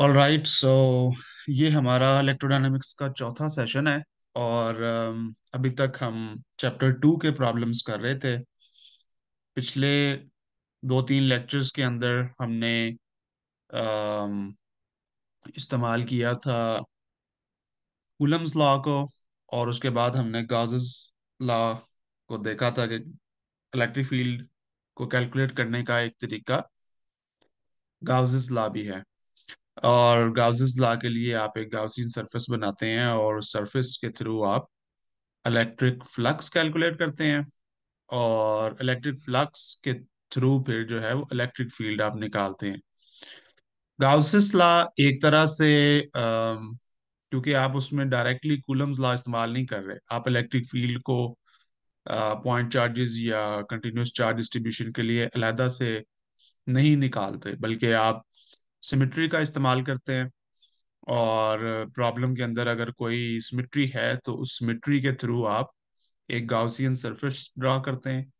All right so ये हमारा electrodynamics का चौथा सेशन है और um, अभी तक हम चैप्टर टू के प्रॉब्लम्स कर रहे थे पिछले दो तीन लेक्चर्स के अंदर हमने um, इस्तेमाल किया था कुलम्स लॉ को और उसके बाद हमने गाजस लॉ को देखा था कि इलेक्ट्रिक फील्ड को कैलकुलेट करने का एक तरीका गाउजेस लॉ भी है और गाउजिस ला के लिए आप एक गाउसिन सरफेस बनाते हैं और सरफेस के थ्रू आप इलेक्ट्रिक फ्लक्स कैलकुलेट करते हैं और इलेक्ट्रिक फ्लक्स के थ्रू फिर जो है वो इलेक्ट्रिक फील्ड आप निकालते हैं गाउसिस ला एक तरह से क्योंकि आप उसमें डायरेक्टली कूलम्स ला इस्तेमाल नहीं कर रहे आप इलेक्ट्रिक फील्ड को पॉइंट चार्जेस या कंटिन्यूस चार्ज डिस्ट्रीब्यूशन के लिए अलहदा से नहीं निकालते बल्कि आप सिमिट्री का इस्तेमाल करते हैं और प्रॉब्लम के अंदर अगर कोई सिमिट्री है तो उस सिमिट्री के थ्रू आप एक गाउसियन सरफेस ड्रा करते हैं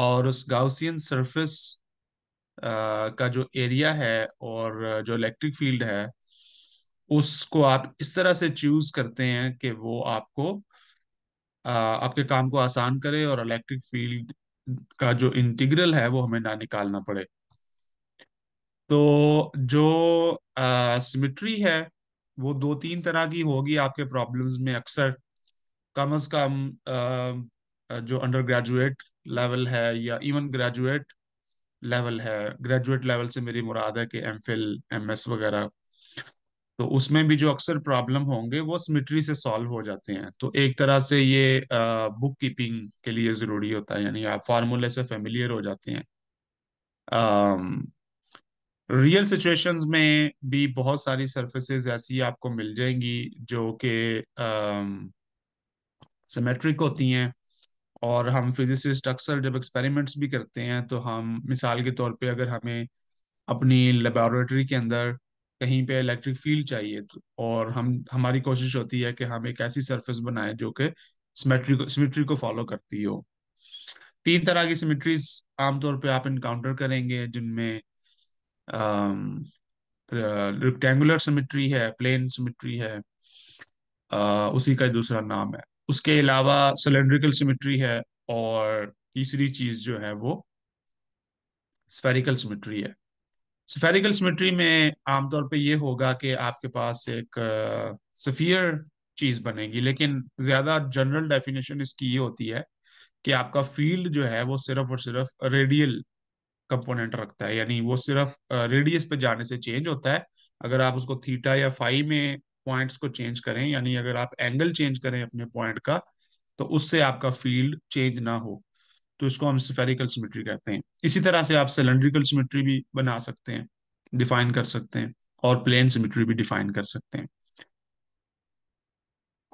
और उस गाउसियन सरफेस का जो एरिया है और जो इलेक्ट्रिक फील्ड है उसको आप इस तरह से चूज करते हैं कि वो आपको आपके काम को आसान करे और इलेक्ट्रिक फील्ड का जो इंटीग्रल है वो हमें ना निकालना पड़े तो जो सिमिट्री है वो दो तीन तरह की होगी आपके प्रॉब्लम्स में अक्सर कम अज कम जो अंडर ग्रेजुएट लेवल है या इवन ग्रेजुएट लेवल है ग्रेजुएट लेवल से मेरी मुराद है कि एम फिल एम एस वगैरह तो उसमें भी जो अक्सर प्रॉब्लम होंगे वो सिमिट्री से सॉल्व हो जाते हैं तो एक तरह से ये आ, बुक कीपिंग के लिए ज़रूरी होता है यानी आप फार्मूले से फेमिलियर हो जाते हैं रियल सिचुएशंस में भी बहुत सारी सर्फेसेज ऐसी आपको मिल जाएंगी जो कि सिमेट्रिक um, होती हैं और हम फिजिसिस्ट अक्सर जब एक्सपेरिमेंट्स भी करते हैं तो हम मिसाल के तौर पे अगर हमें अपनी लेबोरेटरी के अंदर कहीं पे इलेक्ट्रिक फील्ड चाहिए तो, और हम हमारी कोशिश होती है कि हम एक ऐसी सरफेस बनाए जो कि सिमेट्री सिमेट्री को फॉलो करती हो तीन तरह की सिमेट्रीज आमतौर पे आप इनकाउंटर करेंगे जिनमें रेक्टेंगुलर um, सिमिट्री है प्लेन सिमिट्री है आ, uh, उसी का दूसरा नाम है उसके अलावा सिलेंड्रिकल सिमिट्री है और तीसरी चीज जो है वो स्फेरिकल सिमिट्री है स्फेरिकल सिमेट्री में आमतौर पे ये होगा कि आपके पास एक सफियर uh, चीज बनेगी लेकिन ज्यादा जनरल डेफिनेशन इसकी ये होती है कि आपका फील्ड जो है वो सिर्फ और सिर्फ रेडियल कंपोनेंट रखता है यानी वो सिर्फ रेडियस पे जाने से चेंज होता है अगर आप उसको थीटा या फाइव में पॉइंट्स को चेंज करें यानी अगर आप एंगल चेंज करें अपने पॉइंट का तो उससे आपका फील्ड चेंज ना हो तो इसको हम स्फेरिकल सिमेट्री कहते हैं इसी तरह से आप सिलेंड्रिकल सिमेट्री भी बना सकते हैं डिफाइन कर सकते हैं और प्लेन सिमेट्री भी डिफाइन कर सकते हैं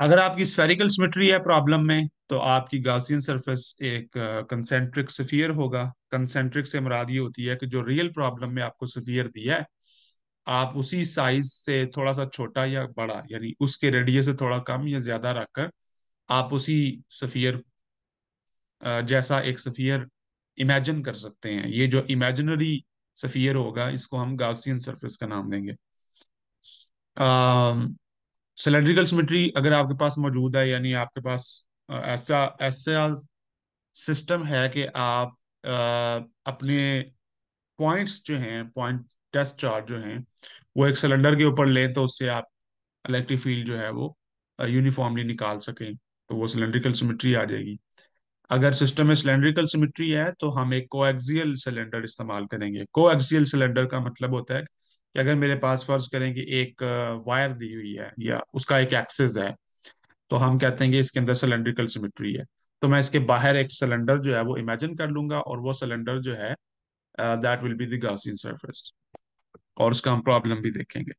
अगर आपकी स्फेरिकल सिमेट्री है प्रॉब्लम में तो आपकी गाउसियन सरफेस एक कंसेंट्रिक सफियर होगा कंसेंट्रिक से मराद ये होती है कि जो रियल प्रॉब्लम में आपको सफियर दिया है आप उसी साइज से थोड़ा सा छोटा या बड़ा यानी उसके रेडियस से थोड़ा कम या ज्यादा रखकर आप उसी सफियर जैसा एक सफियर इमेजिन कर सकते हैं ये जो इमेजिनरी सफियर होगा इसको हम गाउसियन सरफेस का नाम देंगे सिलेंड्रिकल सिमेट्री अगर आपके पास मौजूद है यानी आपके पास ऐसा ऐसा सिस्टम है कि आप आ, अपने पॉइंट्स जो हैं पॉइंट टेस्ट चार्ज जो हैं वो एक सिलेंडर के ऊपर लें तो उससे आप इलेक्ट्रिक फील्ड जो है वो यूनिफॉर्मली निकाल सकें तो वो सिलेंड्रिकल सिमेट्री आ जाएगी अगर सिस्टम में सिलेंड्रिकल सिमेट्री है तो हम एक कोएक्सियल सिलेंडर इस्तेमाल करेंगे कोएक्सियल सिलेंडर का मतलब होता है कि अगर मेरे पास फर्ज करें कि एक वायर दी हुई है या उसका एक एक्सेस है तो हम कहते हैं कि इसके अंदर सिलेंड्रिकल सिमिट्री है तो मैं इसके बाहर एक सिलेंडर जो है वो इमेजिन कर लूंगा और वो सिलेंडर जो है that will be the surface surface और उसका हम प्रॉब्लम भी देखेंगे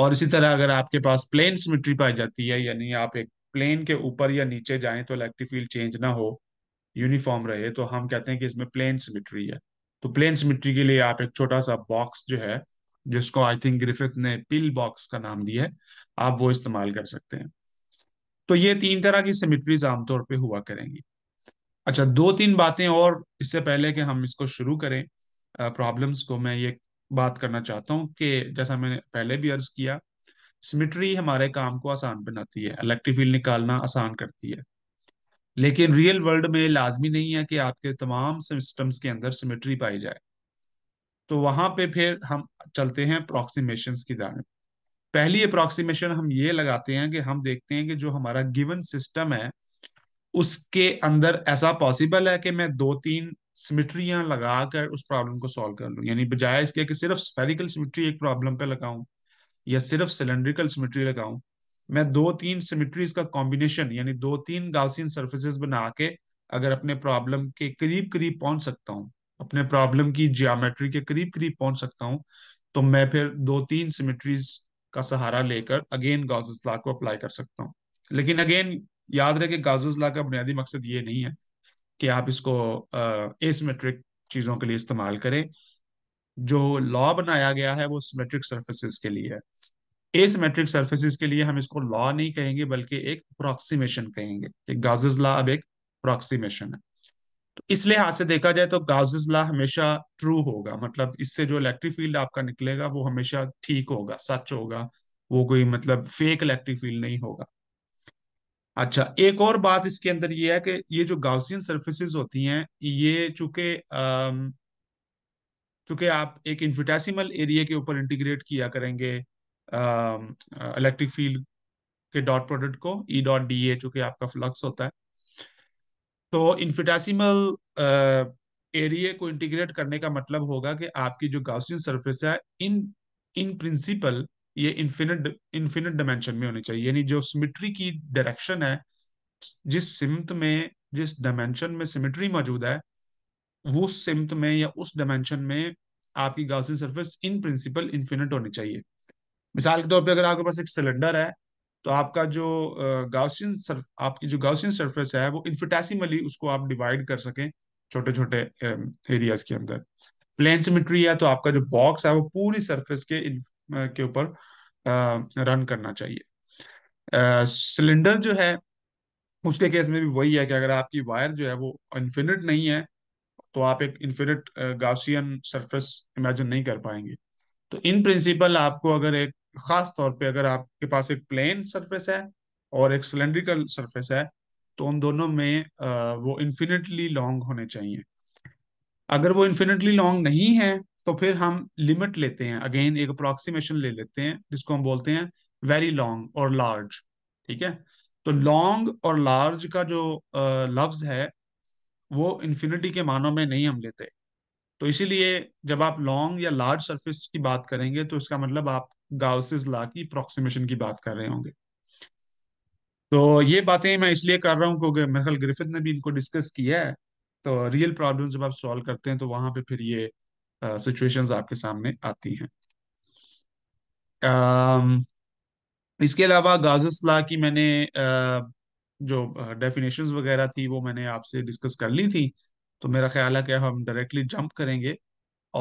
और इसी तरह अगर आपके पास प्लेन सिमिट्री पाई जाती है यानी आप एक प्लेन के ऊपर या नीचे जाएं तो इलेक्ट्रिक फील्ड चेंज ना हो यूनिफॉर्म रहे तो हम कहते हैं कि इसमें प्लेन सिमिट्री है तो प्लेन सिमिट्री के लिए आप एक छोटा सा बॉक्स जो है जिसको आई थिंक ग्रिफिथ ने पिल बॉक्स का नाम दिया है आप वो इस्तेमाल कर सकते हैं तो ये तीन तरह की सिमिट्रीज आमतौर पे हुआ करेंगी अच्छा दो तीन बातें और इससे पहले कि हम इसको शुरू करें प्रॉब्लम्स को मैं ये बात करना चाहता हूँ कि जैसा मैंने पहले भी अर्ज किया सिमिट्री हमारे काम को आसान बनाती है इलेक्ट्रिक फील्ड निकालना आसान करती है लेकिन रियल वर्ल्ड में लाजमी नहीं है कि आपके तमाम सिस्टम्स के अंदर सिमिट्री पाई जाए तो वहां पे फिर हम चलते हैं अप्रोक्सीमेशन की दाने पहली अप्रोक्सीमेशन हम ये लगाते हैं कि हम देखते हैं कि जो हमारा गिवन सिस्टम है उसके अंदर ऐसा पॉसिबल है कि मैं दो तीन सिमिट्रियां लगा कर उस प्रॉब्लम को सॉल्व कर लूँ यानी बजाय इसके कि सिर्फ स्फेरिकल सिमिट्री एक प्रॉब्लम पे लगाऊं या सिर्फ सिलेंड्रिकल सिमिट्री लगाऊं मैं दो तीन सिमिट्रीज का कॉम्बिनेशन यानी दो तीन गाउसिन सर्फेसिस बना के अगर अपने प्रॉब्लम के करीब करीब पहुंच सकता हूँ अपने प्रॉब्लम की जियोमेट्री के करीब करीब पहुंच सकता हूँ तो मैं फिर दो तीन सिमिट्रीज का सहारा लेकर अगेन गाजुज ला को अप्लाई कर सकता हूँ लेकिन अगेन याद रहे कि गाजुज ला का बुनियादी मकसद ये नहीं है कि आप इसको एसमेट्रिक चीज़ों के लिए इस्तेमाल करें जो लॉ बनाया गया है वो सिमेट्रिक सर्फेसिस के लिए है एसमेट्रिक सर्फेसिस के लिए हम इसको लॉ नहीं कहेंगे बल्कि एक अप्रॉक्सीमेशन कहेंगे गाजुज लॉ अब एक अप्रॉक्सीमेशन है इस लिहाज से देखा जाए तो गाजिज ला हमेशा ट्रू होगा मतलब इससे जो इलेक्ट्रिक फील्ड आपका निकलेगा वो हमेशा ठीक होगा सच होगा वो कोई मतलब फेक इलेक्ट्रिक फील्ड नहीं होगा अच्छा एक और बात इसके अंदर ये है कि ये जो गाउसियन सर्फेसिस होती हैं ये चूंकि चूंकि आप एक इन्फिटेसिमल एरिया के ऊपर इंटीग्रेट किया करेंगे इलेक्ट्रिक फील्ड के डॉट प्रोडक्ट को ई डॉट डी ए चूंकि आपका फ्लक्स होता है तो इन्फिटासिमल एरिया को इंटीग्रेट करने का मतलब होगा कि आपकी जो गाउसियन सरफेस है इन इन प्रिंसिपल ये इन्फिनिट इन्फिनिट डायमेंशन में होनी चाहिए यानी जो सिमिट्री की डायरेक्शन है जिस सिमत में जिस डायमेंशन में सिमिट्री मौजूद है वो सिमत में या उस डायमेंशन में आपकी Gaussian surface in principle infinite होनी चाहिए मिसाल के तौर पर अगर आपके पास एक सिलेंडर है तो आपका जो गाउसियन सर्फ आपकी जो गाउसियन सरफेस है वो इन्फिटेसिमली उसको आप डिवाइड कर सकें छोटे छोटे एरियाज के अंदर प्लेन सिमिट्री है तो आपका जो बॉक्स है वो पूरी सरफेस के के ऊपर रन करना चाहिए सिलेंडर जो है उसके केस में भी वही है कि अगर आपकी वायर जो है वो इन्फिनिट नहीं है तो आप एक इन्फिनिट गाउसियन सरफेस इमेजिन नहीं कर पाएंगे तो इन प्रिंसिपल आपको अगर एक खास तौर पे अगर आपके पास एक प्लेन सरफेस है और एक सिलेंड्रिकल सरफेस है तो उन दोनों में वो इन्फिनिटली लॉन्ग होने चाहिए अगर वो इन्फिनिटली लॉन्ग नहीं है तो फिर हम लिमिट लेते हैं अगेन एक अप्रोक्सीमेशन ले लेते हैं जिसको हम बोलते हैं वेरी लॉन्ग और लार्ज ठीक है तो लॉन्ग और लार्ज का जो लफ्ज है वो इन्फिनिटी के मानों में नहीं हम लेते तो इसीलिए जब आप लॉन्ग या लार्ज सरफेस की बात करेंगे तो इसका मतलब आप गाउसिस ला की अप्रोक्सीमेशन की बात कर रहे होंगे तो ये बातें मैं इसलिए कर रहा हूँ क्योंकि मेरे ख्याल ग्रिफिथ ने भी इनको डिस्कस किया है तो रियल प्रॉब्लम जब आप सॉल्व करते हैं तो वहां पे फिर ये uh, आपके सामने आती हैं uh, इसके अलावा गाजस ला की मैंने uh, जो uh, वगैरह थी वो मैंने आपसे डिस्कस कर ली थी तो मेरा ख्याल है कि हम डायरेक्टली जंप करेंगे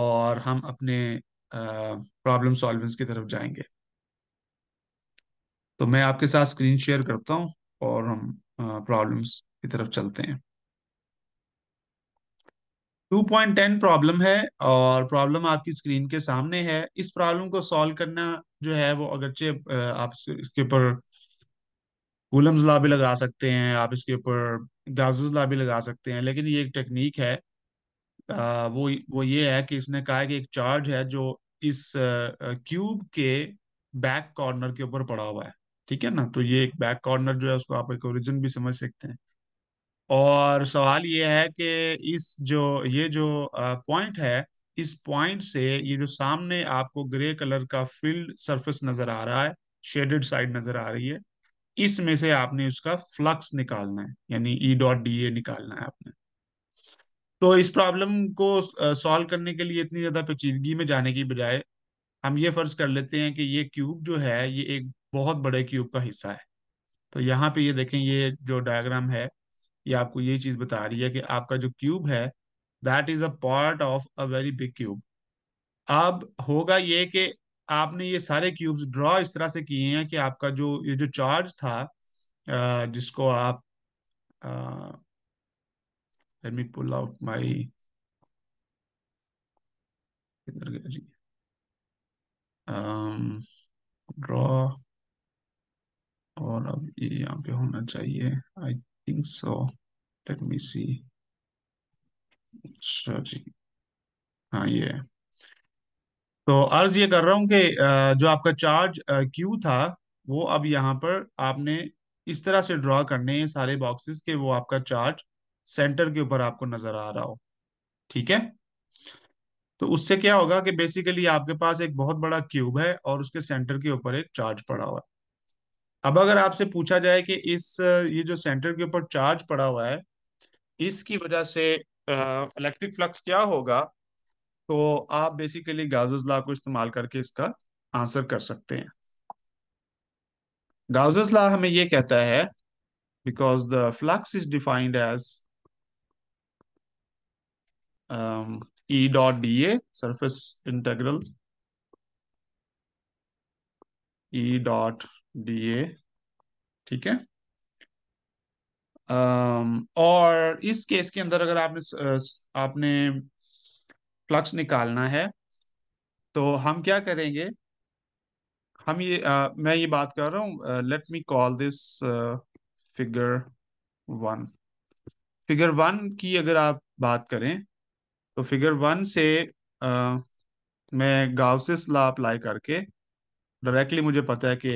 और हम अपने प्रॉब्लम सॉल्विंग्स की तरफ जाएंगे तो मैं आपके साथ स्क्रीन शेयर करता हूं और हम प्रॉब्लम्स की तरफ चलते हैं 2.10 प्रॉब्लम है और प्रॉब्लम आपकी स्क्रीन के सामने है इस प्रॉब्लम को सॉल्व करना जो है वो अगरचे आप इसके ऊपर कूलम्स ला भी लगा सकते हैं आप इसके ऊपर गाजुज ला भी लगा सकते हैं लेकिन ये एक टेक्निक है आ, वो वो ये है कि इसने कहा है कि एक चार्ज है जो इस क्यूब के बैक कॉर्नर के ऊपर पड़ा हुआ है ठीक है ना तो ये एक बैक कॉर्नर जो है उसको आप एक ओरिजिन भी समझ सकते हैं और सवाल ये है कि इस जो ये जो पॉइंट है इस पॉइंट से ये जो सामने आपको ग्रे कलर का फील्ड सरफेस नजर आ रहा है शेडेड साइड नजर आ रही है इसमें से आपने उसका फ्लक्स निकालना है यानी ई डॉट डी ए निकालना है आपने तो इस प्रॉब्लम को सॉल्व करने के लिए इतनी ज्यादा पेचीदगी में जाने की बजाय हम ये फर्ज कर लेते हैं कि ये क्यूब जो है ये एक बहुत बड़े क्यूब का हिस्सा है तो यहाँ पे ये देखें ये जो डायग्राम है ये आपको ये चीज बता रही है कि आपका जो क्यूब है that is a part of a very big cube अब होगा ये कि आपने ये सारे क्यूब्स ड्रॉ इस तरह से किए हैं कि आपका जो ये जो चार्ज था जिसको आप let me pull out my um, draw और अब ये यहाँ पे होना चाहिए आई थिंक सो लेट मी सी अच्छा जी हाँ ये तो अर्ज ये कर रहा हूँ कि जो आपका चार्ज क्यू था वो अब यहाँ पर आपने इस तरह से ड्रॉ करने हैं सारे बॉक्सेस के वो आपका चार्ज सेंटर के ऊपर आपको नजर आ रहा हो ठीक है तो उससे क्या होगा कि बेसिकली आपके पास एक बहुत बड़ा क्यूब है और उसके सेंटर के ऊपर एक चार्ज पड़ा हुआ है अब अगर आपसे पूछा जाए कि इस ये जो सेंटर के ऊपर चार्ज पड़ा हुआ है इसकी वजह से इलेक्ट्रिक फ्लक्स क्या होगा तो आप बेसिकली गाउजेस ला को इस्तेमाल करके इसका आंसर कर सकते हैं गाजस ला हमें ये कहता है because the flux is defined as um, E dot dA, surface integral E dot dA, ठीक है um, और इस केस के अंदर अगर आपने uh, आपने फ्लक्स निकालना है तो हम क्या करेंगे हम ये आ, uh, मैं ये बात कर रहा हूँ let me call this figure one figure one की अगर आप बात करें तो फिगर वन से आ, मैं गावसिस ला अप्लाई करके डायरेक्टली मुझे पता है कि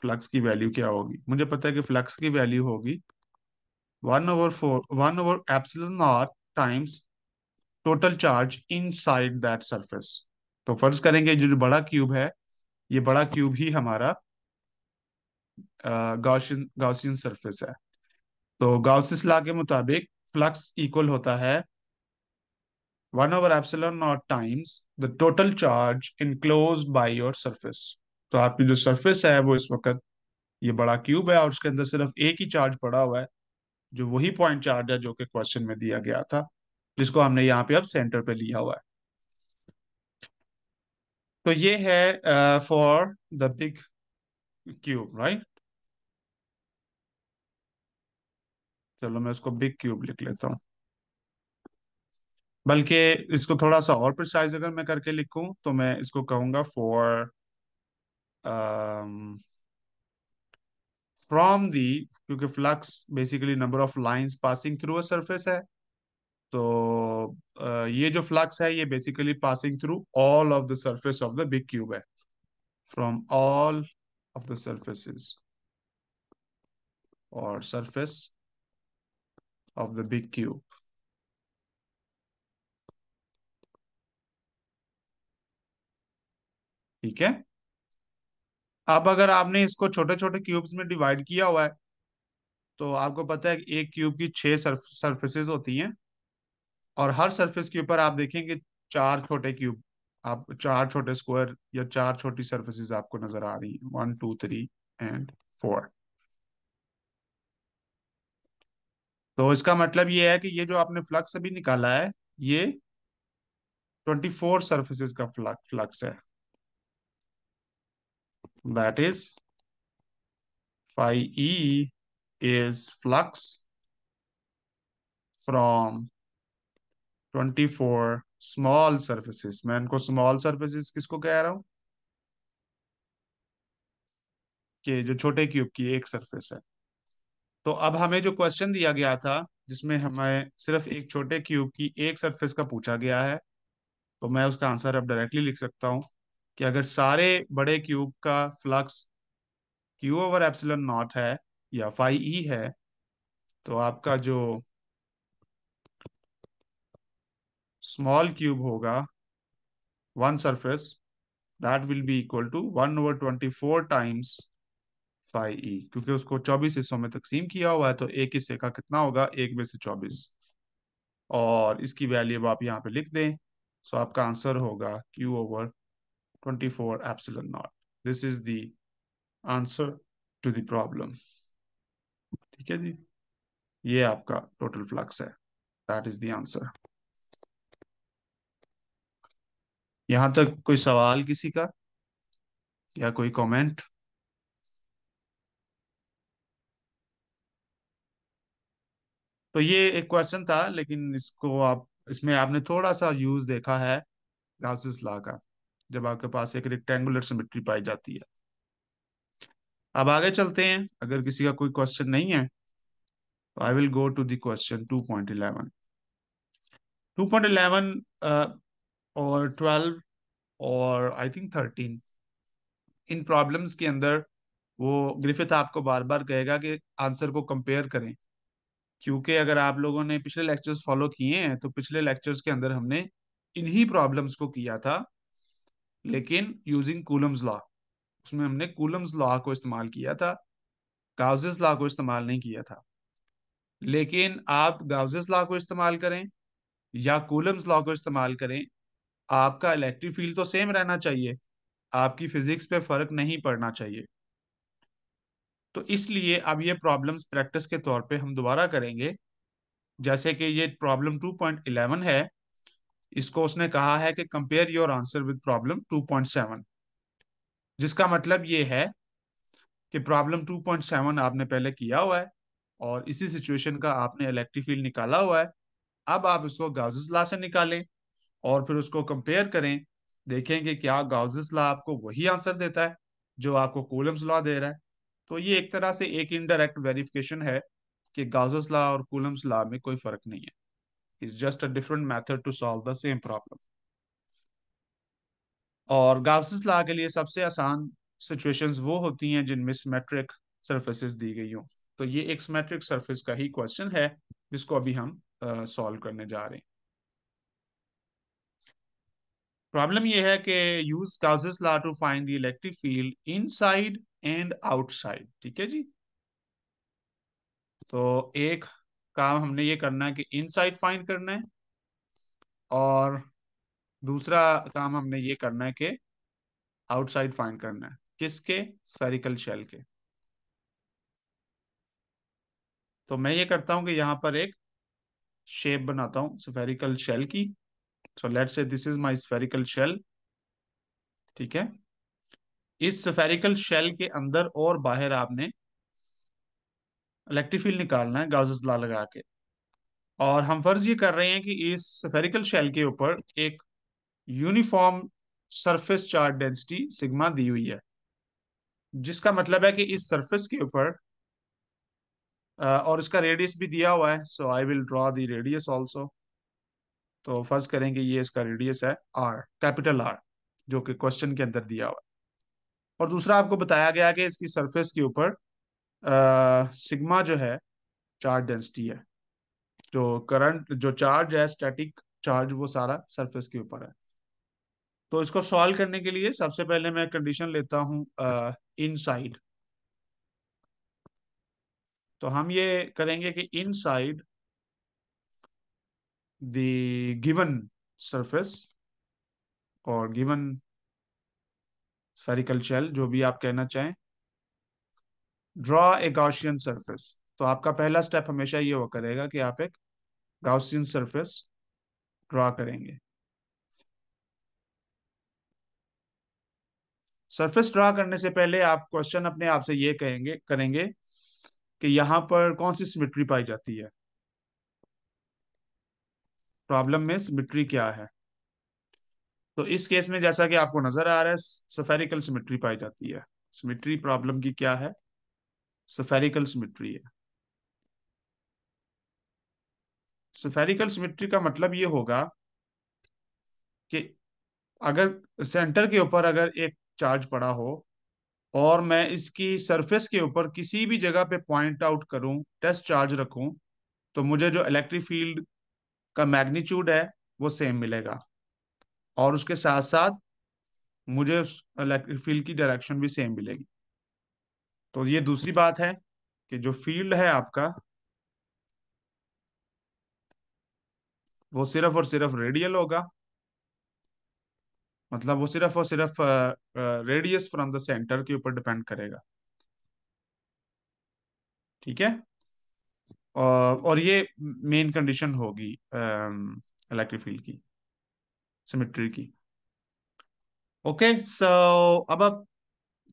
फ्लक्स की वैल्यू क्या होगी मुझे पता है कि फ्लक्स की वैल्यू होगी one over four one over epsilon naught times total charge inside that surface तो फर्ज करेंगे जो बड़ा क्यूब है ये बड़ा क्यूब ही हमारा गाउसियन गाउसियन सरफेस है तो गाउसिस ला के मुताबिक फ्लक्स इक्वल होता है 1 over epsilon naught times the total charge enclosed by your surface. तो आपकी जो सरफेस है वो इस वक्त ये बड़ा क्यूब है और उसके अंदर सिर्फ एक ही चार्ज पड़ा हुआ है जो वही पॉइंट चार्ज है जो कि क्वेश्चन में दिया गया था जिसको हमने यहाँ पे अब सेंटर पे लिया हुआ है तो ये है for the big cube right चलो मैं उसको बिग क्यूब लिख लेता हूं बल्कि इसको थोड़ा सा और प्रिसाइज अगर मैं करके लिखूं तो मैं इसको कहूंगा फॉर फ्रॉम दी क्योंकि flux basically number of lines passing through a surface है तो uh, ये जो फ्लक्स है ये basically passing through all of the surface of the big cube है from all of the surfaces और surface of the big cube ठीक है अब अगर आपने इसको छोटे छोटे क्यूब्स में डिवाइड किया हुआ है तो आपको पता है एक क्यूब की छह सर्फ, सर्फेसेस होती हैं और हर सर्फेस के ऊपर आप देखेंगे चार छोटे क्यूब आप चार छोटे स्क्वायर या चार छोटी सर्फेसिस आपको नजर आ रही है one two three and four तो इसका मतलब ये है कि ये जो आपने फ्लक्स अभी निकाला है ये ट्वेंटी फोर सर्फेसिस का फ्लक्स है That is phi E is flux from 24 small surfaces मैं इनको स्मॉल सर्फेसिस किसको कह रहा हूं कि जो छोटे क्यूब की एक सरफेस है तो अब हमें जो क्वेश्चन दिया गया था जिसमें हमें सिर्फ एक छोटे क्यूब की एक सरफेस का पूछा गया है तो मैं उसका आंसर अब डायरेक्टली लिख सकता हूँ कि अगर सारे बड़े क्यूब का flux Q over epsilon naught है या फाइव ई है तो आपका जो स्मॉल क्यूब होगा one surface that will be equal to one over twenty four times phi E क्योंकि उसको चौबीस हिस्सों में तकसीम किया हुआ है तो एक हिस्से का कितना होगा एक में से चौबीस और इसकी वैल्यू आप यहाँ पे लिख दें सो तो आपका आंसर होगा Q over 24 epsilon naught. This is the answer to the problem. ठीक aapka total flux hai. That is the answer. Is the answer यहां तक कोई सवाल किसी का या कोई कमेंट तो ये एक क्वेश्चन था लेकिन इसको आप इसमें आपने थोड़ा सा यूज देखा है गाउसिस लॉ का जब आपके पास एक रेक्टेंगुलर सिमेट्री पाई जाती है अब आगे चलते हैं अगर किसी का कोई क्वेश्चन नहीं है तो I will go to point eleven two point eleven और ट्वेल्व और आई थिंक थर्टीन इन प्रॉब्लम्स के अंदर वो ग्रिफिथ आपको बार बार कहेगा कि आंसर को कंपेयर करें क्योंकि अगर आप लोगों ने पिछले लेक्चर्स फॉलो किए हैं तो पिछले लेक्चर्स के अंदर हमने इन्हीं प्रॉब्लम्स को किया था लेकिन यूजिंग कूलम्स लॉ उसमें हमने कूलम्स लॉ को इस्तेमाल किया था गाउजेस लॉ को इस्तेमाल नहीं किया था लेकिन आप गाउजेस लॉ को इस्तेमाल करें या कूलम्स लॉ को इस्तेमाल करें आपका इलेक्ट्रिक फील्ड तो सेम रहना चाहिए आपकी फिजिक्स पे फर्क नहीं पड़ना चाहिए तो इसलिए अब ये प्रॉब्लम्स प्रैक्टिस के तौर पे हम दोबारा करेंगे जैसे कि ये प्रॉब्लम 2.11 है इसको उसने कहा है कि compare your answer with problem 2.7 जिसका मतलब ये है कि प्रॉब्लम 2.7 आपने पहले किया हुआ है और इसी सिचुएशन का आपने इलेक्ट्रिक फील्ड निकाला हुआ है अब आप इसको गाउजिस ला से निकालें और फिर उसको कंपेयर करें देखें कि क्या गाउजिस ला आपको वही आंसर देता है जो आपको कूलम्स लॉ दे रहा है तो ये एक तरह से एक इनडायरेक्ट वेरिफिकेशन है कि गाउजेस ला और कूलम्स ला में कोई फर्क नहीं है is just a different method to solve the same problem. और गावसिस ला के लिए सबसे आसान सिचुएशंस वो होती हैं जिनमें सिमेट्रिक सरफेसेस दी गई हों तो ये एक सिमेट्रिक सरफेस का ही क्वेश्चन है जिसको अभी हम सॉल्व uh, करने जा रहे हैं प्रॉब्लम ये है कि use Gauss's law to find the electric field inside and outside ठीक है जी तो एक काम हमने ये करना है कि साइड फाइंड करना है और दूसरा काम हमने ये करना है कि आउटसाइड फाइंड करना है किसके स्फेरिकल शेल के तो मैं ये करता हूं कि यहां पर एक शेप बनाता हूं स्फेरिकल शेल की so let say this is my spherical shell ठीक है इस स्फेरिकल शेल के अंदर और बाहर आपने फील्ड निकालना है गाउजेस ला लगा के और हम फर्ज ये कर रहे हैं कि इस सफेरिकल शेल के ऊपर एक uniform surface charge density sigma दी हुई है जिसका मतलब है कि इस सरफेस के ऊपर और इसका रेडियस भी दिया हुआ है so I will draw the radius also तो फर्ज करें कि ये इसका रेडियस है आर कैपिटल आर जो कि क्वेश्चन के अंदर दिया हुआ है और दूसरा आपको बताया गया कि इसकी सरफेस के ऊपर सिग्मा जो है चार्ज डेंसिटी है तो जो करंट जो चार्ज है स्टैटिक चार्ज वो सारा सरफेस के ऊपर है तो इसको सॉल्व करने के लिए सबसे पहले मैं कंडीशन लेता इन इनसाइड तो हम ये करेंगे कि इनसाइड द गिवन सरफेस और गिवन स्फेरिकल शेल जो भी आप कहना चाहें ड्रॉ ए गाउशियन सरफेस तो आपका पहला स्टेप हमेशा ये वो करेगा कि आप एक गाउशियन सरफेस ड्रॉ करेंगे सरफेस ड्रा करने से पहले आप क्वेश्चन अपने आप से ये कहेंगे करेंगे कि यहां पर कौन सी सिमिट्री पाई जाती है प्रॉब्लम में सिमिट्री क्या है तो इस केस में जैसा कि आपको नजर आ रहा है सफेरिकल सिमिट्री पाई जाती है सिमिट्री प्रॉब्लम की क्या है सफेरिकल सिमिट्री है सफेरिकल सिमिट्री का मतलब ये होगा कि अगर सेंटर के ऊपर अगर एक चार्ज पड़ा हो और मैं इसकी सरफेस के ऊपर किसी भी जगह पे पॉइंट आउट करूं टेस्ट चार्ज रखूं तो मुझे जो इलेक्ट्रिक फील्ड का मैग्नीट्यूड है वो सेम मिलेगा और उसके साथ साथ मुझे उस इलेक्ट्रिक फील्ड की डायरेक्शन भी सेम मिलेगी तो ये दूसरी बात है कि जो फील्ड है आपका वो सिर्फ और सिर्फ रेडियल होगा मतलब वो सिर्फ और सिर्फ रेडियस फ्रॉम द सेंटर के ऊपर डिपेंड करेगा ठीक है और ये मेन कंडीशन होगी इलेक्ट्रिक फील्ड की सिमेट्री की ओके सो अब अब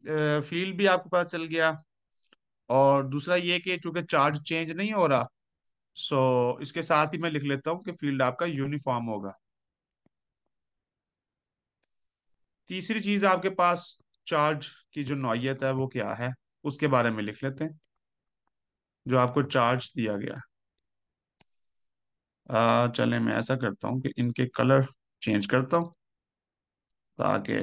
फील्ड भी आपको पता चल गया और दूसरा ये कि चूंकि चार्ज चेंज नहीं हो रहा सो इसके साथ ही मैं लिख लेता हूं कि फील्ड आपका यूनिफॉर्म होगा तीसरी चीज आपके पास चार्ज की जो नोयत है वो क्या है उसके बारे में लिख लेते हैं जो आपको चार्ज दिया गया आ, चले मैं ऐसा करता हूं कि इनके कलर चेंज करता हूं ताकि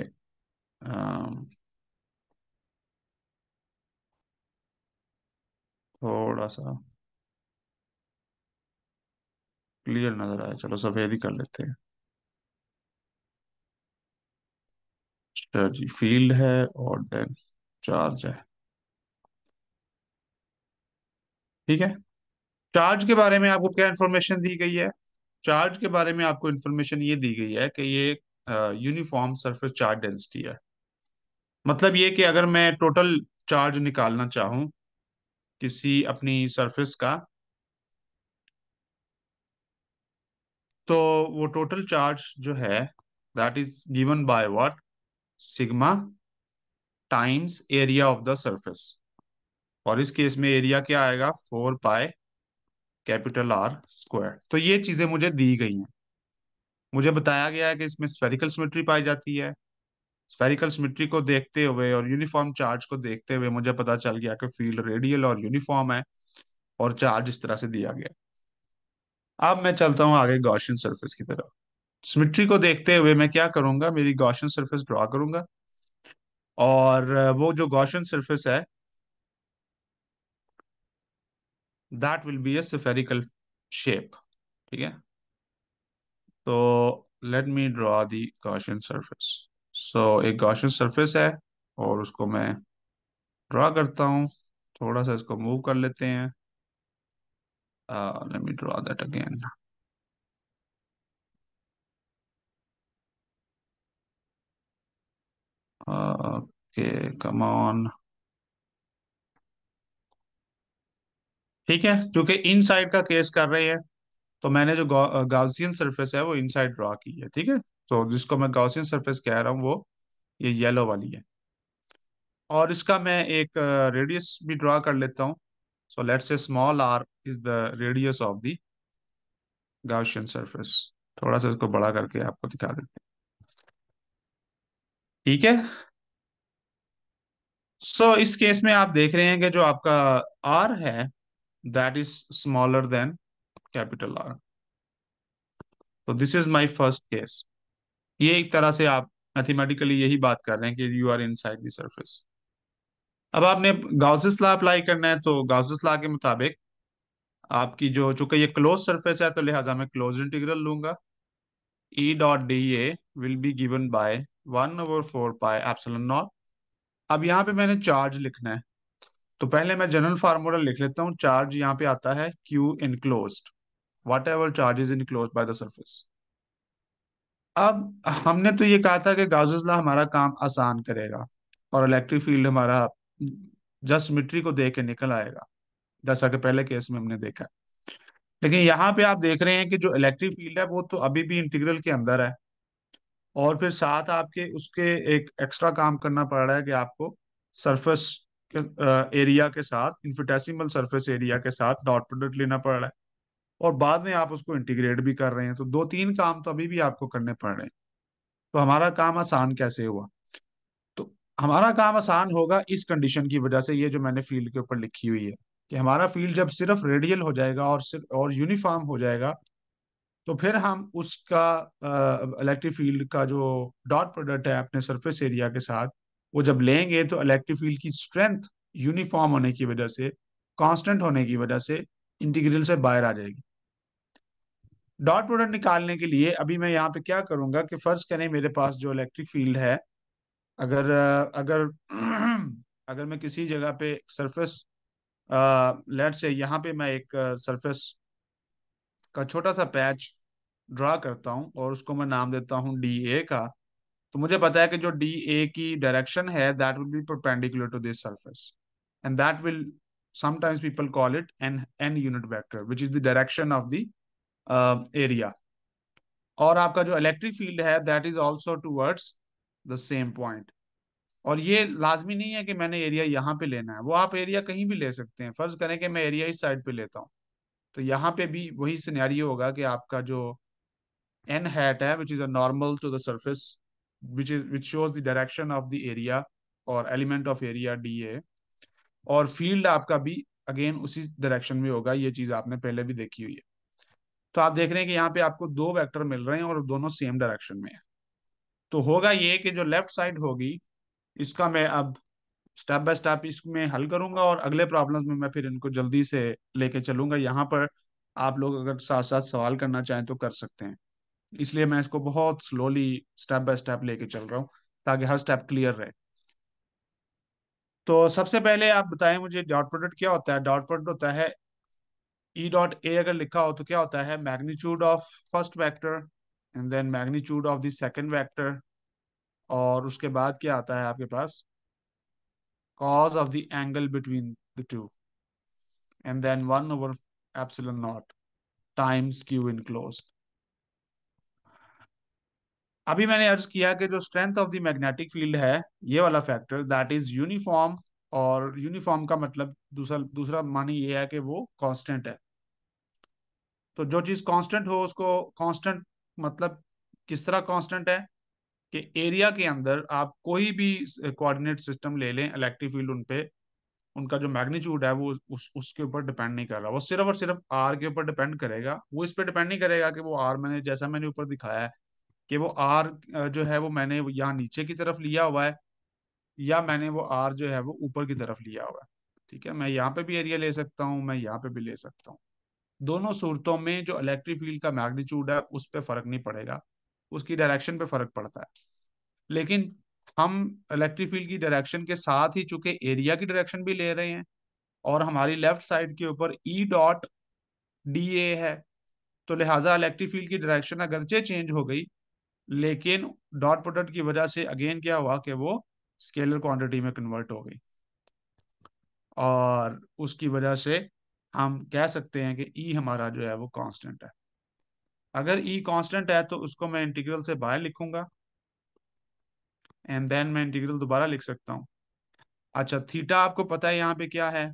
थोड़ा सा क्लियर नजर आया चलो सफेद ही कर लेते हैं अच्छा जी फील्ड है और देन चार्ज है ठीक है चार्ज के बारे में आपको क्या इन्फॉर्मेशन दी गई है चार्ज के बारे में आपको इन्फॉर्मेशन ये दी गई है कि ये यूनिफॉर्म सरफेस चार्ज डेंसिटी है मतलब ये कि अगर मैं टोटल चार्ज निकालना चाहूं किसी अपनी सरफेस का तो वो टोटल चार्ज जो है that is given by what sigma times area of the surface और इस केस में एरिया क्या आएगा four pi capital R square तो ये चीजें मुझे दी गई हैं मुझे बताया गया है कि इसमें स्फेरिकल सिमेट्री पाई जाती है स्फेरिकल सिमिट्री को देखते हुए और यूनिफॉर्म चार्ज को देखते हुए मुझे पता चल गया कि फील्ड रेडियल और यूनिफॉर्म है और चार्ज इस तरह से दिया गया अब मैं चलता हूँ आगे गॉशियन सरफेस की तरफ सिमिट्री को देखते हुए मैं क्या करूंगा मेरी गॉशियन सरफेस ड्रॉ करूंगा और वो जो गॉशियन सरफेस है that will be spherical shape ठीक है तो let me draw the Gaussian surface so so, एक गॉशन सरफेस है और उसको मैं ड्रा करता हूँ थोड़ा सा इसको मूव कर लेते हैं let me draw that again okay come on ठीक है क्योंकि इनसाइड का केस कर रहे हैं तो मैंने जो गाजियन सरफेस uh, है वो इनसाइड ड्रा की है ठीक है तो जिसको मैं गाउसियन सरफेस कह रहा हूँ वो ये येलो वाली है और इसका मैं एक रेडियस भी ड्रा कर लेता हूँ so let's say small r is the radius of the Gaussian surface थोड़ा सा इसको बड़ा करके आपको दिखा देते हैं ठीक है सो so, इस केस में आप देख रहे हैं कि जो आपका आर है that is smaller than capital R तो this is my first case ये एक तरह से आप मैथमेटिकली यही बात कर रहे हैं कि you are inside the surface अब आपने गाउसिस ला अप्लाई करना है तो गाउसिस ला के मुताबिक आपकी जो चूंकि ये क्लोज सरफेस है तो लिहाजा मैं क्लोज इंटीग्रल लूंगा E dot D A will be given by one over four pi epsilon naught अब यहाँ पे मैंने चार्ज लिखना है तो पहले मैं जनरल फार्मूला लिख लेता हूँ चार्ज यहाँ पे आता है Q enclose whatever charge is enclose by the surface अब हमने तो ये कहा था कि गाजला हमारा काम आसान करेगा और इलेक्ट्रिक फील्ड हमारा जस्ट मिट्टी को देख के निकल आएगा जैसा कि पहले केस में हमने देखा लेकिन यहाँ पे आप देख रहे हैं कि जो इलेक्ट्रिक फील्ड है वो तो अभी भी इंटीग्रल के अंदर है और फिर साथ आपके उसके एक एक्स्ट्रा काम करना पड़ रहा है कि आपको सरफेस एरिया के साथ इन्फिटेसिमल सरफेस एरिया के साथ डॉट प्रोडक्ट लेना पड़ रहा है और बाद में आप उसको इंटीग्रेट भी कर रहे हैं तो दो तीन काम तो अभी भी आपको करने पड़ रहे हैं तो हमारा काम आसान कैसे हुआ तो हमारा काम आसान होगा इस कंडीशन की वजह से ये जो मैंने फील्ड के ऊपर लिखी हुई है कि हमारा फील्ड जब सिर्फ रेडियल हो जाएगा और सिर्फ और यूनिफॉर्म हो जाएगा तो फिर हम उसका इलेक्ट्रिक फील्ड का जो डॉट प्रोडक्ट है अपने सरफेस एरिया के साथ वो जब लेंगे तो इलेक्ट्रिक फील्ड की स्ट्रेंथ यूनिफॉर्म होने की वजह से कांस्टेंट होने की वजह से इंटीग्रल से बाहर आ जाएगी डॉट प्रोडक्ट निकालने के लिए अभी मैं यहाँ पे क्या करूंगा कि फर्ज करें मेरे पास जो इलेक्ट्रिक फील्ड है अगर अगर अगर मैं किसी जगह पे सरफेस लेट से यहाँ पे मैं एक सरफेस का छोटा सा पैच ड्रा करता हूँ और उसको मैं नाम देता हूँ डी ए का तो मुझे पता है कि जो डी ए की डायरेक्शन है that will be perpendicular to this surface and that will sometimes people call it n n unit vector which is the direction of the area uh, और आपका जो इलेक्ट्रिक फील्ड है that is also towards the same point और ये लाजमी नहीं है कि मैंने एरिया यहाँ पे लेना है वो आप एरिया कहीं भी ले सकते हैं फर्ज करें कि मैं एरिया इस साइड पे लेता हूँ तो यहाँ पे भी वही सिनेरियो होगा कि आपका जो एन हैट है which is normal to the surface which is which shows the direction of the area और element of area d A और फील्ड आपका भी अगेन उसी डायरेक्शन में होगा ये चीज आपने पहले भी देखी हुई है तो आप देख रहे हैं कि यहाँ पे आपको दो वेक्टर मिल रहे हैं और दोनों सेम डायरेक्शन में है तो होगा ये कि जो लेफ्ट साइड होगी इसका मैं अब स्टेप बाय स्टेप इसमें हल करूंगा और अगले प्रॉब्लम में मैं फिर इनको जल्दी से लेके चलूंगा यहाँ पर आप लोग अगर साथ साथ सवाल करना चाहें तो कर सकते हैं इसलिए मैं इसको बहुत स्लोली स्टेप बाय स्टेप लेके चल रहा हूँ ताकि हर स्टेप क्लियर रहे तो सबसे पहले आप बताएं मुझे डॉट प्रोडक्ट क्या होता है डॉट प्रोडक्ट होता है ई डॉट ए अगर लिखा हो तो क्या होता है magnitude of first vector and then magnitude of the second vector और उसके बाद क्या आता है आपके पास cos of the angle between the two and then one over epsilon naught times Q close अभी मैंने अर्ज किया कि जो strength of the magnetic field है ये वाला फैक्टर दैट इज यूनिफॉर्म और यूनिफॉर्म का मतलब दूसरा दूसरा मानी ये है कि वो कांस्टेंट है तो जो चीज कांस्टेंट हो उसको कांस्टेंट मतलब किस तरह कांस्टेंट है कि एरिया के अंदर आप कोई भी कोऑर्डिनेट सिस्टम ले लें इलेक्ट्रिक फील्ड उन पे उनका जो मैग्नीट्यूड है वो उस उसके ऊपर डिपेंड नहीं कर रहा वो सिर्फ और सिर्फ आर के ऊपर डिपेंड करेगा वो इस पर डिपेंड नहीं करेगा कि वो आर मैंने जैसा मैंने ऊपर दिखाया है कि वो आर जो है वो मैंने यहाँ नीचे की तरफ लिया हुआ है या मैंने वो आर जो है वो ऊपर की तरफ लिया हुआ है ठीक है मैं यहाँ पे भी एरिया ले सकता हूँ मैं यहाँ पे भी ले सकता हूँ दोनों सूरतों में जो इलेक्ट्रिक फील्ड का मैग्नीट्यूड है उस पर फर्क नहीं पड़ेगा उसकी डायरेक्शन पे फर्क पड़ता है लेकिन हम इलेक्ट्रिक फील्ड की डायरेक्शन के साथ ही चूंकि एरिया की डायरेक्शन भी ले रहे हैं और हमारी लेफ्ट साइड के ऊपर ई डॉट डी ए है तो लिहाजा इलेक्ट्रिक फील्ड की डायरेक्शन अगरचे चेंज हो गई लेकिन डॉट प्रोडक्ट की वजह से अगेन क्या हुआ कि वो स्केलर क्वांटिटी में कन्वर्ट हो गई और उसकी वजह से हम कह सकते हैं कि ई e हमारा जो है वो कांस्टेंट है अगर ई e कांस्टेंट है तो उसको मैं इंटीग्रल से बाहर लिखूंगा एंड देन मैं इंटीग्रल दोबारा लिख सकता हूँ अच्छा थीटा आपको पता है यहाँ पे क्या है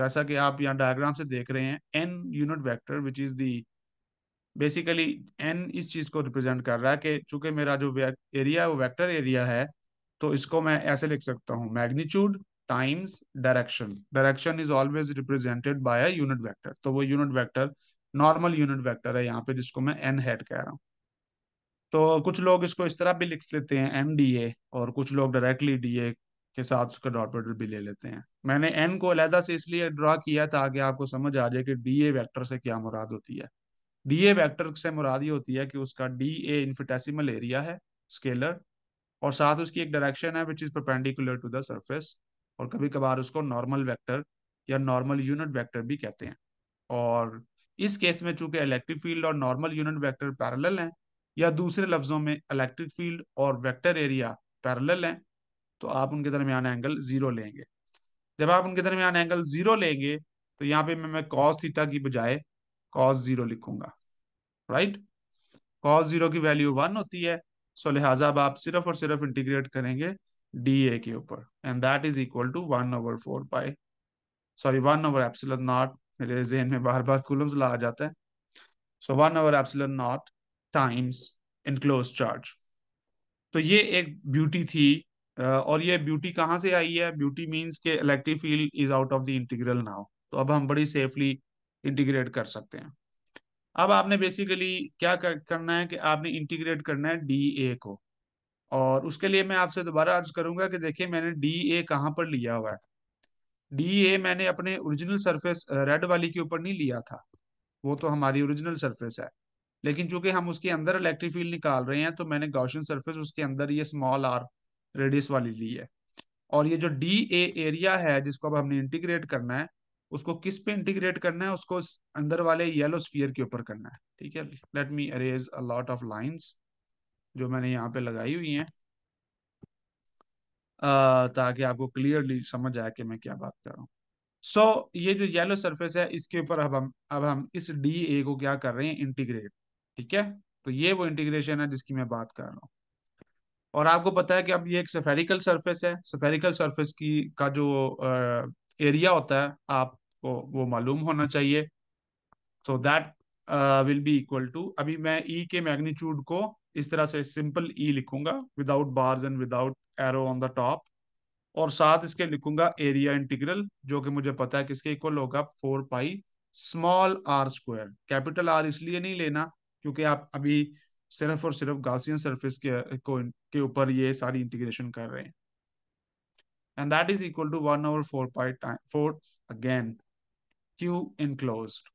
जैसा कि आप यहाँ डायग्राम से देख रहे हैं n unit vector which is the basically n इस चीज को रिप्रेजेंट कर रहा है कि चूंकि मेरा जो एरिया है वो वैक्टर एरिया है तो इसको मैं ऐसे लिख सकता हूँ magnitude times direction direction is always represented by a unit vector तो वो unit vector normal unit vector है यहाँ पे जिसको मैं एन हेड कह रहा हूँ तो कुछ लोग इसको इस तरह भी लिख लेते हैं एम डी ए और कुछ लोग डायरेक्टली डी ए के साथ उसका डॉट प्रोडक्ट भी ले लेते हैं मैंने एन को अलहदा से इसलिए ड्रा किया था कि आपको समझ आ जाए कि डी ए वैक्टर से क्या मुराद होती है डी ए वैक्टर से मुराद ये होती है कि उसका डी ए इन्फिटेसिमल एरिया है स्केलर और साथ उसकी एक डायरेक्शन है which is perpendicular to the surface और कभी कभार उसको नॉर्मल वेक्टर या नॉर्मल यूनिट वेक्टर भी कहते हैं और इस केस में चूंकि इलेक्ट्रिक फील्ड और नॉर्मल यूनिट वेक्टर पैरेलल हैं या दूसरे लफ्जों में इलेक्ट्रिक फील्ड और वेक्टर एरिया पैरेलल हैं तो आप उनके दरमियान एंगल ज़ीरो लेंगे जब आप उनके दरमियान एंगल ज़ीरो लेंगे तो यहाँ पे मैं कॉस थीटा की बजाय कॉस ज़ीरो लिखूंगा राइट कॉस ज़ीरो की वैल्यू वन होती है सो लिहाजा आप सिर्फ और सिर्फ इंटीग्रेट करेंगे डी ए के ऊपर and that is equal to one over four pi sorry one over epsilon naught मेरे जहन में बार बार कूलम्स ला आ जाता है so one over epsilon naught times enclose charge तो ये एक ब्यूटी थी और ये ब्यूटी कहाँ से आई है ब्यूटी मीन्स के electric field is out of the integral now तो अब हम बड़ी सेफली इंटीग्रेट कर सकते हैं अब आपने बेसिकली क्या करना है कि आपने इंटीग्रेट करना है डी ए को और उसके लिए मैं आपसे दोबारा अर्ज करूंगा कि देखिए मैंने डी ए कहाँ पर लिया हुआ है डी ए मैंने अपने ओरिजिनल सरफेस रेड वाली के ऊपर नहीं लिया था वो तो हमारी ओरिजिनल सरफेस है लेकिन चूंकि हम उसके अंदर इलेक्ट्रिक फील्ड निकाल रहे हैं तो मैंने गौशन सरफेस उसके अंदर ये स्मॉल आर रेडियस वाली ली है और ये जो डी ए एरिया है जिसको अब हमने इंटीग्रेट करना है उसको किस पे इंटीग्रेट करना है उसको अंदर वाले येलो स्फीयर के ऊपर करना है ठीक है let me erase a lot of lines जो मैंने यहाँ पे लगाई हुई है ताकि आपको क्लियरली समझ आए कि मैं क्या बात कर रहा हूँ सो so, ये जो येलो सरफेस है इसके ऊपर अब हम अब हम इस डी ए को क्या कर रहे हैं इंटीग्रेट ठीक है तो ये वो इंटीग्रेशन है जिसकी मैं बात कर रहा हूँ और आपको पता है कि अब ये एक सफेरिकल सरफेस है सफेरिकल सरफेस की का जो आ, एरिया होता है आपको वो मालूम होना चाहिए so that will be equal to अभी मैं ई e के मैग्नीट्यूड को इस तरह से सिंपल ई e लिखूंगा without bars and without arrow on the top और साथ इसके लिखूंगा एरिया इंटीग्रल जो कि मुझे पता है किसके इक्वल होगा four pi small are square capital R इसलिए नहीं लेना क्योंकि आप अभी सिर्फ और सिर्फ गासियन सरफेस के को के ऊपर ये सारी इंटीग्रेशन कर रहे हैं and that is equal to one over four pi time four again Q enclosed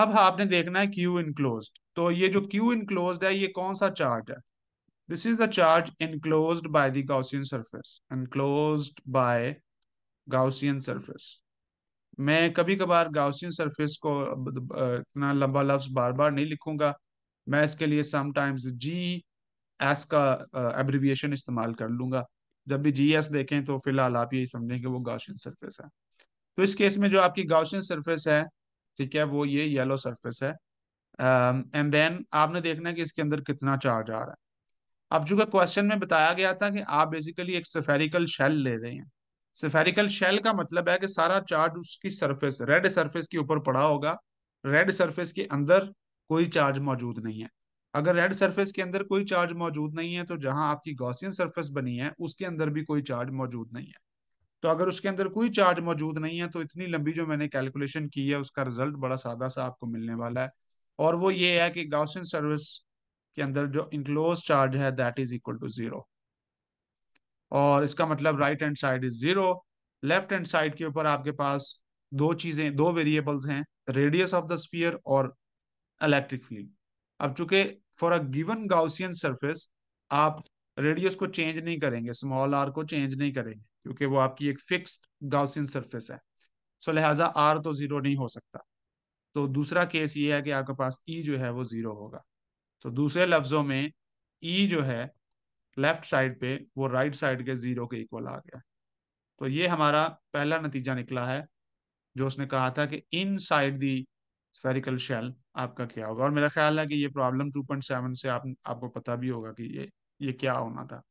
अब आपने देखना है क्यू इनक्लोज तो ये जो क्यू इनक्लोज है ये कौन सा चार्ज है this is the charge enclose by the Gaussian surface enclose by Gaussian surface मैं कभी कभार गाउसियन सरफेस को इतना लंबा लफ्ज बार बार नहीं लिखूंगा मैं इसके लिए समटाइम्स जी एस का एब्रिविएशन इस्तेमाल कर लूंगा जब भी जी एस देखें तो फिलहाल आप यही समझें कि वो गाउसियन सरफेस है तो इस केस में जो आपकी गाउसियन सरफेस है ठीक है वो ये येलो सरफेस है एंड um, देन आपने देखना है कि इसके अंदर कितना चार्ज आ रहा है अब जो क्वेश्चन में बताया गया था कि आप बेसिकली एक सफेरिकल शेल ले रहे हैं सफेरिकल शेल का मतलब है कि सारा चार्ज उसकी सरफेस रेड सरफेस के ऊपर पड़ा होगा रेड सरफेस के अंदर कोई चार्ज मौजूद नहीं है अगर रेड सरफेस के अंदर कोई चार्ज मौजूद नहीं है तो जहां आपकी गॉसियन सरफेस बनी है उसके अंदर भी कोई चार्ज मौजूद नहीं है तो अगर उसके अंदर कोई चार्ज मौजूद नहीं है तो इतनी लंबी जो मैंने कैलकुलेशन की है उसका रिजल्ट बड़ा सादा सा आपको मिलने वाला है और वो ये है कि गाउसिन सर्विस के अंदर जो इनक्लोज चार्ज है that is equal to zero और इसका मतलब right hand side is zero left hand side के ऊपर आपके पास दो चीजें दो वेरिएबल्स हैं रेडियस ऑफ द स्फीयर और इलेक्ट्रिक फील्ड अब चूंकि for a given Gaussian surface आप रेडियस को चेंज नहीं करेंगे स्मॉल आर को चेंज नहीं करेंगे क्योंकि वो आपकी एक फिक्स्ड गाउसिन सरफेस है सो लिहाजा आर तो ज़ीरो नहीं हो सकता तो दूसरा केस ये है कि आपके पास ई e जो है वो ज़ीरो होगा तो दूसरे लफ्ज़ों में ई e जो है लेफ़्ट साइड पे वो राइट right साइड के ज़ीरो के इक्वल आ गया तो ये हमारा पहला नतीजा निकला है जो उसने कहा था कि inside the spherical shell आपका क्या होगा और मेरा ख्याल है कि ये प्रॉब्लम 2.7 से आप आपको पता भी होगा कि ये ये क्या होना था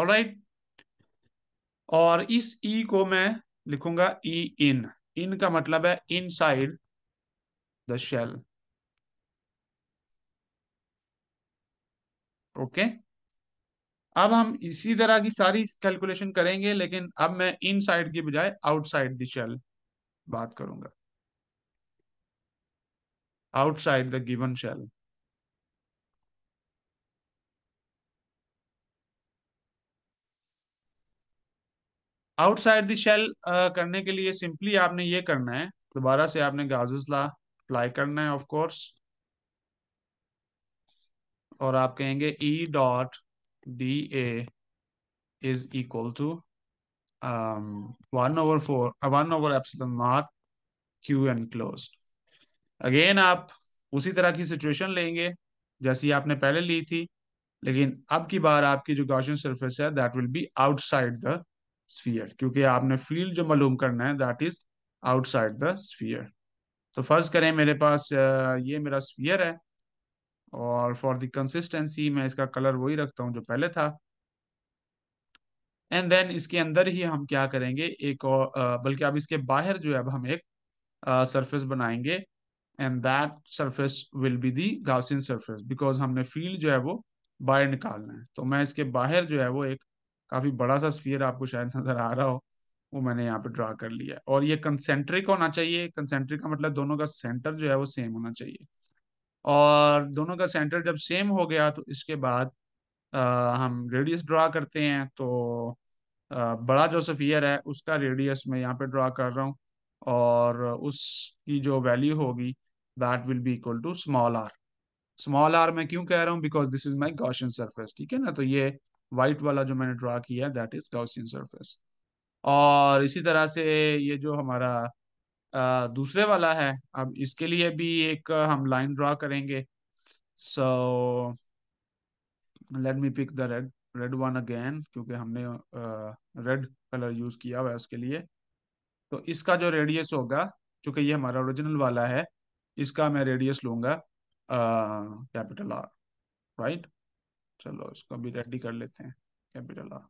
ऑल राइट right, और इस ई e को मैं लिखूंगा ई इन इन का मतलब है inside the shell okay अब हम इसी तरह की सारी कैलकुलेशन करेंगे लेकिन अब मैं इन साइड की बजाय आउटसाइड द शेल बात करूंगा outside the given shell outside the shell करने के लिए सिंपली आपने ये करना है दोबारा से आपने गाजेस ला अप्लाई करना है ऑफ कोर्स और आप कहेंगे E dot D A is equal to one over four one over epsilon naught Q close again आप उसी तरह की सिचुएशन लेंगे जैसी आपने पहले ली थी लेकिन अब की बार आपकी जो गॉशन सरफेस है that will be outside the sphere क्योंकि आपने फील्ड जो मालूम करना है that is outside the sphere तो फर्ज करें मेरे पास ये मेरा स्फीयर है और फॉर द कंसिस्टेंसी मैं इसका कलर वही रखता हूँ जो पहले था एंड देन इसके अंदर ही हम क्या करेंगे एक और बल्कि अब इसके बाहर जो है अब हम एक सरफेस बनाएंगे and that surface will be the Gaussian surface because हमने फील्ड जो है वो बाहर निकालना है तो मैं इसके बाहर जो है वो एक काफ़ी बड़ा सा स्फीयर आपको शायद नज़र आ रहा हो वो मैंने यहाँ पे ड्रा कर लिया है और ये कंसेंट्रिक होना चाहिए कंसेंट्रिक का मतलब दोनों का सेंटर जो है वो सेम होना चाहिए और दोनों का सेंटर जब सेम हो गया तो इसके बाद आ, हम रेडियस ड्रा करते हैं तो आ, बड़ा जो सफ़ियर है उसका रेडियस मैं यहाँ पे ड्रा कर रहा हूँ और उसकी जो वैल्यू होगी that will be equal to small R small R मैं क्यों कह रहा हूँ because this is my Gaussian surface ठीक है ना तो ये वाइट वाला जो मैंने ड्रा किया दैट इज गाउसियन सरफेस और इसी तरह से ये जो हमारा आ, दूसरे वाला है अब इसके लिए भी एक हम लाइन ड्रा करेंगे so let me pick the red red one again क्योंकि हमने रेड कलर यूज़ किया हुआ है उसके लिए तो इसका जो रेडियस होगा चूंकि ये हमारा ओरिजिनल वाला है इसका मैं रेडियस लूंगा कैपिटल आर राइट चलो इसको अभी रेडी कर लेते हैं कैपिटल आर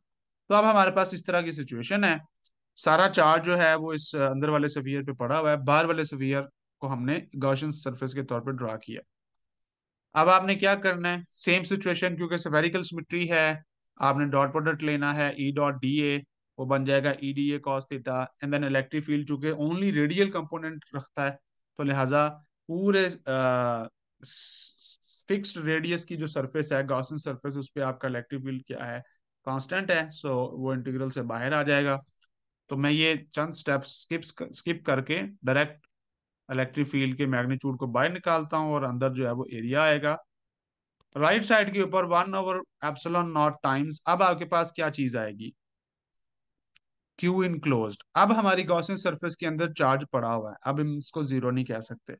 तो अब हमारे पास इस तरह की सिचुएशन है सारा चार्ज जो है वो इस अंदर वाले सफियर पे पड़ा हुआ है बाहर वाले सफियर को हमने गॉशन सरफेस के तौर पर ड्रा किया अब आपने क्या करना है सेम सिचुएशन क्योंकि सफेरिकल सिमिट्री है आपने डॉट प्रोडक्ट लेना है ई डॉट डी ए वो बन जाएगा E D A cos theta and then electric field चूंकि ओनली रेडियल कंपोनेंट रखता है तो लिहाजा पूरे फिक्स्ड रेडियस की जो सरफेस है गॉसन सरफेस उस पर आपका इलेक्ट्रिक फील्ड क्या है कांस्टेंट है सो so, वो इंटीग्रल से बाहर आ जाएगा तो मैं ये चंद स्टेप्स स्किप स्किप करके डायरेक्ट इलेक्ट्रिक फील्ड के मैग्नीट्यूड को बाहर निकालता हूँ और अंदर जो है वो एरिया आएगा राइट साइड के ऊपर one over epsilon naught times अब आपके पास क्या चीज आएगी क्यू इनक्लोज अब हमारी गॉसियन सरफेस के अंदर चार्ज पड़ा हुआ है अब हम इसको जीरो नहीं कह सकते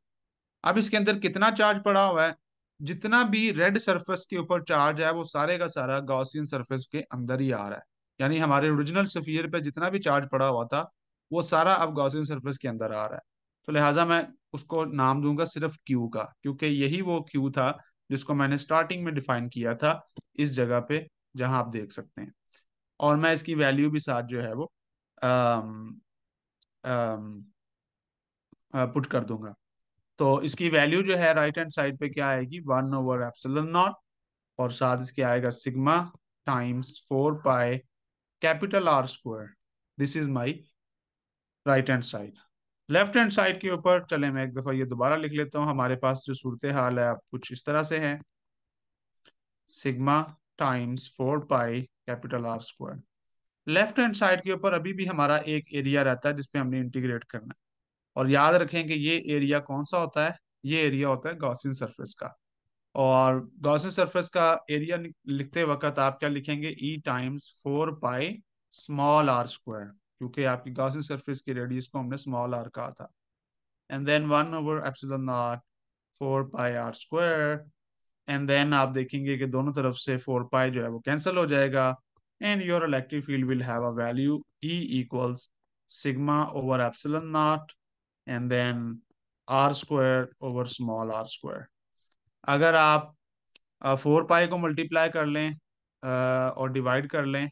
अब इसके अंदर कितना चार्ज पड़ा हुआ है जितना भी रेड सरफेस के ऊपर चार्ज है वो सारे का सारा गॉसियन सरफेस के अंदर ही आ रहा है यानी हमारे ओरिजिनल सफियर पे जितना भी चार्ज पड़ा हुआ था वो सारा अब गॉसियन सरफेस के अंदर आ रहा है तो लिहाजा मैं उसको नाम दूंगा सिर्फ क्यू का क्योंकि यही वो क्यू था जिसको मैंने स्टार्टिंग में डिफाइन किया था इस जगह पे जहां आप देख सकते हैं और मैं इसकी वैल्यू भी साथ जो है वो पुट कर दूंगा तो इसकी वैल्यू जो है राइट हैंड साइड पे क्या आएगी वन ओवर एप्सिलन नॉट और साथ इसके आएगा sigma times four pi capital R square this is my right hand side left hand side के ऊपर चले मैं एक दफा ये दोबारा लिख लेता हूँ हमारे पास जो सूरत हाल है आप कुछ इस तरह से है sigma times four pi capital R square left hand side के ऊपर अभी भी हमारा एक एरिया रहता है जिसपे हमने इंटीग्रेट करना है और याद रखें कि ये एरिया कौन सा होता है ये एरिया होता है गॉसियन सरफेस का और गौसिन सरफेस का एरिया लिखते वक्त आप क्या लिखेंगे E times four pi small are square क्योंकि आपकी गॉसियन सरफेस की रेडियस को हमने स्मॉल आर कहा था and then one over epsilon naught four pi R square and then आप देखेंगे कि दोनों तरफ से फोर पाई जो है वो कैंसिल हो जाएगा and your electric field will have a value E equals sigma over epsilon naught and then R square over small are square अगर आप फोर पाई को मल्टीप्लाई कर लें और डिवाइड कर लें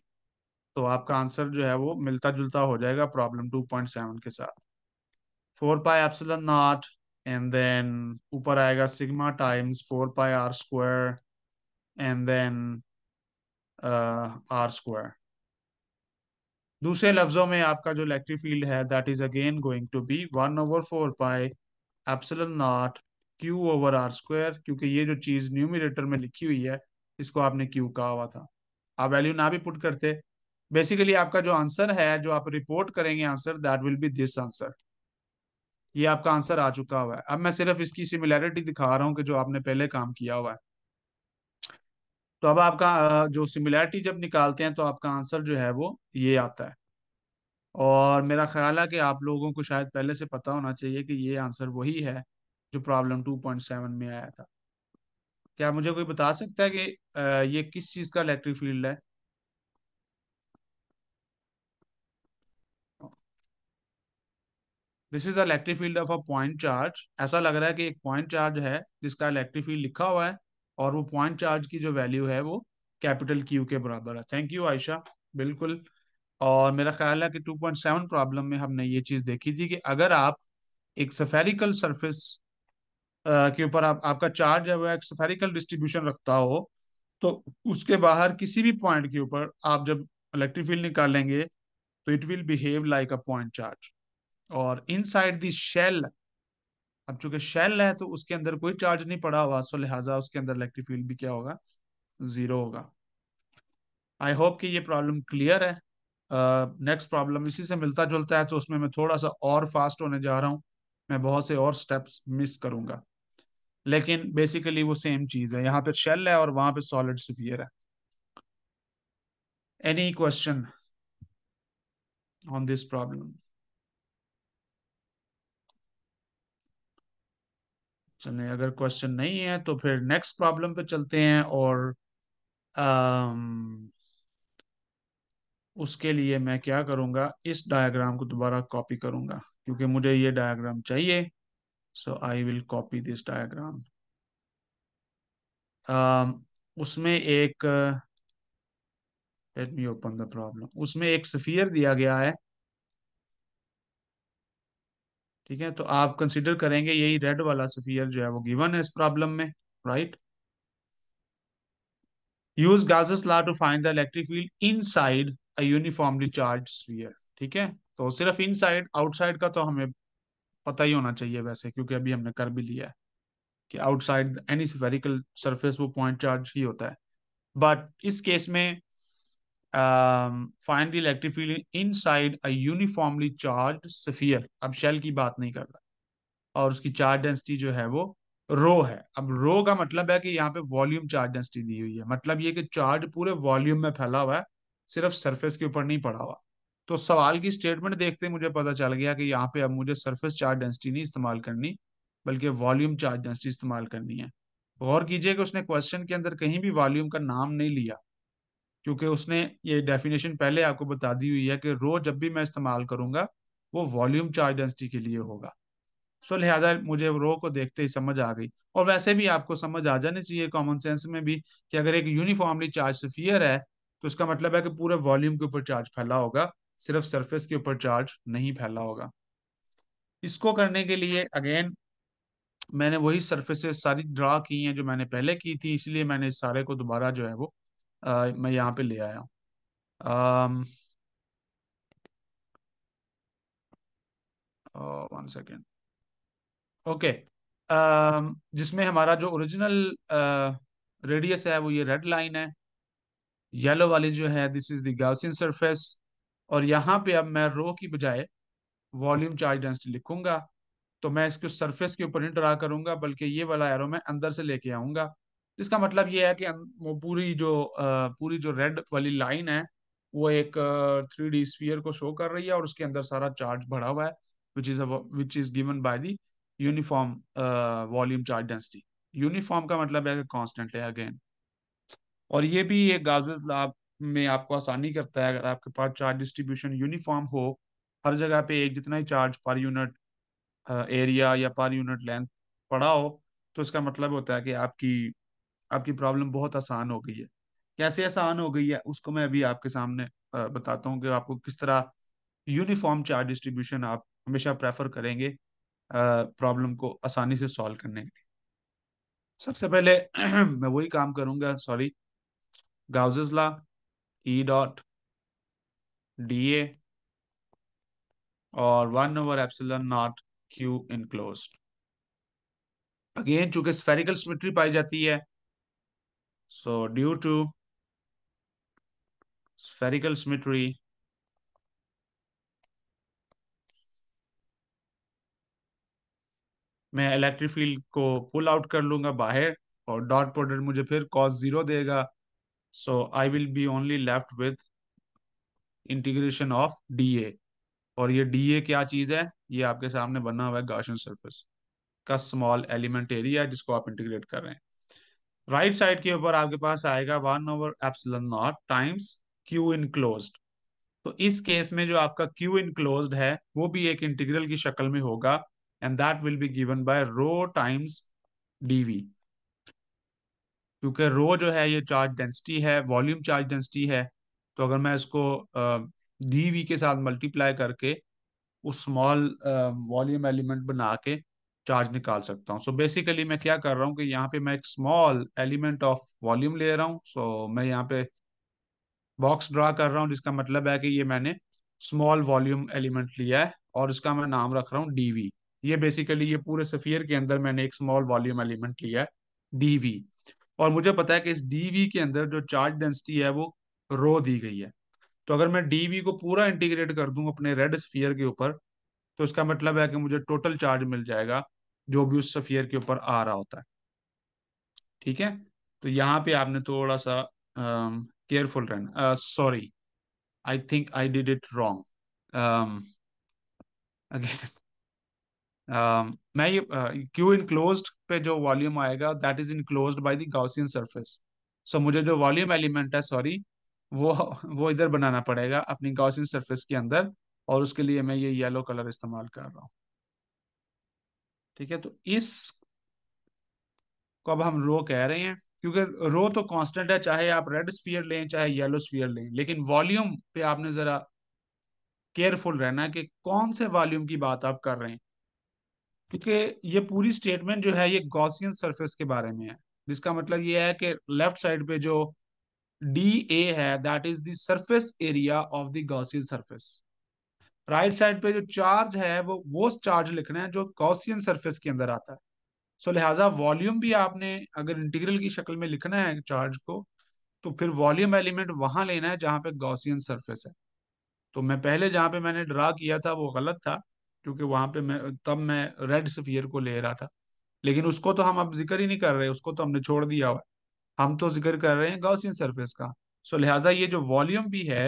तो आपका आंसर जो है वो मिलता जुलता हो जाएगा प्रॉब्लम टू पॉइंट सेवन के साथ four pi epsilon not and then ऊपर आएगा sigma times four pi R square and then R square दूसरे लफ्जों में आपका जो इलेक्ट्रिक फील्ड है that is again going to be one over four pi epsilon naught Q over are square क्योंकि ये जो चीज़ न्यूमिनेटर में लिखी हुई है इसको आपने क्यू कहा हुआ था आप वैल्यू ना भी पुट करते बेसिकली आपका जो आंसर है जो आप रिपोर्ट करेंगे answer that will be this answer ये आपका आंसर आ चुका हुआ है अब मैं सिर्फ इसकी सिमिलैरिटी दिखा रहा हूँ कि जो आपने पहले काम किया हुआ है तो अब आपका जो सिमिलैरिटी जब निकालते हैं तो आपका आंसर जो है वो ये आता है और मेरा ख्याल है कि आप लोगों को शायद पहले से पता होना चाहिए कि ये आंसर वही है जो प्रॉब्लम 2.7 में आया था क्या मुझे कोई बता सकता है कि ये किस चीज़ का इलेक्ट्रिक फील्ड है this is electric field of a point charge ऐसा लग रहा है कि एक पॉइंट चार्ज है जिसका इलेक्ट्रिक फील्ड लिखा हुआ है और वो पॉइंट चार्ज की जो वैल्यू है वो कैपिटल क्यू के बराबर है थैंक यू आयशा बिल्कुल और मेरा ख्याल है कि 2.7 प्रॉब्लम में हमने ये चीज़ देखी थी कि अगर आप एक सफेरिकल सरफेस के ऊपर आप आपका चार्ज है वो एक सफेरिकल डिस्ट्रीब्यूशन रखता हो तो उसके बाहर किसी भी पॉइंट के ऊपर आप जब इलेक्ट्रिक फील्ड निकालेंगे तो it will behave like a point charge और इनसाइड द शेल अब चूंकि शेल है तो उसके अंदर कोई चार्ज नहीं पड़ा हुआ सो लिहाजा उसके अंदर इलेक्ट्रिक फील्ड भी क्या होगा ज़ीरो होगा आई होप कि ये प्रॉब्लम क्लियर है नेक्स्ट uh, प्रॉब्लम इसी से मिलता जुलता है तो उसमें मैं थोड़ा सा और फास्ट होने जा रहा हूँ मैं बहुत से और स्टेप्स मिस करूंगा लेकिन बेसिकली वो सेम चीज़ है यहाँ पे शेल है और वहां पे सॉलिड स्फीयर है any question on this problem चलें अगर क्वेश्चन नहीं है तो फिर नेक्स्ट प्रॉब्लम पे चलते हैं और आम, um, उसके लिए मैं क्या करूंगा इस डायग्राम को दोबारा कॉपी करूंगा क्योंकि मुझे ये डायग्राम चाहिए so I will copy this diagram उसमें एक let me open the problem उसमें एक सफियर दिया गया है ठीक है तो आप कंसिडर करेंगे यही रेड वाला सफियर जो है वो गिवन है इस प्रॉब्लम में right use Gauss's law to find the electric field inside a uniformly charged sphere ठीक है तो सिर्फ इन साइड आउटसाइड का तो हमें पता ही होना चाहिए वैसे क्योंकि अभी हमने कर भी लिया है कि आउटसाइड एनी स्फेरिकल सरफेस वो पॉइंट चार्ज ही होता है बट इस केस में um, find the electric field inside a uniformly charged sphere. अब शेल की बात नहीं कर रहा और उसकी चार्ज डेंसिटी जो है वो रो है अब रो का मतलब है कि यहाँ पे वॉल्यूम चार्ज डेंसिटी दी हुई है मतलब ये कि चार्ज पूरे वॉल्यूम में फैला हुआ है सिर्फ सरफेस के ऊपर नहीं पड़ा हुआ तो सवाल की स्टेटमेंट देखते मुझे पता चल गया कि यहाँ पे अब मुझे सरफेस चार्ज डेंसिटी नहीं इस्तेमाल करनी बल्कि वॉल्यूम चार्ज डेंसिटी इस्तेमाल करनी है गौर कीजिए कि उसने क्वेश्चन के अंदर कहीं भी वॉल्यूम का नाम नहीं लिया क्योंकि उसने ये डेफिनेशन पहले आपको बता दी हुई है कि रो जब भी मैं इस्तेमाल करूंगा वो वॉल्यूम चार्ज डेंसिटी के लिए होगा सो लिहाजा मुझे रो को देखते ही समझ आ गई और वैसे भी आपको समझ आ जानी चाहिए कॉमन सेंस में भी कि अगर एक यूनिफॉर्मली चार्ज सफियर है तो इसका मतलब है कि पूरे वॉल्यूम के ऊपर चार्ज फैला होगा सिर्फ सरफेस के ऊपर चार्ज नहीं फैला होगा इसको करने के लिए अगेन मैंने वही सर्फेसेस सारी ड्रा की हैं जो मैंने पहले की थी इसलिए मैंने इस सारे को दोबारा जो है वो आ, मैं यहाँ पे ले आया um, वन सेकेंड ओके जिसमें हमारा जो ओरिजिनल रेडियस है वो ये रेड लाइन है येलो वाली जो है दिस इज द सरफेस और यहाँ पे अब मैं रो की बजाय वॉल्यूम चार्ज डेंसिटी लिखूंगा तो मैं इसको सरफेस के ऊपर नहीं ड्रा करूंगा बल्कि ये वाला एरो मैं अंदर से लेके आऊंगा इसका मतलब ये है कि वो पूरी जो पूरी जो रेड वाली लाइन है वो एक थ्री डी स्पीयर को शो कर रही है और उसके अंदर सारा चार्ज बढ़ा हुआ है which is which is given by the uniform volume charge density uniform का मतलब है कॉन्स्टेंट है अगेन और ये भी एक गाजेज लाभ में आपको आसानी करता है अगर आपके पास चार्ज डिस्ट्रीब्यूशन यूनिफॉर्म हो हर जगह पे एक जितना ही चार्ज पर यूनिट एरिया या पर यूनिट लेंथ पड़ा हो तो इसका मतलब होता है कि आपकी आपकी प्रॉब्लम बहुत आसान हो गई है कैसे आसान हो गई है उसको मैं अभी आपके सामने बताता हूँ कि आपको किस तरह यूनिफॉर्म चार्ज डिस्ट्रीब्यूशन आप हमेशा प्रेफर करेंगे प्रॉब्लम को आसानी से सॉल्व करने के लिए सबसे पहले मैं वही काम करूंगा sorry Gauss law law E dot D A और one over epsilon naught Q enclosed again चूंकि स्फेरिकल सिमेट्री पाई जाती है So due to spherical symmetry, मैं इलेक्ट्रिक फील्ड को पुल आउट कर लूंगा बाहर और डॉट प्रोडक्ट मुझे फिर कॉस जीरो देगा so I will be only left with integration of D A और ये डीए क्या चीज है ये आपके सामने बना हुआ है गार्शन सरफेस का स्मॉल एलिमेंट एरिया जिसको आप इंटीग्रेट कर रहे हैं राइट right साइड के ऊपर आपके पास आएगा one over epsilon naught times Q enclosed तो इस केस में जो आपका क्यू इनक्लोज है वो भी एक इंटीग्रल की शक्ल में होगा and that will be given by rho times D V क्योंकि रो जो है ये चार्ज डेंसिटी है वॉल्यूम चार्ज डेंसिटी है तो अगर मैं इसको डीवी के साथ मल्टीप्लाई करके उस स्मॉल वॉल्यूम एलिमेंट बना के चार्ज निकाल सकता हूँ सो बेसिकली मैं क्या कर रहा हूँ कि यहाँ पे मैं एक स्मॉल एलिमेंट ऑफ वॉल्यूम ले रहा हूँ सो so, मैं यहाँ पे बॉक्स ड्रा कर रहा हूँ जिसका मतलब है कि ये मैंने स्मॉल वॉल्यूम एलिमेंट लिया है और इसका मैं नाम रख रहा हूँ डी ये बेसिकली ये पूरे सफ़ियर के अंदर मैंने एक स्मॉल वॉल्यूम एलिमेंट लिया है डी और मुझे पता है कि इस डी के अंदर जो चार्ज डेंसिटी है वो रो दी गई है तो अगर मैं डी को पूरा इंटीग्रेट कर दूं अपने रेड स्फीयर के ऊपर तो इसका मतलब है कि मुझे टोटल चार्ज मिल जाएगा जो भी उस सफ़ियर के ऊपर आ रहा होता है ठीक है तो यहाँ पे आपने थोड़ा सा केयरफुल रहना sorry I think I did it wrong again मैं ये क्यू इनक्लोज पे जो वॉल्यूम आएगा that is enclose by the Gaussian surface so मुझे जो वॉल्यूम एलिमेंट है सॉरी वो वो इधर बनाना पड़ेगा अपनी गाउसियन सरफेस के अंदर और उसके लिए मैं ये येलो कलर इस्तेमाल कर रहा हूं ठीक है तो इस को अब हम रो कह रहे हैं क्योंकि रो तो कांस्टेंट है चाहे आप रेड स्फीयर लें चाहे येलो स्फीयर लें लेकिन वॉल्यूम पे आपने ज़रा केयरफुल रहना कि कौन से वॉल्यूम की बात आप कर रहे हैं क्योंकि ये पूरी स्टेटमेंट जो है ये गॉसियन सरफेस के बारे में है जिसका मतलब ये है कि लेफ्ट साइड पे जो डी ए है that is surface area of the Gaussian surface right side पे जो चार्ज है वो वो चार्ज लिखना है जो कॉसियन सरफेस के अंदर आता है सो so, लिहाजा वॉल्यूम भी आपने अगर इंटीग्रल की शक्ल में लिखना है चार्ज को तो फिर वॉल्यूम एलिमेंट वहां लेना है जहाँ पे गॉसियन सरफेस है तो मैं पहले जहाँ पे मैंने ड्रा किया था वो गलत था क्योंकि वहां पे मैं तब मैं रेड सफियर को ले रहा था लेकिन उसको तो हम अब जिक्र ही नहीं कर रहे उसको तो हमने छोड़ दिया हुआ हम तो जिक्र कर रहे हैं गौसियन सरफेस का सो लिहाजा ये जो वॉल्यूम भी है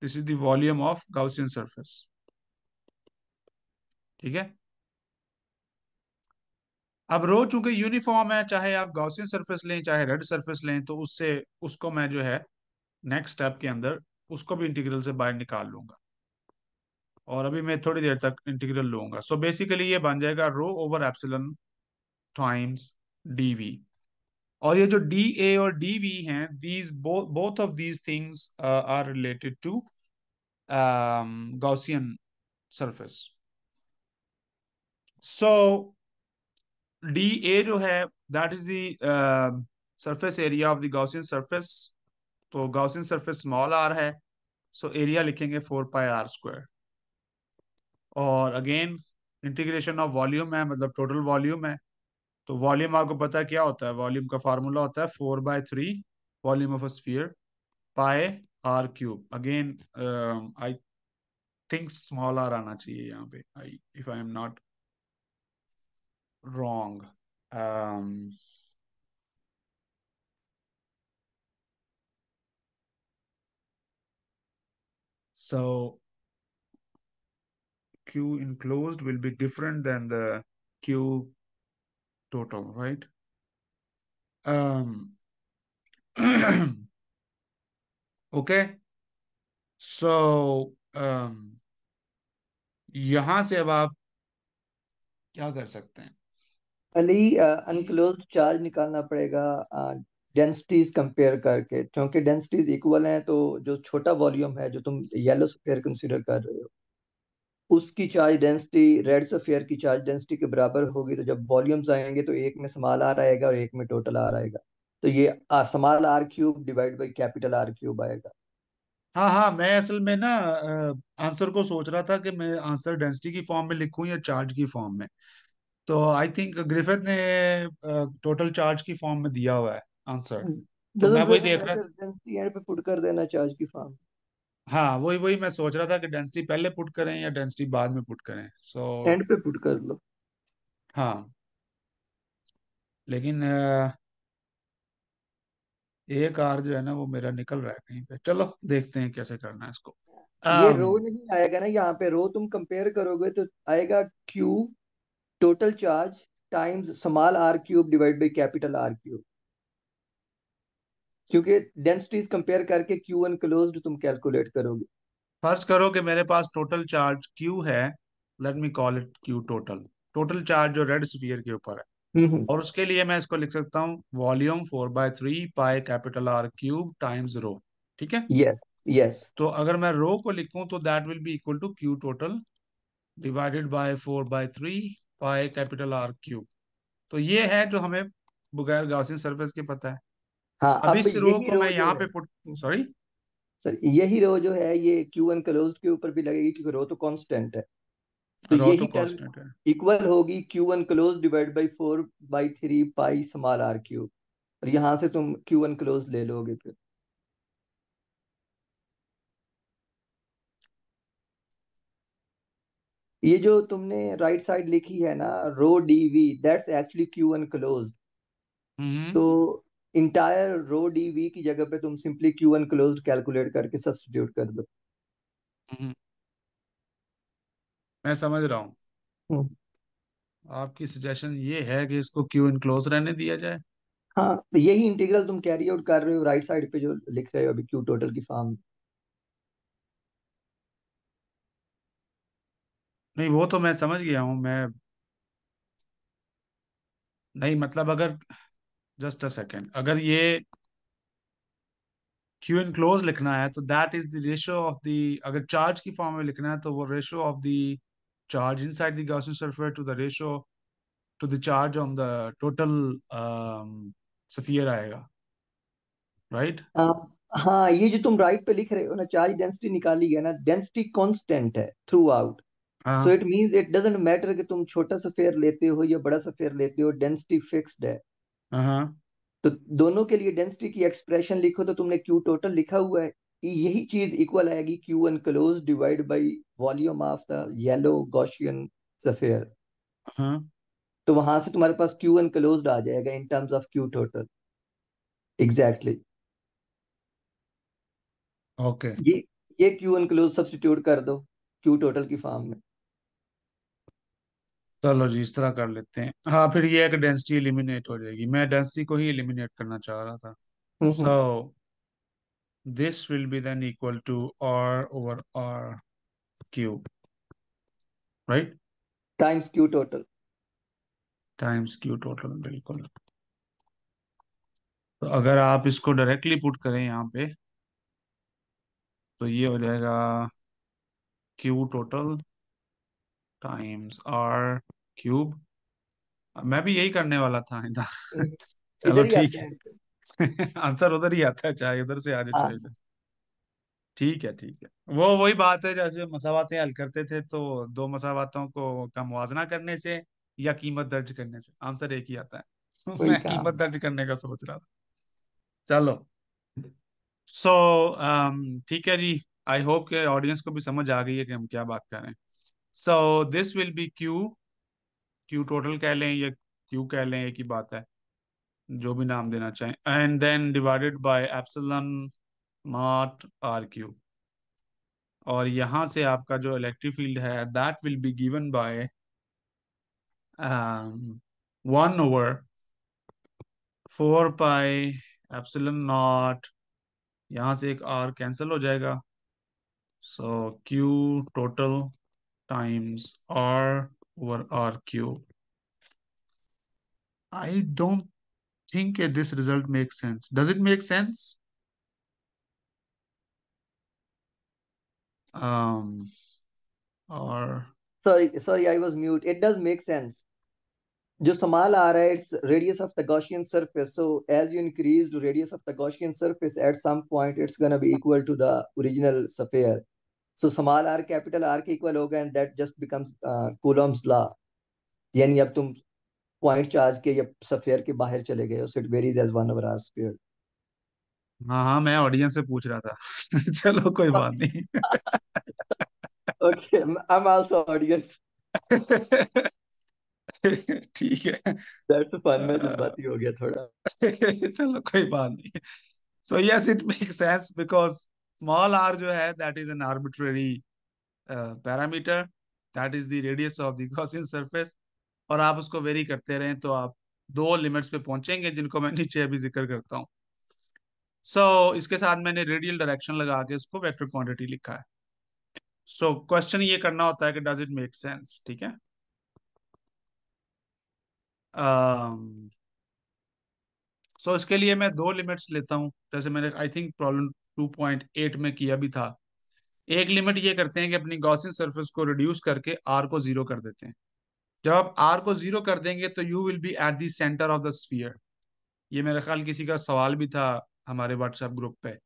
this is the volume of Gaussian surface ठीक है अब रो चूंकि यूनिफॉर्म है चाहे आप गाउसियन सरफेस लें चाहे रेड सरफेस लें तो उससे उसको मैं जो है नेक्स्ट स्टेप के अंदर उसको भी इंटीग्रल से बाहर निकाल लूंगा और अभी मैं थोड़ी देर तक इंटीग्रल लूंगा सो so बेसिकली ये बन जाएगा rho over epsilon times D V और ये जो डी ए और डी वी हैं these both of these things are related to Gaussian surface so D A जो है that is the surface area of the Gaussian surface तो Gaussian surface small R है so so area लिखेंगे four pi R square और again integration of volume है मतलब total volume है तो वॉल्यूम आपको पता है क्या होता है वॉल्यूम का फॉर्मूला होता है four by three volume of a sphere pi R cube again I think small R आना चाहिए यहाँ पे I if I am not wrong so q enclosed will be different than the q total, right? Um, okay. So um, यहां से अब आप क्या कर सकते हैं अली अनक्लोज चार्ज निकालना पड़ेगा डेंसिटीज कंपेयर करके क्योंकि डेंसिटीज इक्वल हैं तो जो छोटा वॉल्यूम है जो तुम येलो स्फीयर कंसीडर कर रहे हो उसकी चार्ज डेंसिटी रेड सफेयर की चार्ज डेंसिटी के बराबर होगी तो जब वॉल्यूम्स आएंगे तो एक में समाल आर आएगा और एक में टोटल आर आएगा तो ये आ, small R cube divide by capital R cube आएगा हाँ हाँ मैं असल में ना आंसर को सोच रहा था कि मैं आंसर डेंसिटी की फॉर्म में लिखूं या चार्ज की फॉर्म में तो आई थिंक ग्रिफिथ ने टोटल चार्ज की फॉर्म में दिया हुआ है आंसर हम्म, तो, तो मैं वही देख रहा था डेंसिटी एंड पे पुट कर देना चार्ज की फॉर्म हाँ वही वही मैं सोच रहा था कि डेंसिटी पहले पुट करें या डेंसिटी बाद में पुट करें सो so, एंड पे पुट कर लो हाँ लेकिन एक आर जो है ना वो मेरा निकल रहा है कहीं पे चलो देखते हैं कैसे करना है इसको ये um, रो नहीं आएगा ना यहाँ पे रो तुम कंपेयर करोगे तो आएगा Q total charge times small R cube divide by capital R cube क्योंकि डेंसिटीज कंपेयर करके क्यू अनक्लोज्ड तुम कैलकुलेट करोगे फर्ज करो कि मेरे पास टोटल चार्ज क्यू है let me call it Q total total charge जो रेड स्फीयर के ऊपर है हम्म, हम्म। और उसके लिए मैं इसको लिख सकता हूँ volume four by three pi capital R cube times rho ठीक है यस यस तो अगर मैं रो को लिखूं तो that will be equal to Q total divided by four by three pi capital R cube तो ये है जो हमें बगैर गाउसियन सरफेस के पता है हाँ अब इस रो को मैं यहाँ पे पुट सॉरी सर यही रो जो है ये क्यू एन क्लोज के ऊपर भी लगेगी क्योंकि रो तो कांस्टेंट है तो रो यही तो टर्म इक्वल होगी Q enclosed divide by four by three pi small R cube और यहाँ से तुम क्यू एन क्लोज ले लोगे फिर ये जो तुमने राइट right साइड लिखी है ना rho D V that's actually Q enclosed तो इंटायर रो डी वी की जगह पे तुम simply Q enclosed calculate करके सब्स्टिट्यूट कर दो हम्म। मैं समझ रहा हूँ हम्म। आपकी सजेशन ये है कि इसको क्यू क्लोज रहने दिया जाए हाँ तो यही इंटीग्रल तुम कैरी आउट कर रहे हो राइट साइड पे जो लिख रहे हो अभी क्यू टोटल की फॉर्म नहीं वो तो मैं समझ गया हूँ मैं नहीं मतलब अगर जस्ट अ सेकेंड अगर ये क्यू एन क्लोज लिखना है तो that is the ratio of the अगर चार्ज की फॉर्म में लिखना है तो वो ratio of the charge inside Gaussian to the ratio to the charge on the total sphere आएगा राइट right? uh, हाँ ये जो तुम राइट पे लिख रहे हो ना चार्ज डेंसिटी निकाली है ना डेंसिटी कांस्टेंट है throughout so it means it doesn't matter कि तुम छोटा सफेयर लेते हो या बड़ा सफेयर लेते हो डेंसिटी फिक्स्ड है हाँ। तो दोनों के लिए डेंसिटी की एक्सप्रेशन लिखो तो तुमने क्यू टोटल लिखा हुआ है यही चीज इक्वल आएगी Q enclosed divide by volume of the yellow Gaussian sphere तो वहां से तुम्हारे पास क्यू एन क्लोज आ जाएगा in terms of Q total exactly okay ये ये क्यू क्लोज सब्सटीट्यूट कर दो क्यू टोटल की फॉर्म में तो चलो जी इस तरह कर लेते हैं हाँ फिर ये एक डेंसिटी एलिमिनेट हो जाएगी मैं डेंसिटी को ही एलिमिनेट करना चाह रहा था so this will be then equal to R over are cube right times Q total times Q total बिल्कुल तो अगर आप इसको डायरेक्टली पुट करें यहाँ पे तो ये हो जाएगा Q total times R cube मैं भी यही करने वाला था चलो ठीक है आंसर उधर ही आता है चाहे उधर से आ हाँ। जाए चाहे ठीक है ठीक है वो वही बात है जैसे मसावातें हल करते थे तो दो मसावातों को का मुजना करने से या कीमत दर्ज करने से आंसर एक ही आता है मैं कीमत दर्ज करने का सोच रहा था चलो सो so, um, ठीक है जी आई होप के ऑडियंस को भी समझ आ गई है कि हम क्या बात कर रहे हैं so this will be q q total कह लें या क्यू कह लें एक ही बात है जो भी नाम देना चाहें and then divided by epsilon naught r q और यहां से आपका जो इलेक्ट्रिक फील्ड है that will be given by one over four pi epsilon naught यहां से एक आर कैंसिल हो जाएगा so q total times r over r cube. I don't think this result makes sense. Does it make sense? Um, r. Sorry, sorry, I was mute. It does make sense. Just it's radius of the Gaussian surface. So as you increase the radius of the Gaussian surface at some point, it's going to be equal to the original sphere. So small r capital R के equal होगा and that just becomes Coulomb's law यानी अब तुम point charge के या sphere के बाहर चले गए हो so it varies as 1 over r square हाँ हाँ मैं ऑडियंस से पूछ रहा था चलो कोई बात नहीं okay I am also audience ठीक है दैट्स फन मैं तो हाँ। ही हो गया थोड़ा चलो कोई बात नहीं so yes it makes sense because small r जो है that is an arbitrary parameter that is the radius of the Gaussian surface और आप उसको वेरी करते रहे तो आप दो लिमिट्स पे पहुंचेंगे जिनको मैं नीचे अभी जिक्र करता हूँ सो so, इसके साथ मैंने रेडियल डायरेक्शन लगा के उसको वेक्टर क्वांटिटी लिखा है सो so, क्वेश्चन ये करना होता है कि डज इट मेक सेंस ठीक है सो um, so इसके लिए मैं दो लिमिट्स लेता हूँ जैसे मैंने आई थिंक प्रॉब्लम 2.8 में किया भी था एक लिमिट ये करते हैं कि अपनी गॉसिन सरफेस को रिड्यूस करके आर को जीरो कर देते हैं जब आप आर को जीरो कर देंगे तो you will be at the centre of the sphere ये मेरे ख्याल किसी का सवाल भी था हमारे व्हाट्सएप ग्रुप पे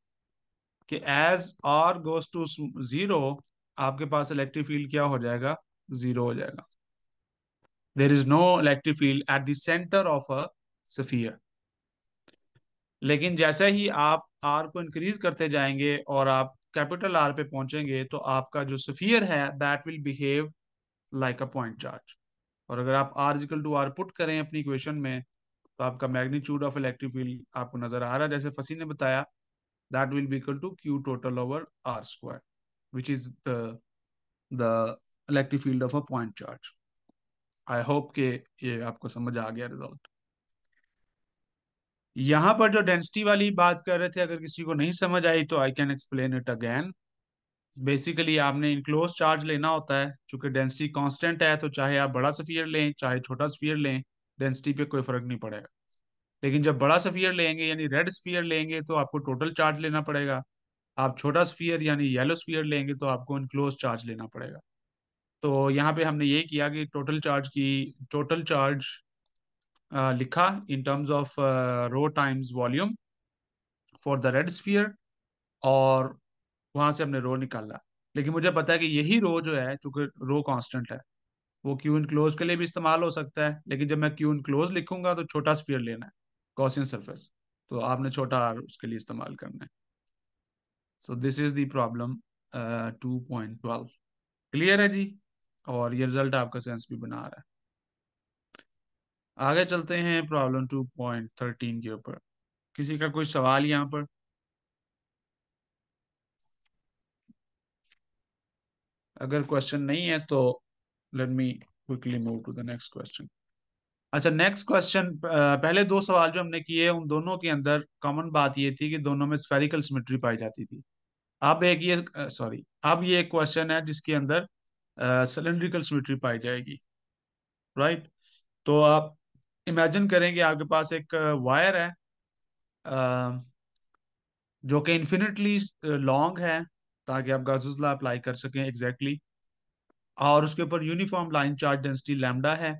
कि as r goes to zero आपके पास इलेक्ट्रिक फील्ड क्या हो जाएगा जीरो हो जाएगा there is no electric field at centre of a sphere लेकिन जैसे ही आप आर को इंक्रीज करते जाएंगे और आप कैपिटल आर पे पहुंचेंगे तो आपका जो सफियर है that will behave like a point charge और अगर आप r equal to r put करें अपनी इक्वेशन में तो आपका मैग्नीट्यूड ऑफ इलेक्ट्रिक फील्ड आपको नजर आ रहा है जैसे फसी ने बताया that will be equal to Q total over are square which is the electric field of a point charge I hope के ये आपको समझ आ गया रिजल्ट यहाँ पर जो डेंसिटी वाली बात कर रहे थे अगर किसी को नहीं समझ आई तो I can explain it again basically आपने इनक्लोज चार्ज लेना होता है चूंकि डेंसिटी कांस्टेंट है तो चाहे आप बड़ा सफियर लें चाहे छोटा सफियर लें डेंसिटी पे कोई फर्क नहीं पड़ेगा लेकिन जब बड़ा सफियर लेंगे यानी रेड स्फियर लेंगे तो आपको टोटल चार्ज लेना पड़ेगा आप छोटा स्फियर यानी येलो स्फीयर लेंगे तो आपको इनक्लोज चार्ज लेना पड़ेगा तो यहाँ पे हमने ये किया कि टोटल चार्ज की टोटल चार्ज लिखा in terms of rho times volume for the red sphere और वहां से हमने रो निकाला लेकिन मुझे पता है कि यही रो जो है चूंकि रो कांस्टेंट है वो क्यू इन क्लोज के लिए भी इस्तेमाल हो सकता है लेकिन जब मैं क्यू इन क्लोज लिखूंगा तो छोटा स्फीयर लेना है गॉसियन सरफेस तो आपने छोटा आर उसके लिए इस्तेमाल करना है so this is the problem two point twelve clear है जी और ये रिजल्ट आपका सेंस भी बना रहा है आगे चलते हैं प्रॉब्लम टू पॉइंट थर्टीन के ऊपर किसी का कोई सवाल यहां पर अगर क्वेश्चन नहीं है तो let me quickly move to the next question अच्छा नेक्स्ट क्वेश्चन पहले दो सवाल जो हमने किए उन दोनों के अंदर कॉमन बात ये थी कि दोनों में स्फेरिकल सिमेट्री पाई जाती थी अब एक ये सॉरी अब ये एक क्वेश्चन है जिसके अंदर सिलेंड्रिकल सिमेट्री पाई जाएगी राइट right? तो आप इमेजिन करें कि आपके पास एक वायर है जो कि इन्फिनिटली लॉन्ग है ताकि आप गजला अप्लाई कर सकें एग्जैक्टली exactly, और उसके ऊपर uniform line charge density lambda है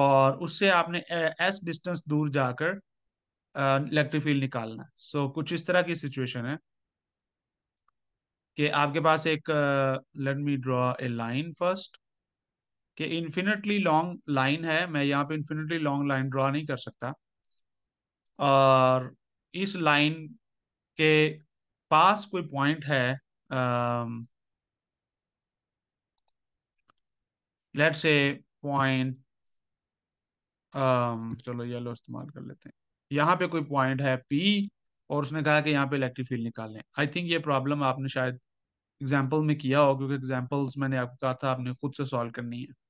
और उससे आपने एस डिस्टेंस दूर जाकर इलेक्ट्रिक फील्ड निकालना सो so, कुछ इस तरह की सिचुएशन है कि आपके पास एक let me draw a line first कि इन्फिनिटली लॉन्ग लाइन है मैं यहाँ पे इन्फिनिटली लॉन्ग लाइन ड्रॉ नहीं कर सकता और इस लाइन के पास कोई पॉइंट है लेट से पॉइंट चलो येलो इस्तेमाल कर लेते हैं यहाँ पे कोई पॉइंट है पी और उसने कहा कि यहाँ पे इलेक्ट्रिक फील्ड निकाल लें आई थिंक ये प्रॉब्लम आपने शायद एग्जाम्पल में किया हो क्योंकि एग्जाम्पल्स मैंने आपको कहा था आपने खुद से सॉल्व करनी है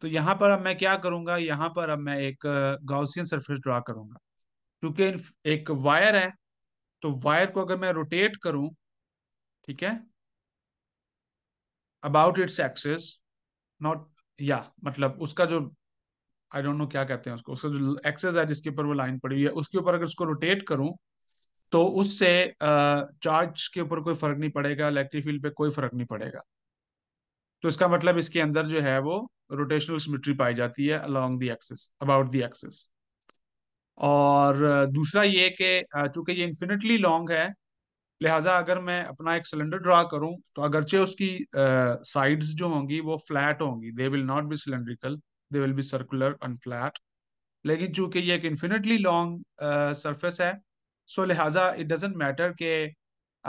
तो यहाँ पर अब मैं क्या करूंगा यहाँ पर अब मैं एक गाउसियन सरफेस ड्रा करूंगा क्योंकि एक वायर है तो वायर को अगर मैं रोटेट करूं ठीक है अबाउट इट्स एक्सेस नॉट या मतलब उसका जो आई डोंट नो क्या कहते हैं उसको उसका जो एक्सेस है जिसके ऊपर वो लाइन पड़ी हुई है उसके ऊपर अगर उसको रोटेट करूं तो उससे चार्ज के ऊपर कोई फर्क नहीं पड़ेगा इलेक्ट्रिक फील्ड पे कोई फर्क नहीं पड़ेगा तो इसका मतलब इसके अंदर जो है वो रोटेशनल सिमेट्री पाई जाती है along the axis about the axis और दूसरा ये कि चूंकि ये इन्फिनिटली लॉन्ग है लिहाजा अगर मैं अपना एक सिलेंडर ड्रा करूं तो अगरचे उसकी साइड्स uh, जो होंगी वो फ्लैट होंगी they will not be cylindrical they will be circular and flat लेकिन चूंकि ये एक इन्फिनिटली लॉन्ग सरफेस है सो लिहाजा इट डजेंट मैटर के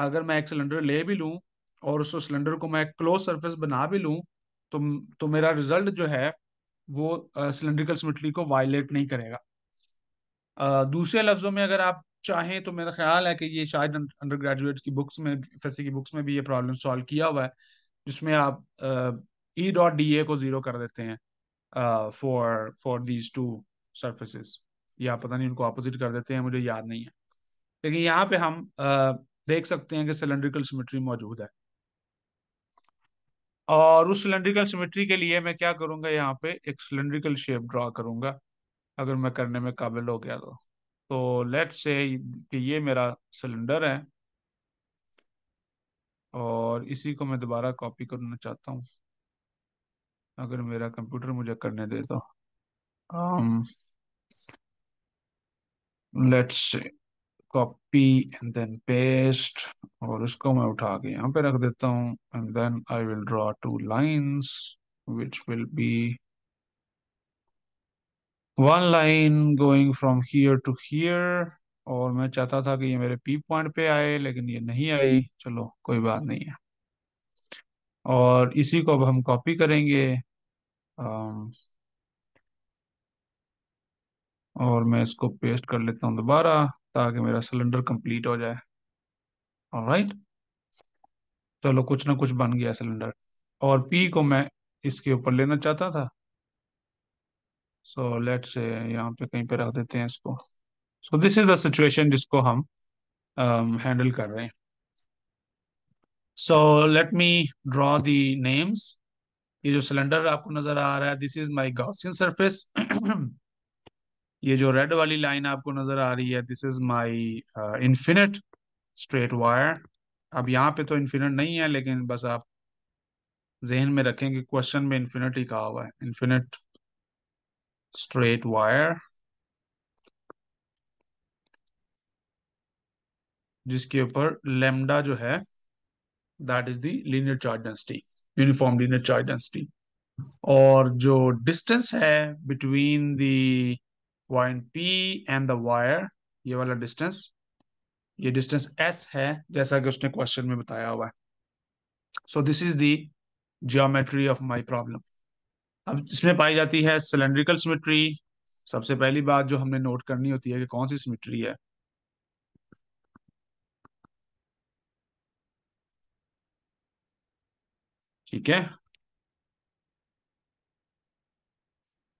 अगर मैं एक सिलेंडर ले भी लूँ और उस सिलेंडर को मैं क्लोज सरफेस बना भी लूँ तो तो मेरा रिजल्ट जो है वो सिलेंड्रिकल सिमिट्री को वायलेट नहीं करेगा आ, दूसरे लफ्ज़ों में अगर आप चाहें तो मेरा ख्याल है कि ये शायद अंडर ग्रेजुएट की बुक्स में एफ की बुक्स में भी ये प्रॉब्लम सॉल्व किया हुआ है जिसमें आप ई डॉट डी ए को ज़ीरो कर देते हैं for for these two surfaces या पता नहीं उनको अपोजिट कर देते हैं मुझे याद नहीं है लेकिन यहाँ पे हम uh, देख सकते हैं कि सिलेंड्रिकल सिमेट्री मौजूद है और उस सिलेंड्रिकल सिमेट्री के लिए मैं क्या करूंगा यहाँ पे एक सिलेंड्रिकल शेप ड्रा करूंगा अगर मैं करने में काबिल हो गया तो तो लेट से कि ये मेरा सिलेंडर है और इसी को मैं दोबारा कॉपी करना चाहता हूँ अगर मेरा कंप्यूटर मुझे करने दे तो let's um, copy and then paste और इसको मैं उठा के यहाँ पे रख देता हूँ and then I will draw two lines which will be one line going from here to here और मैं चाहता था कि ये मेरे पी पॉइंट पे आए लेकिन ये नहीं आई चलो कोई बात नहीं है और इसी को अब हम कॉपी करेंगे um, और मैं इसको पेस्ट कर लेता हूँ दोबारा ताकि मेरा सिलेंडर कंप्लीट हो जाए राइट चलो कुछ ना कुछ बन गया सिलेंडर और पी को मैं इसके ऊपर लेना चाहता था सो लेट से यहाँ पे कहीं पे रख देते हैं इसको so this is the situation जिसको हम हैंडल um, कर रहे हैं so let me draw the names ये जो सिलेंडर आपको नजर आ रहा है this is my Gaussian surface ये जो रेड वाली लाइन आपको नजर आ रही है this is my infinite straight wire अब यहाँ पे तो इन्फिनिट नहीं है लेकिन बस आप जहन में रखें कि क्वेश्चन में इन्फिनिट ही कहा हुआ है इन्फिनिट स्ट्रेट वायर जिसके ऊपर लेमडा जो है that is the linear charge density uniform linear charge density और जो डिस्टेंस है between the point P and the wire ये वाला डिस्टेंस ये डिस्टेंस एस है जैसा कि उसने क्वेश्चन में बताया हुआ है so this is the geometry of my problem अब इसमें पाई जाती है सिलेंड्रिकल सिमेट्री सबसे पहली बात जो हमने नोट करनी होती है कि कौन सी सिमेट्री है ठीक है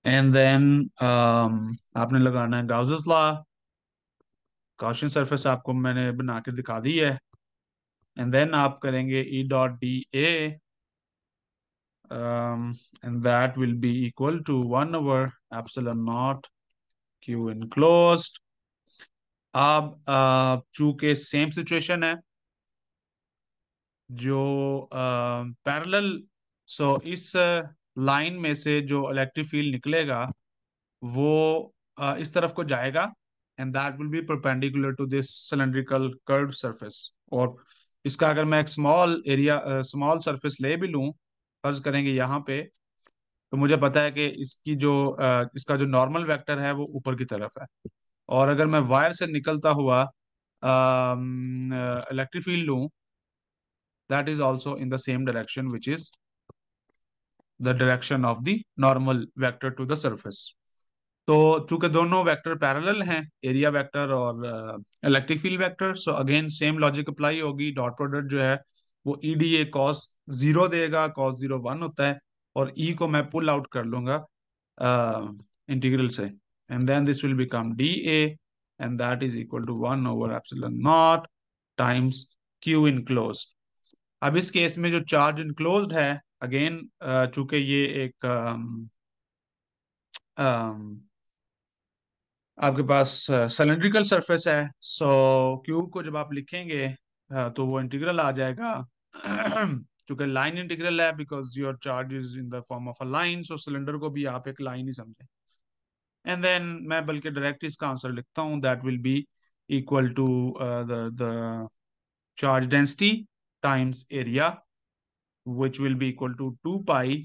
एंड देन um, आपने लगाना है गाउजेस ला कॉशन सरफेस आपको मैंने बना के दिखा दी है एंड देन आप करेंगे E dot D A and that will be equal to 1 over epsilon naught q enclosed ab uh, चूंकि सेम सिचुएशन है जो पैरेलल uh, सो so इस uh, लाइन में से जो इलेक्ट्रिक फील्ड निकलेगा वो इस तरफ को जाएगा and that will be perpendicular to this cylindrical curve surface और इसका अगर मैं एक स्मॉल एरिया स्मॉल सरफेस ले भी लूँ फर्ज करेंगे यहाँ पे तो मुझे पता है कि इसकी जो uh, इसका जो नॉर्मल वेक्टर है वो ऊपर की तरफ है और अगर मैं वायर से निकलता हुआ इलेक्ट्रिक फील्ड लूँ that is also in the same direction which is the direction of the normal vector to the surface. तो चूंकि दोनों वेक्टर पैरेलल हैं एरिया वेक्टर और electric field vector so again same logic apply होगी dot product जो है वो E D A cos zero देगा कॉस जीरो वन होता है और ई e को मैं पुल आउट कर लूंगा इंटीग्रल uh, से and then this will become d A and that is equal to one over epsilon naught times Q enclose अब इस केस में जो चार्ज इनक्लोज है अगेन चूंकि ये एक आपके पास सिलेंड्रिकल सरफेस है सो क्यूब को जब आप लिखेंगे तो वो इंटीग्रल आ जाएगा चूंकि लाइन इंटीग्रल है because your charge is in the form of a line so cylinder को भी आप एक लाइन ही समझें एंड देन मैं बल्कि डायरेक्ट इसका आंसर लिखता हूँ that will be equal to the charge density times area which will be equal to 2 pi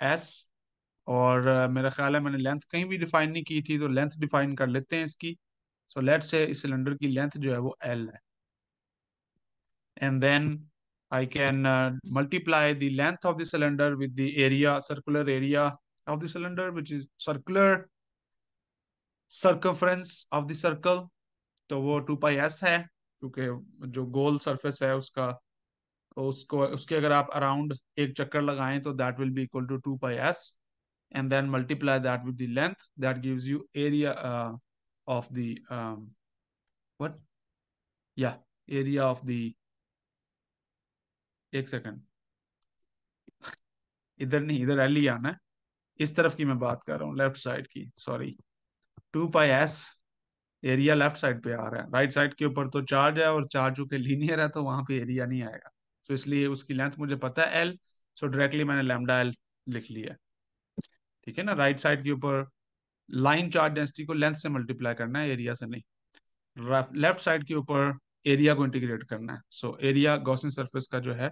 s और uh, मेरा ख्याल है मैंने लेंथ कहीं भी डिफाइन नहीं की थी तो लेंथ डिफाइन कर लेते हैं इसकी सो लेट से इस सिलेंडर की लेंथ जो है वो एल है and then I can multiply the length of the cylinder with the area circular area of the cylinder which is circular circumference of the circle तो वो टू पाई एस है क्योंकि जो गोल सर्फेस है उसका तो उसको उसके अगर आप अराउंड एक चक्कर लगाएं तो that will be equal to two pi s and then multiply that with the length that gives you area of the what या एरिया ऑफ द एक सेकंड इधर नहीं इधर एल ही आना है इस तरफ की मैं बात कर रहा हूँ लेफ्ट साइड की sorry two pi s area left side पे आ रहा है राइट right साइड के ऊपर तो चार्ज है और चार्ज के लीनियर है तो वहां पे एरिया नहीं आएगा सो तो इसलिए उसकी लेंथ मुझे पता है एल सो डायरेक्टली मैंने लेमडा एल लिख लिया ठीक है ना राइट साइड के ऊपर लाइन चार्ज डेंसिटी को लेंथ से मल्टीप्लाई करना है एरिया से नहीं लेफ्ट साइड के ऊपर एरिया को इंटीग्रेट करना है सो एरिया गॉसिन सरफेस का जो है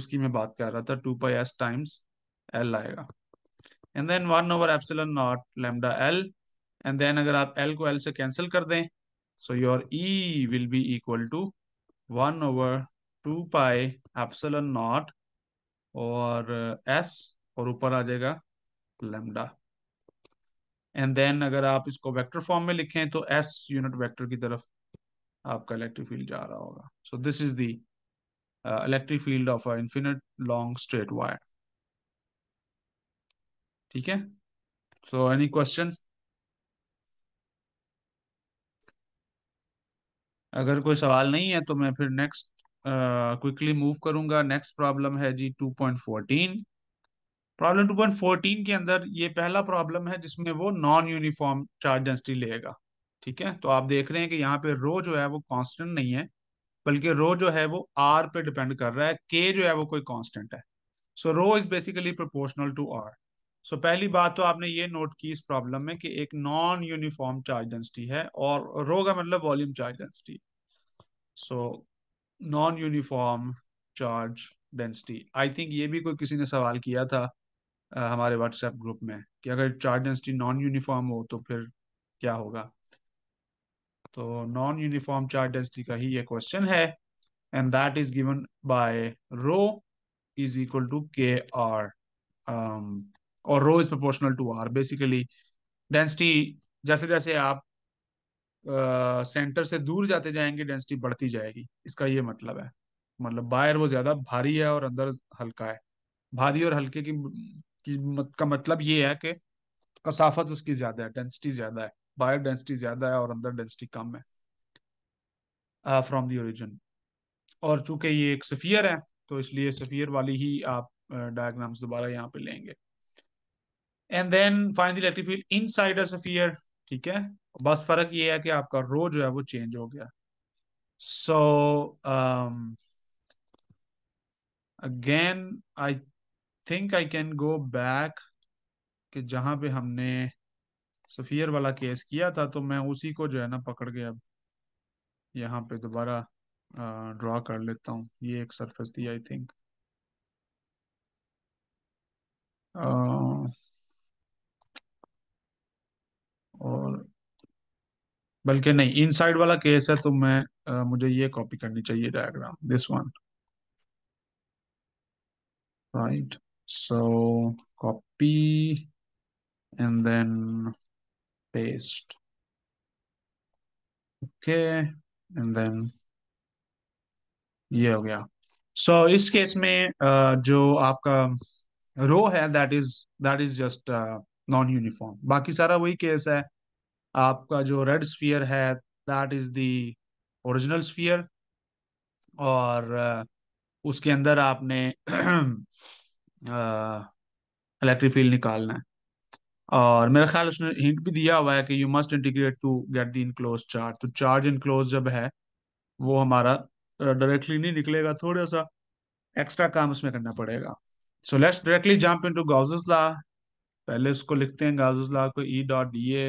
उसकी मैं बात कर रहा था two pi s times L आएगा and then one over epsilon naught lambda L and then अगर आप एल को एल से कैंसिल कर दें so your E will be equal to one over two pi epsilon naught और s और ऊपर आ जाएगा लेमडा एंड देन अगर आप इसको वेक्टर फॉर्म में लिखें तो एस यूनिट वेक्टर की तरफ आपका इलेक्ट्रिक फील्ड जा रहा होगा so this is the electric field of a infinite long straight wire ठीक है सो एनी क्वेश्चन अगर कोई सवाल नहीं है तो मैं फिर नेक्स्ट क्विकली uh, मूव करूंगा नेक्स्ट प्रॉब्लम है जी 2.14 प्रॉब्लम 2.14 के अंदर ये पहला प्रॉब्लम है जिसमें वो नॉन यूनिफॉर्म चार्ज डेंसिटी लेगा ठीक है तो आप देख रहे हैं कि यहाँ पे रो जो है वो कांस्टेंट नहीं है बल्कि रो जो है वो आर पे डिपेंड कर रहा है के जो है वो कोई कॉन्स्टेंट है so rho is basically proportional to r so पहली बात तो आपने ये नोट की इस प्रॉब्लम में कि एक नॉन यूनिफॉर्म चार्ज डेंसिटी है और रो का मतलब volume charge density so non uniform charge density I think ये भी कोई किसी ने सवाल किया था आ, हमारे व्हाट्सएप ग्रुप में कि अगर चार्ज डेंसिटी नॉन यूनिफॉर्म हो तो फिर क्या होगा तो नॉन यूनिफॉर्म चार्ज डेंसिटी का ही ये क्वेश्चन है and that is given by rho is equal to k r और rho is proportional to r basically density जैसे जैसे आप सेंटर से दूर जाते जाएंगे डेंसिटी बढ़ती जाएगी इसका ये मतलब है मतलब बायर वो ज्यादा भारी है और अंदर हल्का है भारी और हल्के की, की मत, का मतलब ये है कि कसाफत उसकी ज्यादा है डेंसिटी ज्यादा है बायर डेंसिटी ज्यादा है और अंदर डेंसिटी कम है फ्रॉम दी ओरिजिन और चूंकि ये एक सफ़ियर है तो इसलिए सफ़ियर वाली ही आप डायग्राम्स दोबारा यहाँ पे लेंगे and then finally the electric field inside a ठीक है बस फर्क ये है कि आपका रो जो है वो चेंज हो गया so again I think I can go back कि जहां पे हमने सफ़ियर वाला केस किया था तो मैं उसी को जो है ना पकड़ के अब यहाँ पे दोबारा ड्रॉ कर लेता हूँ ये एक सरफेस थी आई थिंक और बल्कि नहीं इन साइड वाला केस है तो मैं आ, मुझे ये कॉपी करनी चाहिए diagram this one right so copy and then paste okay and then ये हो गया सो so, इस केस में uh, जो आपका रो है that is that is just non uniform बाकी सारा वही केस है आपका जो रेड स्फीयर है that is the original sphere और उसके अंदर आपने इलेक्ट्रिक फील्ड निकालना है और मेरा ख्याल उसने हिंट भी दिया हुआ है कि you must integrate to get the enclose charge तो चार्ज इनक्लोज जब है वो हमारा डायरेक्टली नहीं निकलेगा थोड़ा सा एक्स्ट्रा काम उसमें करना पड़ेगा so let's directly jump into Gauss's law पहले उसको लिखते हैं गाजुजला को E dot D A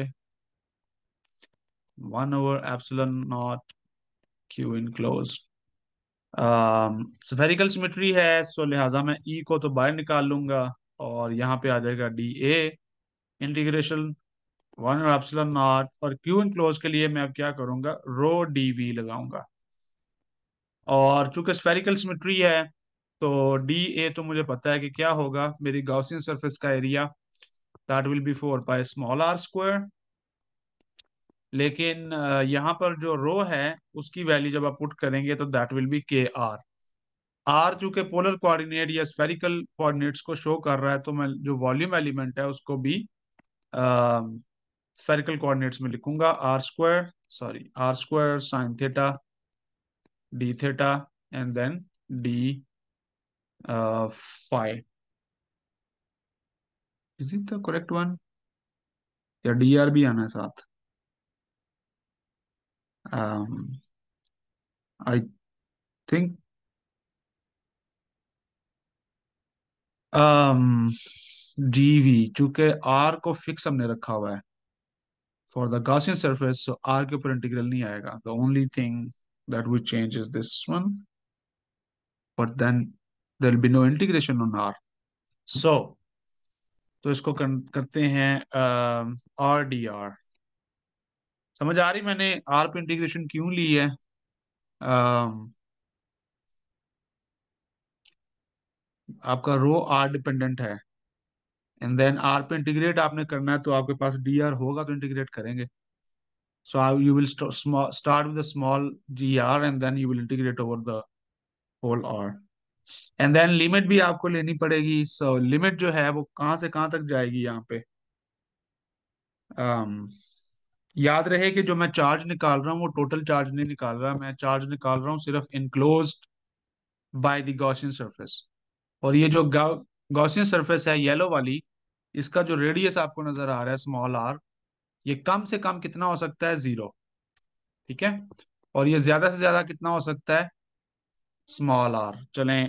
one over epsilon naught Q close spherical symmetry है सो लिहाजा मैं ई e को तो बाहर निकाल लूंगा और यहाँ पे आ जाएगा d A integration one over epsilon naught और क्यू इन क्लोज के लिए मैं अब क्या करूंगा रो डी वी लगाऊंगा और चूंकि स्फेरिकल सिमेट्री है तो डी ए तो मुझे पता है कि क्या होगा मेरी गाउसिंग सरफेस का area that will be four by small are square लेकिन uh, यहां पर जो रो है उसकी वैल्यू जब आप पुट करेंगे तो that will be k r r चूंकि पोलर कोऑर्डिनेट या स्फेरिकल कोऑर्डिनेट्स को शो कर रहा है तो मैं जो वॉल्यूम एलिमेंट है उसको भी स्फेरिकल um, कोऑर्डिनेट्स में लिखूंगा r square sorry r square sine theta d theta and then d phi is it the correct one या डी आर भी आना है साथ आई थिंक डी वी चूंकि आर को फिक्स हमने रखा हुआ है for the Gaussian surface r के ऊपर इंटीग्रल नहीं आएगा the only thing that would change is this one but then there be no integration on r so तो इसको करते हैं आर डी आर समझ आ रही मैंने आर पे इंटीग्रेशन क्यों ली है आ, आपका रो आर डिपेंडेंट है एंड देन आर पे इंटीग्रेट आपने करना है तो आपके पास डी आर होगा तो इंटीग्रेट करेंगे so you will st small, start with a small dr and then you will integrate over the and then limit भी आपको लेनी पड़ेगी सो so, लिमिट जो है वो कहां से कहां तक जाएगी यहाँ पे um, याद रहे कि जो मैं चार्ज निकाल रहा हूँ वो टोटल चार्ज नहीं निकाल रहा मैं चार्ज निकाल रहा हूँ सिर्फ enclose by the surface surface और ये जो गौशन सरफेस है येलो वाली इसका जो रेडियस आपको नजर आ रहा है स्मॉल आर ये कम से कम कितना हो सकता है जीरो ठीक है और ये ज्यादा से ज्यादा कितना हो सकता है स्मॉल आर चलें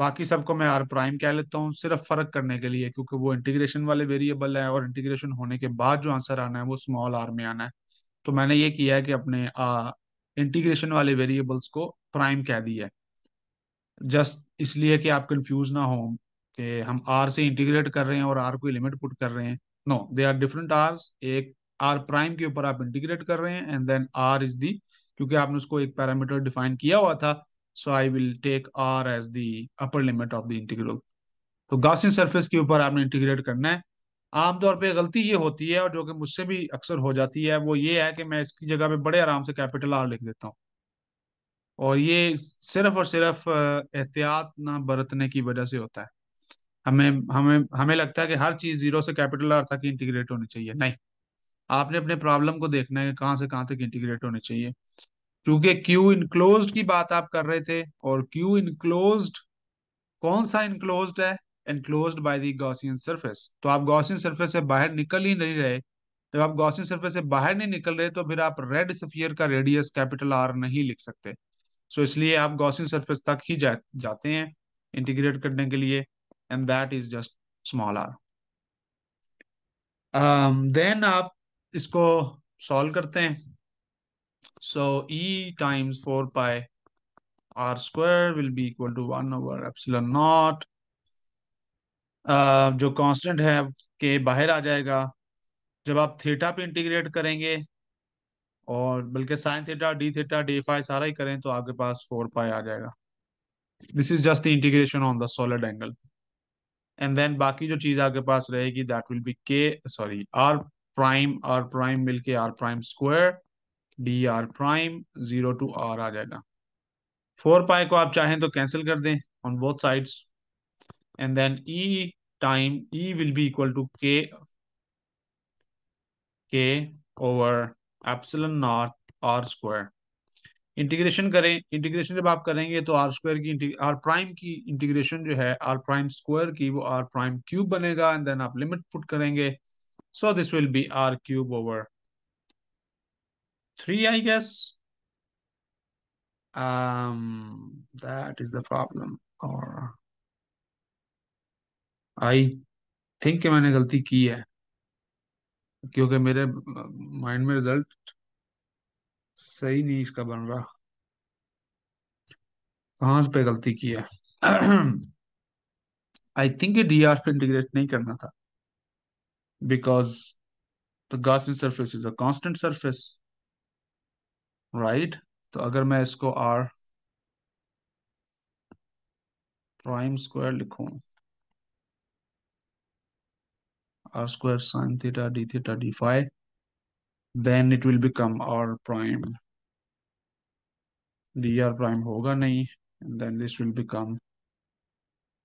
बाकी सबको मैं आर प्राइम कह लेता हूँ सिर्फ फर्क करने के लिए क्योंकि वो इंटीग्रेशन वाले वेरिएबल है और इंटीग्रेशन होने के बाद जो आंसर आना है वो स्मॉल आर में आना है तो मैंने ये किया है कि अपने इंटीग्रेशन वाले वेरिएबल्स को प्राइम कह दिया है जस्ट इसलिए कि आप कंफ्यूज ना हो कि हम आर से इंटीग्रेट कर रहे हैं और आर को लिमिट पुट कर रहे हैं no they are different r's एक आर प्राइम के ऊपर आप इंटीग्रेट कर रहे हैं and then are is the क्योंकि आपने उसको एक पैरामीटर डिफाइन किया हुआ था so I will take r as the upper limit of the integral तो गॉसियन सरफेस के ऊपर आपने इंटीग्रेट करना है आमतौर पे गलती ये होती है और जो कि मुझसे भी अक्सर हो जाती है वो ये है कि मैं इसकी जगह पे बड़े आराम से कैपिटल आर लिख देता हूँ और ये सिर्फ और सिर्फ एहतियात ना बरतने की वजह से होता है हमें हमें हमें लगता है कि हर चीज़ जीरो से कैपिटल आर तक इंटीग्रेट होनी चाहिए नहीं आपने अपने प्रॉब्लम को देखना है कहाँ से कहाँ तक इंटीग्रेट होने चाहिए क्योंकि क्यू इनक्लोज की बात आप कर रहे थे और क्यू इनक्लोज कौन सा इनक्लोज है enclose by the Gaussian surface तो आप गॉसियन सरफेस से बाहर निकल ही नहीं रहे जब आप गॉसियन सरफेस से बाहर नहीं निकल रहे तो फिर आप रेड सफियर का रेडियस कैपिटल आर नहीं लिख सकते सो so, इसलिए आप गॉसियन सरफेस तक ही जा, जाते हैं इंटीग्रेट करने के लिए and that is just small r then आप इसको सॉल्व करते हैं so E times four pi r square will be equal to one over epsilon naught जो कांस्टेंट है के बाहर आ जाएगा जब आप थीटा पे इंटीग्रेट करेंगे और बल्कि sine theta d theta d phi सारा ही करें तो आपके पास फोर पाई आ जाएगा this is just the integration on the solid angle and then बाकी जो चीज़ आपके पास रहेगी that will be k sorry r prime r prime मिलके r prime square d are prime zero to r आ जाएगा फोर पाए को आप चाहें तो कैंसिल कर दें on both sides and then E time E will be equal to k k over epsilon naught r square integration करें इंटीग्रेशन जब आप करेंगे तो आर स्क्वायर की आर प्राइम की इंटीग्रेशन जो है आर प्राइम स्क्वायर की वो आर प्राइम क्यूब बनेगा एंड देन आप लिमिट पुट करेंगे So this will be r cube over 3, I guess. Um, that is the problem. Or I think मैंने गलती की है क्योंकि मेरे माइंड में रिजल्ट सही नहीं इसका बन रहा कहाँ पे गलती की है आई थिंक ये डी आर पे इंटीग्रेट नहीं करना था because the Gaussian surface is a constant surface, right? So अगर मैं इसको r prime square, लिखूं r square sine theta d theta d phi then it will become r prime dr prime होगा नहीं and then this will become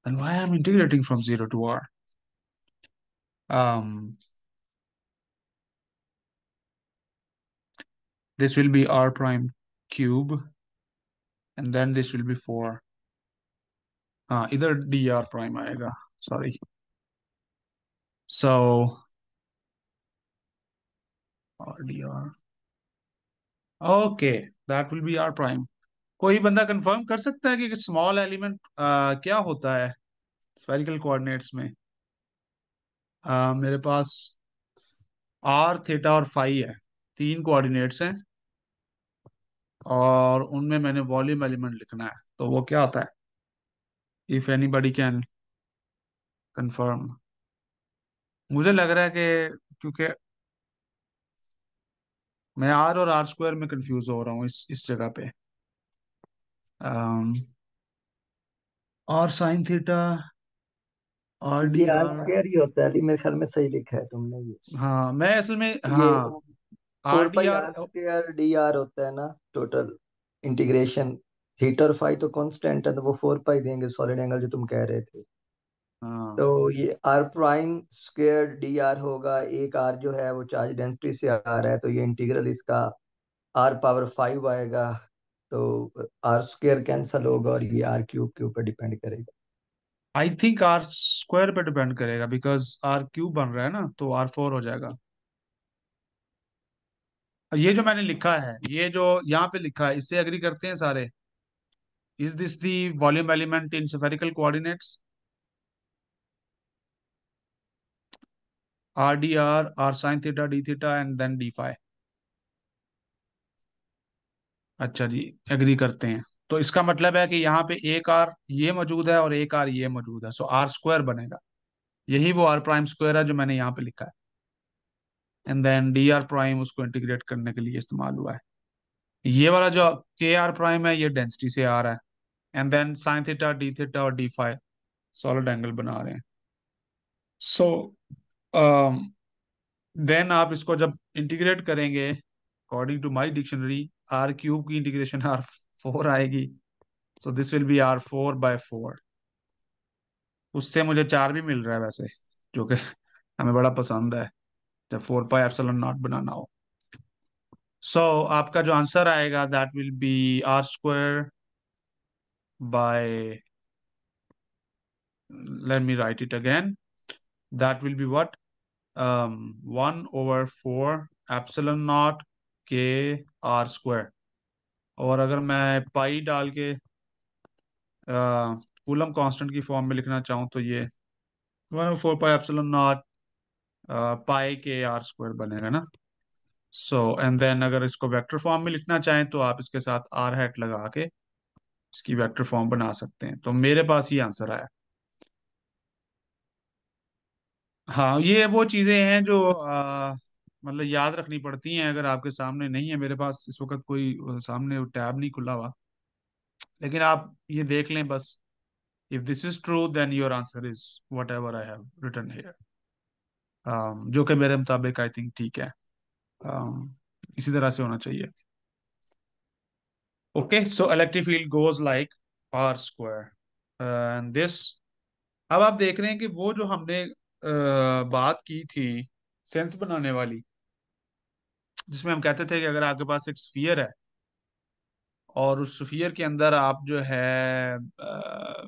and why I'm integrating from 0 to r um, this will be r prime cube and then this will be 4 uh, either dr prime आएगा sorry so r dr okay that will be r prime कोई बंदा confirm कर सकता है कि small element क्या होता है स्फेरिकल कोऑर्डिनेट्स में आ, मेरे पास आर थीटा और फाई है तीन कोऑर्डिनेट्स हैं और उनमें मैंने वॉल्यूम एलिमेंट लिखना है तो वो क्या होता है if anybody can confirm मुझे लग रहा है कि क्योंकि मैं आर और आर स्क्वायर में कंफ्यूज हो रहा हूँ इस इस जगह पे r sine theta r d r केयर ही होता है अली मेरे ख्याल में सही लिखा है तुमने ये हाँ मैं असल में हाँ आर डी आर केयर डी आर होता है ना टोटल इंटीग्रेशन थीटा और फाई तो कांस्टेंट है तो वो फोर पाई देंगे सॉलिड एंगल जो तुम कह रहे थे हाँ तो ये r prime square d r होगा एक आर जो है वो चार्ज डेंसिटी से आ रहा है तो ये इंटीग्रल इसका आर पावर फाइव आएगा तो आर स्क्वायर कैंसिल होगा और ये आर क्यूब के ऊपर डिपेंड करेगा आई थिंक आर स्क्वायर पे डिपेंड करेगा बिकॉज आर क्यूब बन रहा है ना तो आर फोर हो जाएगा ये जो मैंने लिखा है ये जो यहाँ पे लिखा है इससे एग्री करते हैं सारे is this the volume element in spherical coordinates r d r r sine theta d theta and then d phi अच्छा जी एग्री करते हैं तो इसका मतलब है कि यहाँ पे एक आर ये मौजूद है और एक आर ये मौजूद है सो आर स्क्वायर बनेगा यही वो आर प्राइम स्क्वायर है जो मैंने यहाँ पे लिखा है and then d are prime उसको इंटीग्रेट करने के लिए इस्तेमाल हुआ है ये वाला जो के आर प्राइम है ये डेंसिटी से आ रहा है and then sine theta d theta और डी फाइव सॉलिड एंगल बना रहे हैं सो so, देन um, आप इसको जब इंटीग्रेट करेंगे according to my dictionary r cube की इंटीग्रेशन आर फोर आएगी so this will be r four by four उससे मुझे चार भी मिल रहा है वैसे जो कि हमें बड़ा पसंद है जब फोर पाई एप्सलन नॉट बनाना हो सो so, आपका जो आंसर आएगा that will be r square by let me write it again that will be what one over four 4 epsilon naught k r square और अगर मैं पाई डाल के कूलम कांस्टेंट की फॉर्म में लिखना चाहूँ तो ये one four pi epsilon naught pi के आर स्क्वायर बनेगा ना सो एंड देन अगर इसको वेक्टर फॉर्म में लिखना चाहें तो आप इसके साथ आर हैट लगा के इसकी वेक्टर फॉर्म बना सकते हैं तो मेरे पास ये आंसर आया हाँ ये वो चीज़ें हैं जो आ, मतलब याद रखनी पड़ती हैं अगर आपके सामने नहीं है मेरे पास इस वक्त कोई सामने टैब नहीं खुला हुआ लेकिन आप ये देख लें बस if this is true then your answer is whatever I have written here जो कि मेरे मुताबिक आई थिंक ठीक है um, इसी तरह से होना चाहिए okay so electric field goes like r square and this अब आप देख रहे हैं कि वो जो हमने uh, बात की थी सेंस बनाने वाली जिसमें हम कहते थे कि अगर आपके पास एक स्फीयर है और उस स्फीयर के अंदर आप जो है आ,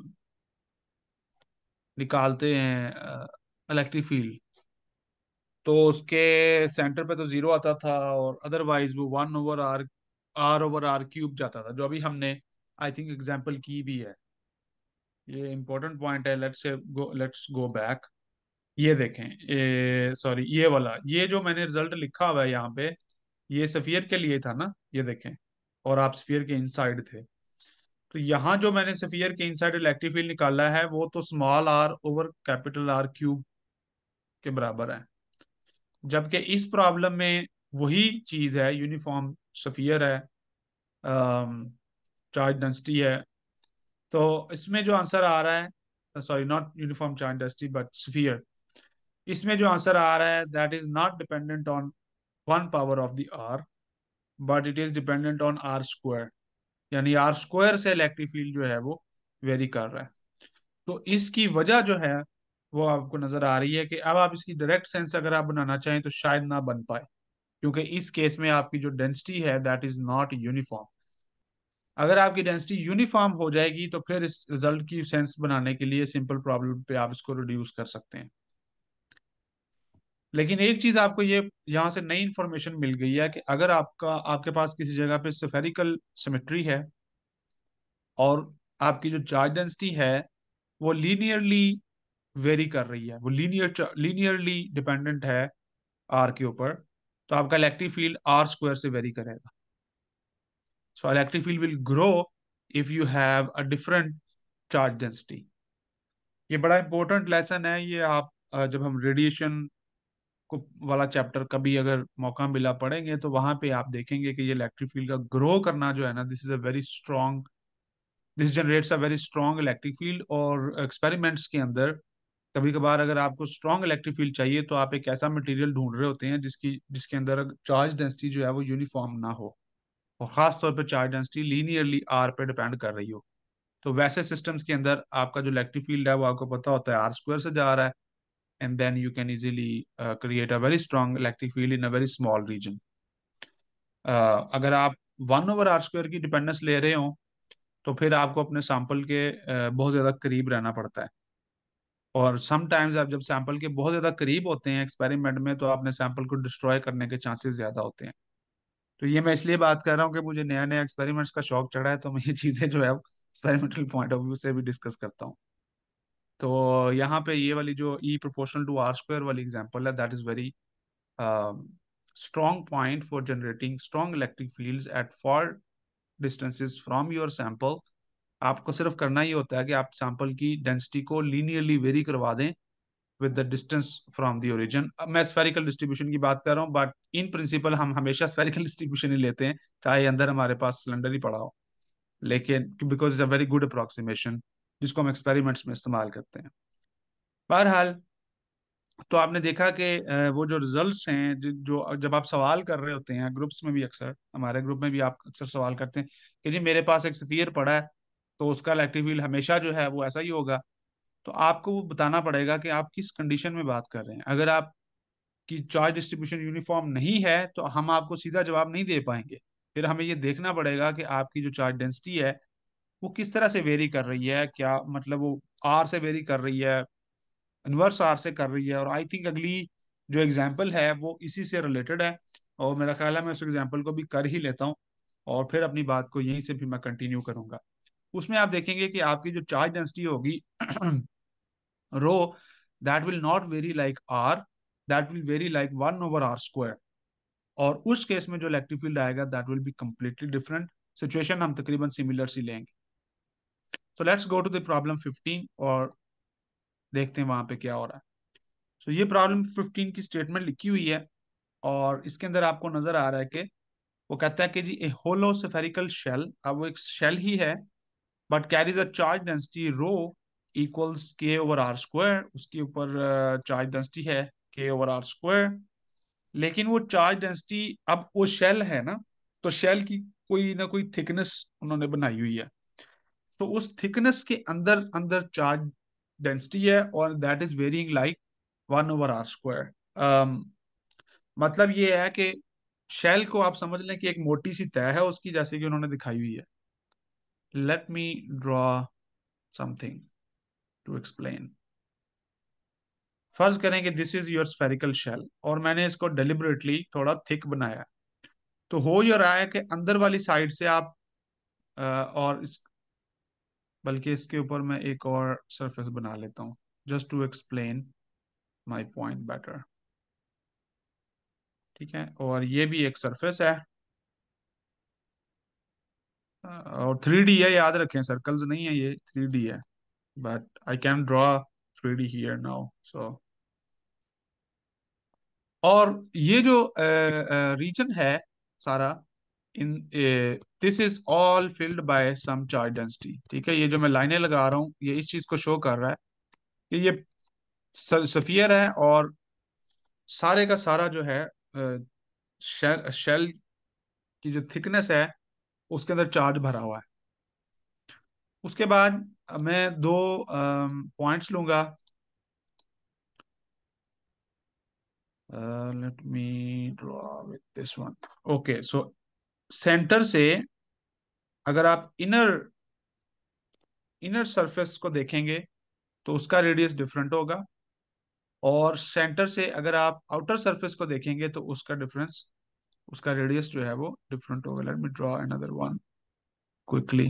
निकालते हैं इलेक्ट्रिक फील्ड तो उसके सेंटर पे तो जीरो आता था और अदरवाइज वो one over r r over are cube जाता था जो अभी हमने आई थिंक एग्जांपल की भी है ये इम्पोर्टेंट पॉइंट है लेट्स लेट्स गो बैक ये देखें सॉरी ये वाला ये जो मैंने रिजल्ट लिखा हुआ है यहाँ पे ये सफ़ियर के लिए था ना ये देखें और आप सफ़ियर के इनसाइड थे तो यहाँ जो मैंने सफ़ियर के इनसाइड इलेक्ट्रिक फील्ड निकाला है वो तो small r over capital R cube के बराबर है जबकि इस प्रॉब्लम में वही चीज़ है यूनिफॉर्म सफ़ियर है चार्ज डेंसिटी है तो इसमें जो आंसर आ रहा है sorry not uniform charge density but sphere इसमें जो आंसर आ रहा है that is not dependent on one power of the r but it is dependent on r square यानी आर स्क्वायर से इलेक्ट्रिक फील्ड जो है वो वेरी कर रहा है तो इसकी वजह जो है वो आपको नजर आ रही है कि अब आप इसकी डायरेक्ट सेंस अगर आप बनाना चाहें तो शायद ना बन पाए क्योंकि इस केस में आपकी जो डेंसिटी है दैट इज नॉट यूनिफॉर्म अगर आपकी डेंसिटी यूनिफॉर्म हो जाएगी तो फिर इस रिजल्ट की सेंस बनाने के लिए सिंपल प्रॉब्लम पे आप इसको रिड्यूस कर सकते हैं लेकिन एक चीज आपको ये यहाँ से नई इंफॉर्मेशन मिल गई है कि अगर आपका आपके पास किसी जगह पे सफेरिकल सिमेट्री है और आपकी जो चार्ज डेंसिटी है वो लीनियरली वेरी कर रही है वो लीनियर लीनियरली डिपेंडेंट है आर के ऊपर तो आपका इलेक्ट्रिक फील्ड आर स्क्वायर से वेरी करेगा so electric field will grow if you have a different charge density ये बड़ा इंपॉर्टेंट लेसन है ये आप जब हम रेडिएशन को वाला चैप्टर कभी अगर मौका मिला पढ़ेंगे तो वहां पे आप देखेंगे कि ये इलेक्ट्रिक फील्ड का ग्रो करना जो है ना this is a very strong this generates a very strong electric field और एक्सपेरिमेंट्स के अंदर कभी कभार अगर आपको स्ट्रॉन्ग इलेक्ट्रिक फील्ड चाहिए तो आप एक ऐसा मटेरियल ढूंढ रहे होते हैं जिसकी जिसके अंदर चार्ज डेंसिटी जो है वो यूनिफॉर्म ना हो और ख़ास तौर पर चार्ज डेंसिटी लीनियरली आर पे डिपेंड कर रही हो तो वैसे सिस्टम्स के अंदर आपका जो इलेक्ट्रिक फील्ड है वो आपको पता होता है आर स्क्वायर से जा रहा है and then you can easily uh, create a very strong electric field in a very small region. Uh, अगर आप वन ओवर आर स्क्वायर की डिपेंडेंस ले रहे हो तो फिर आपको अपने सैंपल के uh, बहुत ज़्यादा करीब रहना पड़ता है और समटाइम्स आप जब सैंपल के बहुत ज़्यादा करीब होते हैं एक्सपेरिमेंट में तो आपने सैंपल को डिस्ट्रॉय करने के चांसेस ज़्यादा होते हैं तो ये मैं इसलिए बात कर रहा हूँ कि मुझे नया नया एक्सपेरिमेंट्स का शौक चढ़ा है तो मैं ये चीज़ें जो है एक्सपेरिमेंटल पॉइंट ऑफ व्यू से भी डिस्कस करता हूँ तो यहाँ पे ये वाली जो E proportional to r square वाली एग्जांपल है that is very strong point for generating strong electric fields at far distances from your sample आपको सिर्फ करना ही होता है कि आप सैंपल की डेंसिटी को लीनियरली वेरी करवा दें with the distance from the origin मैं स्फेरिकल डिस्ट्रीब्यूशन की बात कर रहा हूँ बट इन प्रिंसिपल हम हमेशा स्फेरिकल डिस्ट्रीब्यूशन ही लेते हैं चाहे अंदर हमारे पास सिलेंडर ही पड़ा हो लेकिन because is a very good approximation जिसको हम एक्सपेरिमेंट्स में इस्तेमाल करते हैं बहरहाल तो आपने देखा कि वो जो रिजल्ट्स हैं जो जब आप सवाल कर रहे होते हैं ग्रुप्स में भी अक्सर हमारे ग्रुप में भी आप अक्सर सवाल करते हैं कि जी मेरे पास एक सफ़ीर पड़ा है तो उसका इलेक्ट्रिक फील्ड हमेशा जो है वो ऐसा ही होगा तो आपको वो बताना पड़ेगा कि आप किस कंडीशन में बात कर रहे हैं अगर आप की चार्ज डिस्ट्रीब्यूशन यूनिफॉर्म नहीं है तो हम आपको सीधा जवाब नहीं दे पाएंगे फिर हमें ये देखना पड़ेगा कि आपकी जो चार्ज डेंसिटी है वो किस तरह से वेरी कर रही है क्या मतलब वो आर से वेरी कर रही है इनवर्स आर से कर रही है और आई थिंक अगली जो एग्जाम्पल है वो इसी से रिलेटेड है और मेरा ख्याल है मैं उस एग्जाम्पल को भी कर ही लेता हूँ और फिर अपनी बात को यहीं से भी मैं कंटिन्यू करूंगा उसमें आप देखेंगे कि आपकी जो चार्ज डेंसिटी होगी rho that will not vary like r that will vary like one over are square और उस केस में जो इलेक्ट्रिक फील्ड आएगा that will be completely different situation हम तकरीबन सिमिलर सी लेंगे so let's go to the problem 15 और देखते हैं वहां पे क्या हो रहा है सो so, ये प्रॉब्लम 15 की स्टेटमेंट लिखी हुई है और इसके अंदर आपको नजर आ रहा है कि वो कहता है कि जी ए होलो सेफेरिकल शेल अब वो एक शेल ही है but carries a charge density rho equals k over are square उसके ऊपर चार्ज डेंसिटी है के ओवर आर स्क्वायर लेकिन वो चार्ज डेंसिटी अब वो शेल है ना तो शेल की कोई ना कोई थिकनेस उन्होंने बनाई हुई है तो उस थिकनेस के अंदर अंदर चार्ज डेंसिटी है और that is varying like one over are square मतलब ये है कि शेल को आप समझ लें कि एक मोटी सी तय है उसकी जैसे कि उन्होंने दिखाई हुई है let me draw something to explain फर्ज करें कि this is your spherical shell और मैंने इसको डिलिबरेटली थोड़ा थिक बनाया तो हो ये रहा है कि अंदर वाली साइड से आप आ, uh, और बल्कि इसके ऊपर मैं एक और सरफेस बना लेता हूँ just to explain my point better ठीक है और ये भी एक सरफेस है और थ्री डी है याद रखें सर्कल्स नहीं है ये थ्री डी है but I can draw three D here now so और ये जो रीजन है सारा in this is all filled by some charge density ठीक है ये जो मैं लाइनें लगा रहा हूँ ये इस चीज को शो कर रहा है कि ये सफियर है और सारे का सारा जो है शेल की जो थिकनेस है उसके अंदर चार्ज भरा हुआ है उसके बाद मैं दो पॉइंट्स लूंगा let me draw draw this one okay so centre से अगर आप इनर इनर सरफेस को देखेंगे तो उसका रेडियस डिफरेंट होगा और सेंटर से अगर आप आउटर सरफेस को देखेंगे तो उसका डिफरेंस उसका रेडियस जो है वो डिफरेंट होगा let me draw another one quickly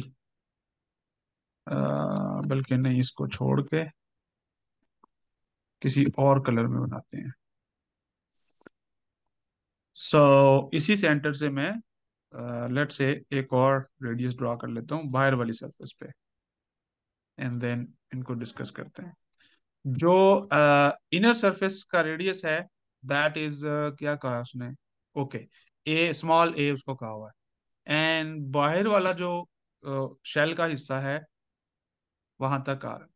बल्कि नहीं इसको छोड़ के किसी और कलर में बनाते हैं सो so, इसी सेंटर से मैं लेट uh, से एक और रेडियस ड्रॉ कर लेता हूँ बाहर वाली सरफेस पे एंड देन इनको डिस्कस करते हैं जो इनर uh, सरफेस का रेडियस है दैट इज uh, क्या कहा उसने ओके ए स्मॉल ए उसको कहा हुआ है एंड बाहर वाला जो शेल uh, का हिस्सा है वहां तक आ रहा है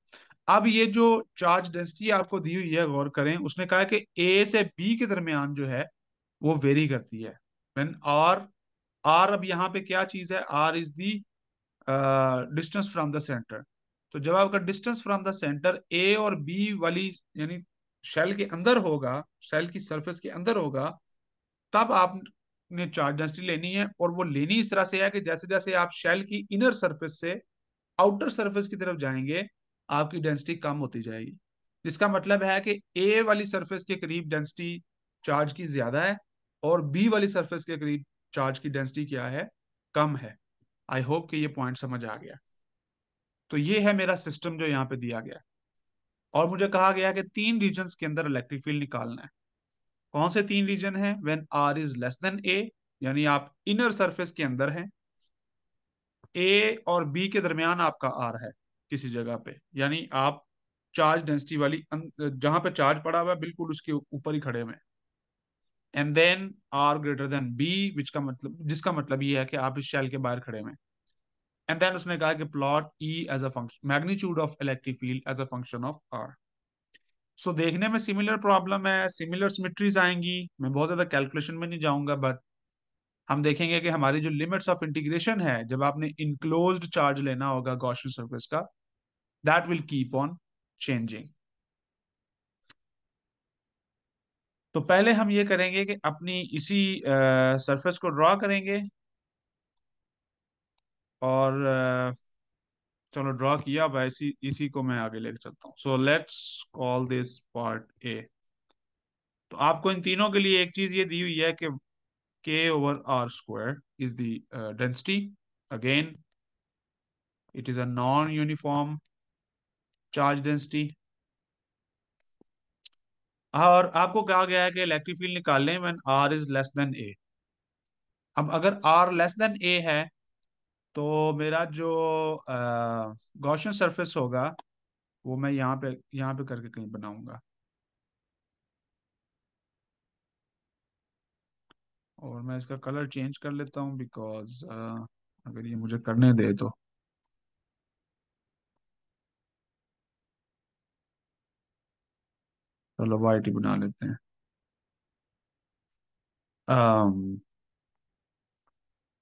अब ये जो चार्ज डेंसिटी आपको दी हुई है गौर करें उसने कहा कि ए से बी के दरमियान जो है वो वेरी करती है व्हेन आर आर अब यहाँ पे क्या चीज है r is the distance from the centre तो जब आपका distance from the centre A और बी वाली यानी शेल के अंदर होगा शेल की सरफेस के अंदर होगा तब आपने चार्ज डेंसिटी लेनी है और वो लेनी इस तरह से है कि जैसे जैसे आप शेल की इनर सरफेस से आउटर सरफेस की तरफ जाएंगे आपकी डेंसिटी कम होती जाएगी जिसका मतलब है कि ए वाली सरफेस के करीब डेंसिटी चार्ज की ज्यादा है और बी वाली सरफेस के करीब चार्ज की डेंसिटी क्या है कम है आई होप कि ये पॉइंट समझ आ गया तो ये है मेरा सिस्टम जो यहाँ पे दिया गया और मुझे कहा गया कि तीन रीजन के अंदर इलेक्ट्रिक फील्ड निकालना है कौन से तीन रीजन है when r is less than A यानी आप इनर सरफेस के अंदर हैं ए और बी के दरमियान आपका आर है किसी जगह पे यानी आप चार्ज डेंसिटी वाली अं-, जहां पे चार्ज पड़ा हुआ है बिल्कुल उसके ऊपर ही खड़े हुए हैं and then r greater than B which का मतलब जिसका मतलब ये है कि आप इस शैल के बाहर खड़े हुए एंड देन उसने कहा कि plot E as a function magnitude of electric field as a function of r so देखने में सिमिलर प्रॉब्लम है सिमिलर सिमिट्रीज आएंगी मैं बहुत ज्यादा कैलकुलेशन में नहीं जाऊंगा बट हम देखेंगे कि हमारी जो लिमिट्स ऑफ इंटीग्रेशन है जब आपने इनक्लोज्ड चार्ज लेना होगा गॉशन सरफेस का that will keep on changing तो पहले हम ये करेंगे कि अपनी इसी सरफेस को ड्रॉ करेंगे और आ, चलो ड्रॉ किया अब इसी इसी को मैं आगे लेकर चलता हूँ so let's call this part A तो आपको इन तीनों के लिए एक चीज ये दी हुई है कि k over r square is the density again it is a non uniform charge density और आपको कहा गया है कि इलेक्ट्रिक फील्ड निकाल लें R is less than A अब अगर आर लेस देन ए है तो मेरा जो गौशन सरफेस होगा वो मैं यहाँ पे यहाँ पे करके कहीं बनाऊंगा और मैं इसका कलर चेंज कर लेता हूँ बिकॉज अगर ये मुझे करने दे तो चलो वाइट ही बना लेते हैं um,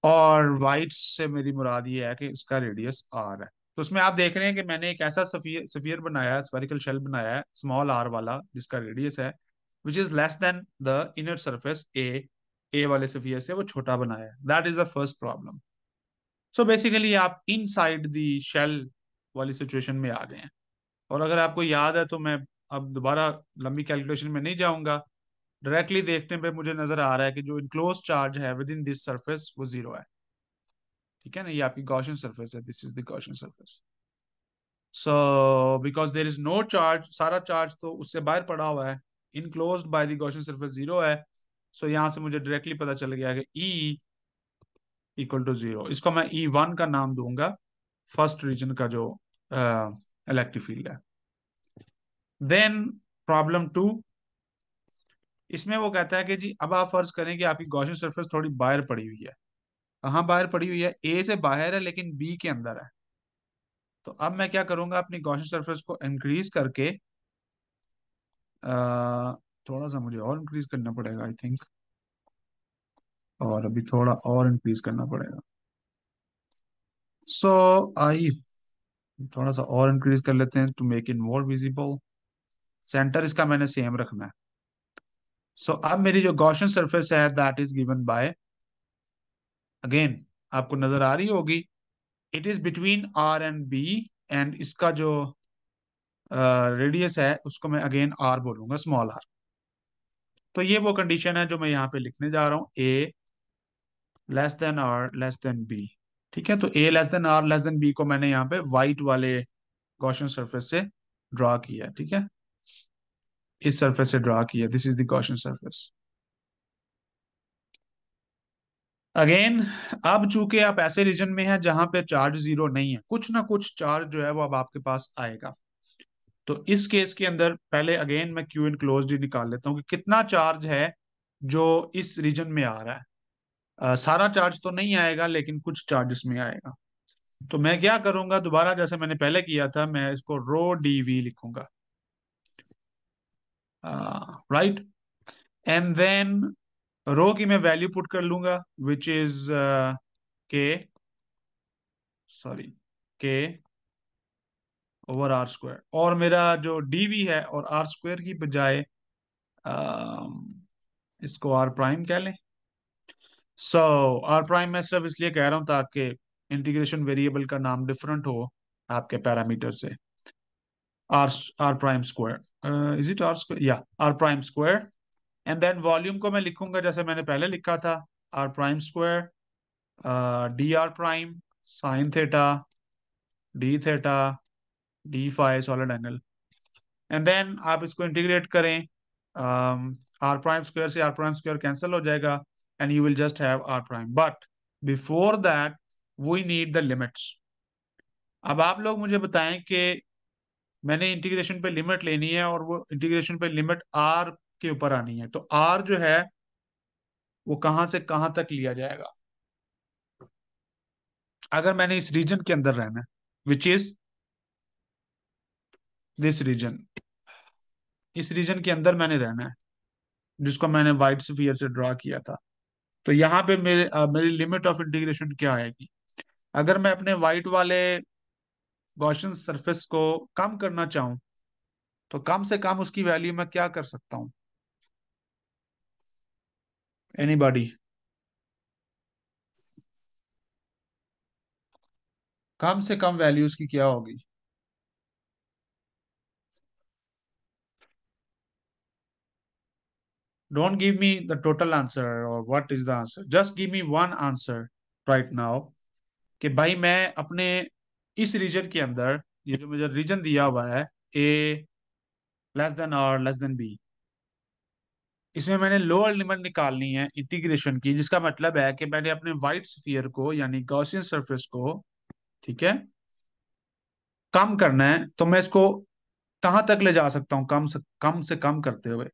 और वाइट से मेरी मुराद ये है कि इसका रेडियस आर है तो उसमें आप देख रहे हैं कि मैंने एक ऐसा सफियर सफियर बनाया स्पेरिकल शेल बनाया है स्मॉल आर वाला जिसका रेडियस है which is less than the inner surface A A वाले सफियर से वो छोटा बनाया है that is the first problem so basically आप इन साइड द शेल वाली सिचुएशन में आ गए हैं और अगर आपको याद है तो मैं अब दोबारा लंबी कैलकुलेशन में नहीं जाऊंगा डायरेक्टली देखने पे मुझे नजर आ रहा है कि जो इनक्लोज चार्ज है विद इन दिस सर्फेस वो जीरो है ठीक है ना ये आपकी गौशन सर्फेस है this is the Gaussian so because there is no charge सारा चार्ज तो उससे बाहर पड़ा हुआ है enclose by the surface zero है सो so, यहाँ से मुझे डायरेक्टली पता चल गया कि ई इक्वल टू जीरो इसको मैं ई e वन का नाम दूंगा फर्स्ट रीजन का जो इलेक्ट्रिक फील्ड है देन प्रॉब्लम टू इसमें वो कहता है कि जी अब आप फर्ज करें कि आपकी गौशियन सरफेस थोड़ी बाहर पड़ी हुई है कहाँ बाहर पड़ी हुई है ए से बाहर है लेकिन बी के अंदर है तो अब मैं क्या करूंगा अपनी गौशियन सरफेस को इंक्रीज करके आ, थोड़ा सा मुझे और इंक्रीज करना पड़ेगा आई थिंक और अभी थोड़ा और इंक्रीज करना पड़ेगा सो so, आई थोड़ा सा और इंक्रीज कर लेते हैं to make in more visible centre इसका मैंने सेम रखना है सो so, अब मेरी जो गौशन सरफेस है that is given by again आपको नजर आ रही होगी it is between R and B and इसका जो रेडियस uh, है उसको मैं अगेन आर बोलूंगा स्मॉल आर तो ये वो कंडीशन है जो मैं यहाँ पे लिखने जा रहा हूँ A less than R less than B ठीक है तो A less than R less than B को मैंने यहाँ पे वाइट वाले गौशन सरफेस से ड्रॉ किया ठीक है इस सरफेस से ड्रा किया this is the Gaussian surface again अब चूंकि आप ऐसे रीजन में हैं जहां पे चार्ज जीरो नहीं है कुछ ना कुछ चार्ज जो है वो अब आपके पास आएगा तो इस केस के अंदर पहले अगेन मैं क्यू इनक्लोज ही निकाल लेता हूँ कि कितना चार्ज है जो इस रीजन में आ रहा है आ, सारा चार्ज तो नहीं आएगा लेकिन कुछ चार्ज इसमें आएगा तो मैं क्या करूंगा दोबारा जैसे मैंने पहले किया था मैं इसको रो डी वी लिखूंगा राइट एंड देन रो की मैं वैल्यू पुट कर लूंगा which is K sorry K over are square और मेरा जो डीवी है और आर स्क्वायर की बजाय um, इसको आर प्राइम कह लें सो आर प्राइम मैं सिर्फ इसलिए कह रहा हूं ताकि इंटीग्रेशन वेरिएबल का नाम डिफरेंट हो आपके पैरामीटर से r r prime square uh, is it r square yeah r prime square and then volume को मैं लिखूंगा जैसे मैंने पहले लिखा था r prime square uh, dr prime sin theta d theta d phi solid angle and then आप इसको इंटीग्रेट करें आर प्राइम स्क्वायर से आर प्राइम स्क्वायर कैंसिल हो जाएगा and you will just have R prime but before that we need the limits अब आप लोग मुझे बताएं कि मैंने इंटीग्रेशन पे लिमिट लेनी है और वो इंटीग्रेशन पे लिमिट आर के ऊपर आनी है तो आर जो है वो कहां से कहां तक लिया जाएगा अगर मैंने इस रीजन के अंदर रहना विच इज दिस रीजन इस रीजन के अंदर मैंने रहना है जिसको मैंने वाइट स्फीयर से ड्रा किया था तो यहाँ पे मेरे आ, मेरी लिमिट ऑफ इंटीग्रेशन क्या आएगी अगर मैं अपने वाइट वाले गौशन सरफेस को कम करना चाहूं तो कम से कम उसकी वैल्यू में क्या कर सकता हूं एनी कम से कम वैल्यू उसकी क्या होगी don't give me the total answer और what is the answer just give me one answer right now कि भाई मैं अपने इस रीजन के अंदर ये जो मुझे रीजन दिया हुआ है A less than R less than B इसमें मैंने लोअर लिमिट निकालनी है इंटीग्रेशन की जिसका मतलब है कि मैंने अपने वाइट स्फीयर को यानी गॉसियन सरफेस को ठीक है कम करना है तो मैं इसको कहां तक ले जा सकता हूं कम से कम से कम करते हुए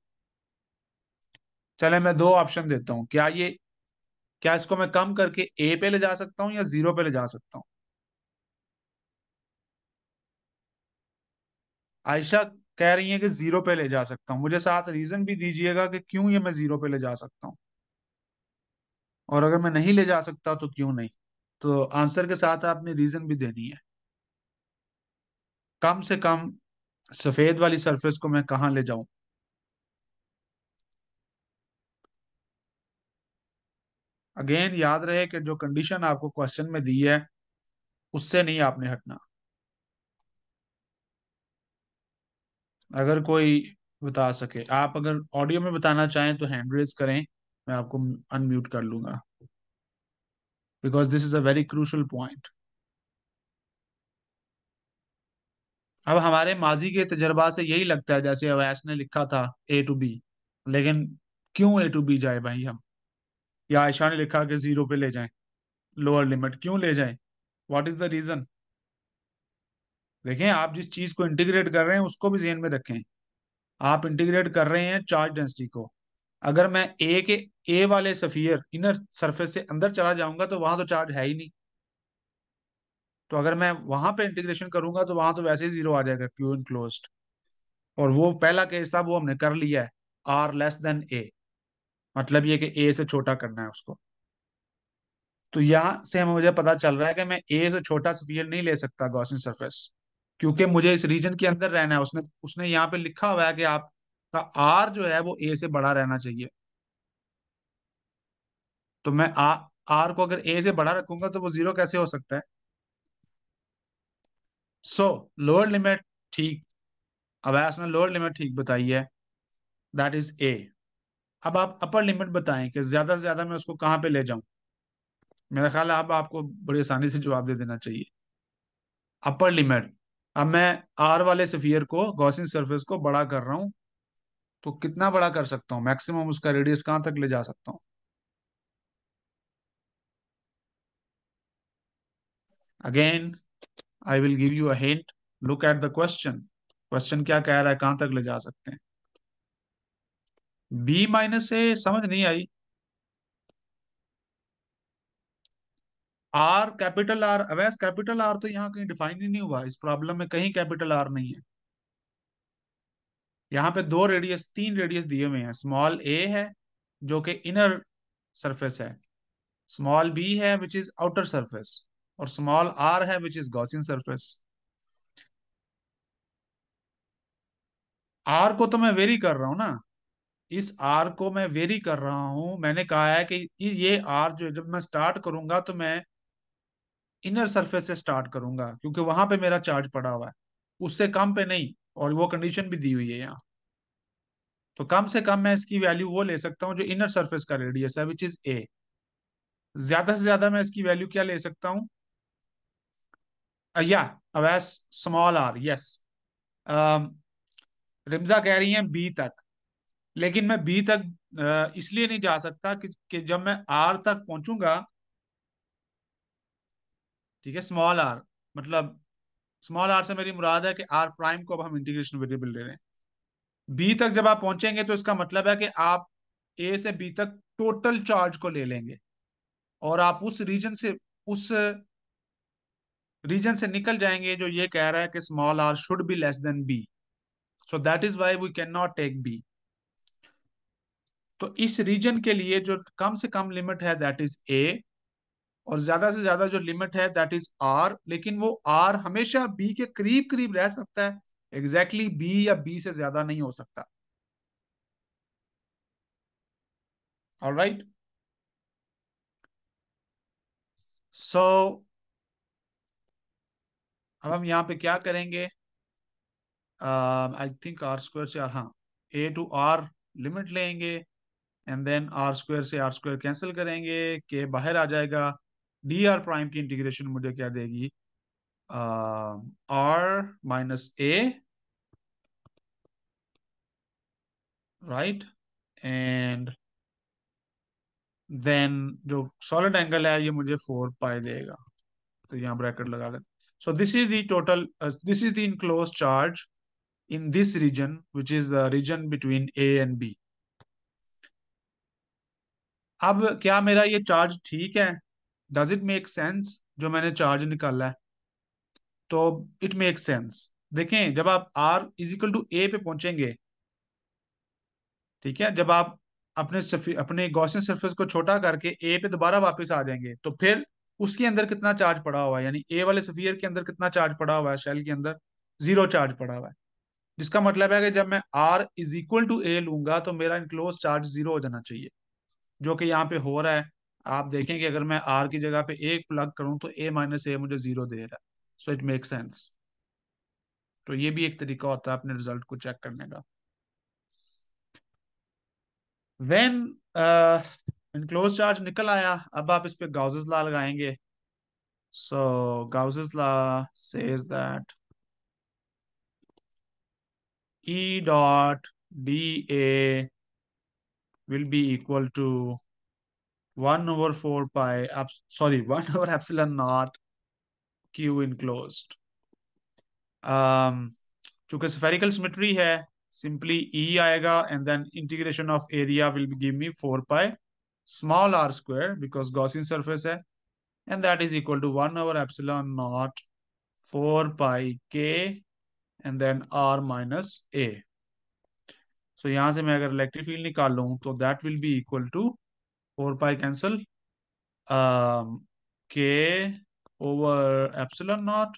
चले मैं दो ऑप्शन देता हूं क्या ये क्या इसको मैं कम करके ए पे ले जा सकता हूं या जीरो पे ले जा सकता हूं आयशा कह रही है कि जीरो पे ले जा सकता हूं मुझे साथ रीजन भी दीजिएगा कि क्यों ये मैं जीरो पे ले जा सकता हूं और अगर मैं नहीं ले जा सकता तो क्यों नहीं तो आंसर के साथ आपने रीजन भी देनी है कम से कम सफेद वाली सरफेस को मैं कहा ले जाऊं अगेन याद रहे कि जो कंडीशन आपको क्वेश्चन में दी है उससे नहीं आपने हटना अगर कोई बता सके आप अगर ऑडियो में बताना चाहें तो हैंड रेज करें मैं आपको अनम्यूट कर लूंगा because this is a very crucial point अब हमारे माजी के तजर्बा से यही लगता है जैसे अवैस ने लिखा था ए टू बी लेकिन क्यों ए टू बी जाए भाई हम या आयशा ने लिखा कि जीरो पे ले जाएं लोअर लिमिट क्यों ले जाएं व्हाट इज द रीजन देखें आप जिस चीज को इंटीग्रेट कर रहे हैं उसको भी जेन में रखें आप इंटीग्रेट कर रहे हैं चार्ज डेंसिटी को अगर मैं ए के ए वाले सफियर इनर सरफेस से अंदर चला जाऊंगा तो वहां तो चार्ज है ही नहीं तो अगर मैं वहां पे इंटीग्रेशन करूंगा तो वहां तो वैसे ही जीरो आ जाएगा क्यू इन क्लोज और वो पहला केस था वो हमने कर लिया है आर लेस देन ए मतलब ये कि ए से छोटा करना है उसको तो यहां से हमें मुझे पता चल रहा है कि मैं ए से छोटा सफियर नहीं ले सकता गॉसिन सर्फेस क्योंकि मुझे इस रीजन के अंदर रहना है उसने उसने यहाँ पे लिखा हुआ है कि आपका आर जो है वो ए से बड़ा रहना चाहिए तो मैं आ, आर को अगर ए से बड़ा रखूंगा तो वो जीरो कैसे हो सकता है सो लोअर लिमिट ठीक अब ने लोअर लिमिट ठीक बताई है दैट इज ए अब आप अपर लिमिट बताएं कि ज्यादा से ज्यादा मैं उसको कहाँ पे ले जाऊं मेरा ख्याल है अब आपको बड़ी आसानी से जवाब दे देना चाहिए अपर लिमिट अब मैं आर वाले सफियर को गौसिन सरफेस को बड़ा कर रहा हूं तो कितना बड़ा कर सकता हूं मैक्सिमम उसका रेडियस कहां तक ले जा सकता हूं again I will give you and look at the question question क्या कह रहा है कहां तक ले जा सकते हैं बी माइनस ए समझ नहीं आई R capital R always capital R तो यहाँ कहीं डिफाइन ही नहीं हुआ इस प्रॉब्लम में कहीं कैपिटल आर नहीं है यहाँ पे दो रेडियस तीन रेडियस दिए हुए हैं स्मॉल ए है जो कि इनर सरफेस है स्मॉल बी है विच इज आउटर सरफेस और स्मॉल आर है which is Gaussian surface R को तो मैं वेरी कर रहा हूं ना इस आर को मैं वेरी कर रहा हूं मैंने कहा है कि ये आर जो जब मैं स्टार्ट करूंगा तो मैं इनर सरफेस से स्टार्ट करूंगा क्योंकि वहां पे मेरा चार्ज पड़ा हुआ है उससे कम पे नहीं और वो कंडीशन भी दी हुई है यहाँ तो कम से कम मैं इसकी वैल्यू वो ले सकता हूँ जो इनर सरफेस का रेडियस है विच इज ए ज्यादा से ज्यादा मैं इसकी वैल्यू क्या ले सकता हूँ या always small R yes Rimja कह रही हैं बी तक लेकिन मैं बी तक uh, इसलिए नहीं जा सकता कि, कि जब मैं आर तक पहुंचूंगा ठीक है स्मॉल आर मतलब स्मॉल आर से मेरी मुराद है कि आर प्राइम को अब हम इंटीग्रेशन वेरिएबल ले रहे हैं बी तक जब आप पहुंचेंगे तो इसका मतलब है कि आप ए से बी तक टोटल चार्ज को ले लेंगे और आप उस रीजन से उस रीजन से निकल जाएंगे जो ये कह रहा है कि small R should be less than B so that is why we can not take B तो इस रीजन के लिए जो कम से कम लिमिट है दैट इज ए और ज्यादा से ज्यादा जो लिमिट है दैट इज आर लेकिन वो आर हमेशा बी के करीब करीब रह सकता है एग्जैक्टली exactly बी या बी से ज्यादा नहीं हो सकता all right so अब हम यहाँ पे क्या करेंगे आई थिंक आर स्क्वायर से आर हाँ ए टू आर लिमिट लेंगे एंड देन आर स्क्वायर से आर स्क्वायर कैंसिल करेंगे के बाहर आ जाएगा डी आर प्राइम की इंटीग्रेशन मुझे क्या देगी R minus A right and then जो सॉलिड एंगल है ये मुझे फोर पाए देगा तो यहाँ ब्रैकेट लगा ले so this is the total this is the enclose charge in this region which is the region between A and B अब क्या मेरा ये चार्ज ठीक है डज इट मेक सेंस जो मैंने चार्ज निकाला है तो इट मेक सेंस देखें जब आप R is equal to A पे पहुंचेंगे ठीक है जब आप अपने अपने गौसियन सरफेस को छोटा करके ए पे दोबारा वापस आ जाएंगे तो फिर उसके अंदर कितना चार्ज पड़ा हुआ है यानी ए वाले सफियर के अंदर कितना चार्ज पड़ा हुआ है शेल के अंदर जीरो चार्ज पड़ा हुआ है जिसका मतलब है कि जब मैं R is equal to A लूंगा तो मेरा इनक्लोज चार्ज जीरो हो जाना चाहिए जो कि यहाँ पे हो रहा है आप देखें कि अगर मैं आर की जगह पे एक प्लग करूं तो ए माइनस ए मुझे जीरो दे रहा है सो इट मेक सेंस तो ये भी एक तरीका होता है अपने रिजल्ट को चेक करने का वेन इनक्लोज चार्ज निकल आया अब आप इस पे गाउजेस ला लगाएंगे so Gauss's law says that dot D A will be equal to one over four pi, sorry, one over epsilon naught Q enclosed. Um, because spherical symmetry here simply E aega and then integration of area will give me four pi small r square because Gaussian surface hai, and that is equal to one over epsilon naught four pi k and then r minus a. So here से मैं electric field field निकाल लूँ that will be equal to four pi cancel K over epsilon naught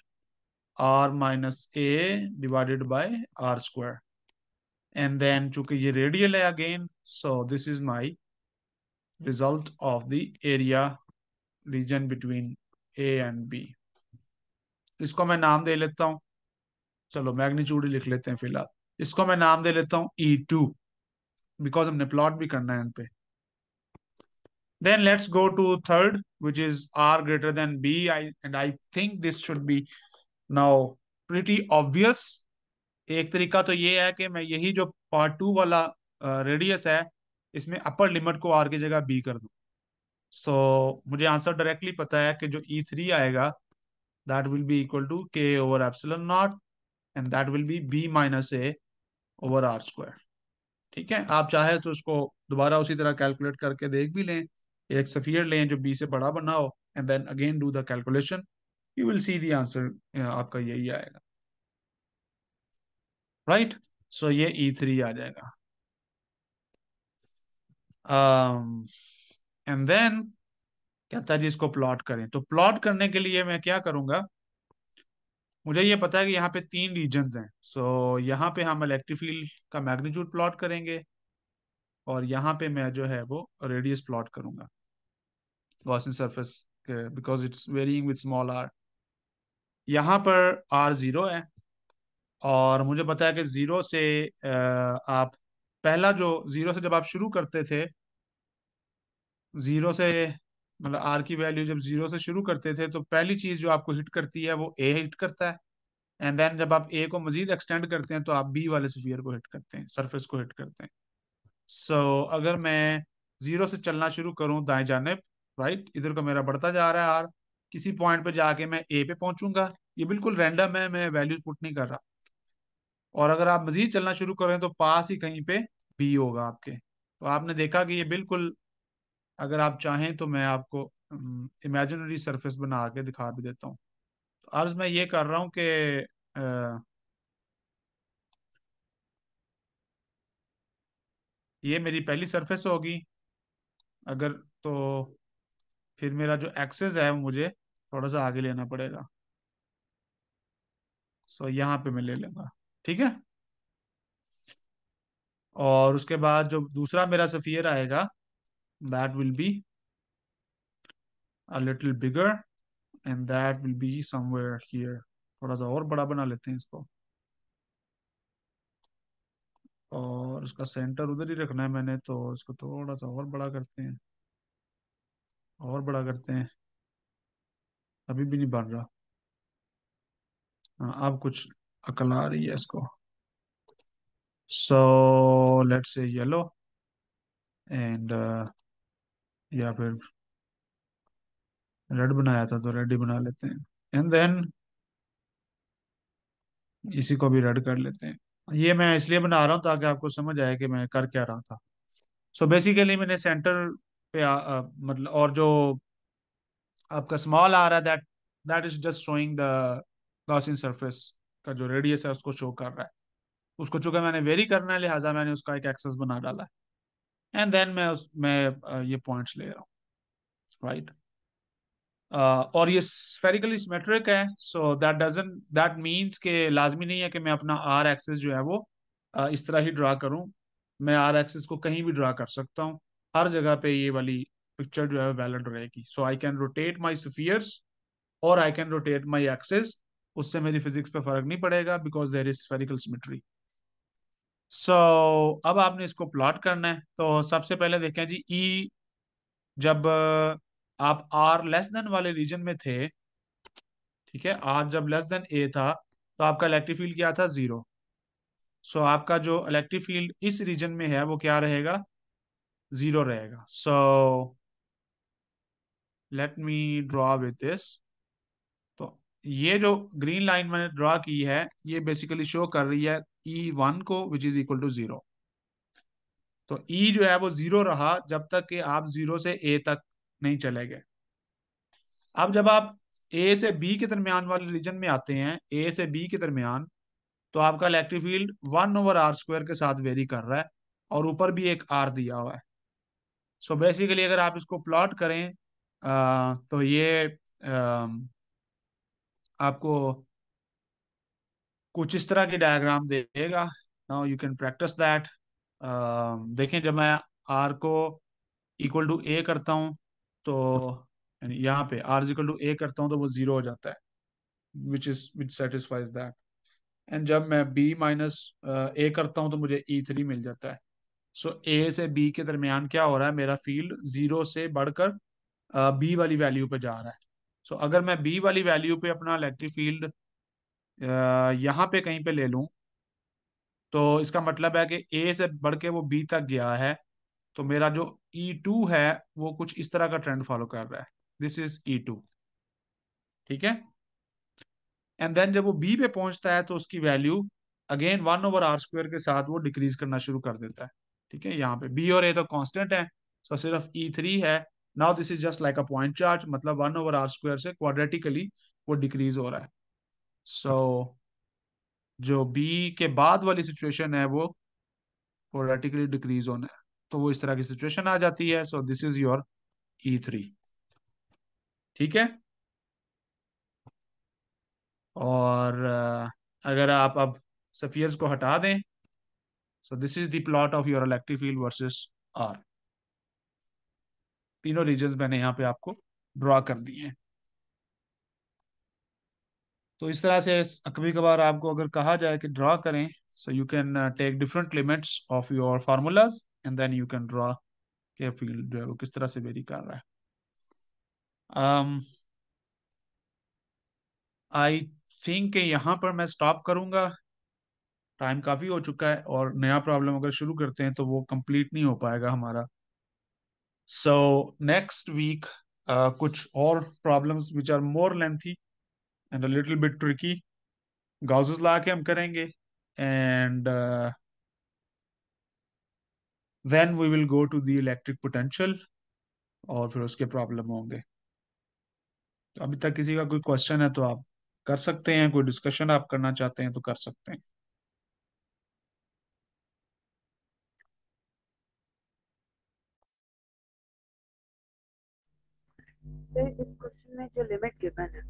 R minus A divided by R square and then चूंकि ये radial है again so this is my result of the area region between A and B इसको मैं नाम दे लेता हूँ चलो मैग्नीट्यूड लिख लेते हैं फिलहाल इसको मैं नाम दे लेता हूँ ई टू बिकॉज हमने प्लॉट भी करना है इन पे Then let's go to third, which is R greater than B. I, and I think this should be now pretty obvious. एक तरीका तो ये है कि मैं यही जो पार्ट टू वाला रेडियस uh, है इसमें अपर लिमिट को आर की जगह बी कर दूं सो so, मुझे आंसर डायरेक्टली पता है कि जो ई e थ्री आएगा that will be equal to K over epsilon not and that will be B minus A over are square ठीक है आप चाहे तो उसको दोबारा उसी तरह कैलकुलेट करके देख भी लें एक सफियर लें जो बी से बड़ा बना हो and then again do the calculation you will see the answer आपका यही आएगा राइट right? सो so ये ई e थ्री आ जाएगा एंड um, देन कहता है जी इसको प्लॉट करें तो प्लॉट करने के लिए मैं क्या करूंगा मुझे ये पता है कि यहाँ पे तीन रीजन हैं सो so, यहाँ पे हम इलेक्ट्रिक फील्ड का मैग्नीट्यूड प्लॉट करेंगे और यहाँ पे मैं जो है वो रेडियस प्लॉट करूंगा Gaussian surface because it's varying with small R यहाँ पर आर ज़ीरो है और मुझे पता है कि ज़ीरो से आप पहला जो ज़ीरो से जब आप शुरू करते थे ज़ीरो से मतलब आर की वैल्यू जब ज़ीरो से शुरू करते थे तो पहली चीज़ जो आपको हिट करती है वो ए हिट करता है एंड देन जब आप ए को मजीद एक्सटेंड करते हैं तो आप बी वाले सफियर को हिट करते हैं सरफेस को हिट करते हैं सो so, अगर मैं ज़ीरो से चलना शुरू करूँ दाएँ जानब राइट इधर का मेरा बढ़ता जा रहा है आर किसी पॉइंट पे जाके मैं ए पे पहुंचूंगा ये बिल्कुल रैंडम है मैं वैल्यूज पुट नहीं कर रहा और अगर आप मजीद चलना शुरू करें तो पास ही कहीं पे बी होगा आपके तो आपने देखा कि ये बिल्कुल अगर आप चाहें तो मैं आपको इमेजिनरी सरफेस बना के दिखा भी देता हूँ तो अर्ज मैं ये कर रहा हूँ कि ये मेरी पहली सरफेस होगी अगर तो फिर मेरा जो एक्सेस है वो मुझे थोड़ा सा आगे लेना पड़ेगा सो so, यहाँ पे मैं ले लूंगा ठीक है और उसके बाद जो दूसरा मेरा सफ़ियर आएगा that will be a little bigger and that will be somewhere here थोड़ा सा और बड़ा बना लेते हैं इसको और उसका सेंटर उधर ही रखना है मैंने तो इसको थोड़ा सा और बड़ा करते हैं और बड़ा करते हैं अभी भी नहीं बन रहा अब कुछ अकल आ रही है इसको so let's say yellow and या फिर रेड बनाया था तो रेड ही बना लेते हैं एंड देन इसी को भी रेड कर लेते हैं ये मैं इसलिए बना रहा हूँ ताकि आपको समझ आए कि मैं कर क्या रहा था सो so बेसिकली मैंने सेंटर पे आ, मतलब और जो आपका स्मॉल आ रहा है that that is just showing the Gaussian surface का जो रेडियस है उसको शो कर रहा है उसको चूंकि मैंने वेरी करना है लिहाजा मैंने उसका एक एक्सेस बना डाला है एंड देन मैं उस मैं ये पॉइंट्स ले रहा हूँ राइट right? Uh, और ये स्फेरिकली सिमेट्रिक है so that doesn't that means के लाजमी नहीं है कि मैं अपना आर एक्सेस जो है वो uh, इस तरह ही ड्रा करूं मैं आर एक्सेस को कहीं भी ड्रा कर सकता हूँ हर जगह पे ये वाली पिक्चर जो है वैलिड रहेगी so I can rotate my spheres और I can rotate my axes उससे मेरी फिजिक्स पे फर्क नहीं पड़ेगा because there is spherical symmetry so अब आपने इसको प्लॉट करना है तो सबसे पहले देखें जी ई e जब आप आर लेस देन वाले रीजन में थे ठीक है आर जब लेस देन ए था तो आपका इलेक्ट्रिक फील्ड क्या था जीरो सो so, आपका जो इलेक्ट्रिक फील्ड इस रीजन में है वो क्या रहेगा जीरो रहेगा so let me draw with this तो ये जो ग्रीन लाइन मैंने ड्रॉ की है ये बेसिकली शो कर रही है ई e वन को which is equal to zero तो ई e जो है वो जीरो रहा जब तक कि आप जीरो से ए तक नहीं चले गए अब जब आप ए से बी के दरमियान वाले रीजन में आते हैं ए से बी के दरमियान तो आपका electric field one over are square के साथ वेरी कर रहा है और ऊपर भी एक आर दिया हुआ है सो so बेसिकली अगर आप इसको प्लॉट करें आ, तो ये आ, आपको कुछ इस तरह की डायग्राम देगा now you can practise that देखें जब मैं आर को इक्वल टू ए करता हूँ तो यानी यहाँ पे आर इक्वल टू ए करता हूँ तो वो जीरो हो जाता है which is which satisfies that and जब मैं बी माइनस ए करता हूँ तो मुझे ई e थ्री मिल जाता है सो ए से बी के दरमियान क्या हो रहा है मेरा फील्ड जीरो से बढ़कर बी वाली वैल्यू पे जा रहा है सो so, अगर मैं बी वाली वैल्यू पे अपना इलेक्ट्रिक फील्ड यहाँ पे कहीं पे ले लूँ तो इसका मतलब है कि ए से बढ़ के वो बी तक गया है तो मेरा जो ई e टू है वो कुछ इस तरह का ट्रेंड फॉलो कर रहा है दिस इज ई टू ठीक है एंड देन जब वो बी पे पहुंचता है तो उसकी value again one over are square के साथ वो डिक्रीज करना शुरू कर देता है ठीक है यहाँ पे बी और ए तो कॉन्स्टेंट e है सो सिर्फ ई थ्री है now this is just like a point charge मतलब वन ओवर आर स्क्वायर से क्वाड्रेटिकली वो डिक्रीज हो रहा है सो so, जो बी के बाद वाली सिचुएशन है वो क्वाड्रेटिकली डिक्रीज होना है तो वो इस तरह की सिचुएशन आ जाती है so this is your E three ठीक है और अगर आप अब सफियर्स को हटा दें So this is the plot of your electric field versus R. तीनों रीजन मैंने यहां पे आपको ड्रॉ कर दिए हैं तो इस तरह से कभी कभार आपको अगर कहा जाए कि ड्रॉ करें so you can take different limits of your formulas and then you can draw के फील्ड जो है वो किस तरह से वेरी कर रहा है आई um, थिंक यहां पर मैं स्टॉप करूंगा टाइम काफ़ी हो चुका है और नया प्रॉब्लम अगर शुरू करते हैं तो वो कंप्लीट नहीं हो पाएगा हमारा सो नेक्स्ट वीक कुछ और problems which are more lengthy and a little bit tricky Gauss's law के हम करेंगे and then we will go to the electric potential और फिर उसके प्रॉब्लम होंगे तो अभी तक किसी का कोई क्वेश्चन है तो आप कर सकते हैं कोई डिस्कशन आप करना चाहते हैं तो कर सकते हैं सकते हैं इस क्वेश्चन में जो लिमिट गिवन है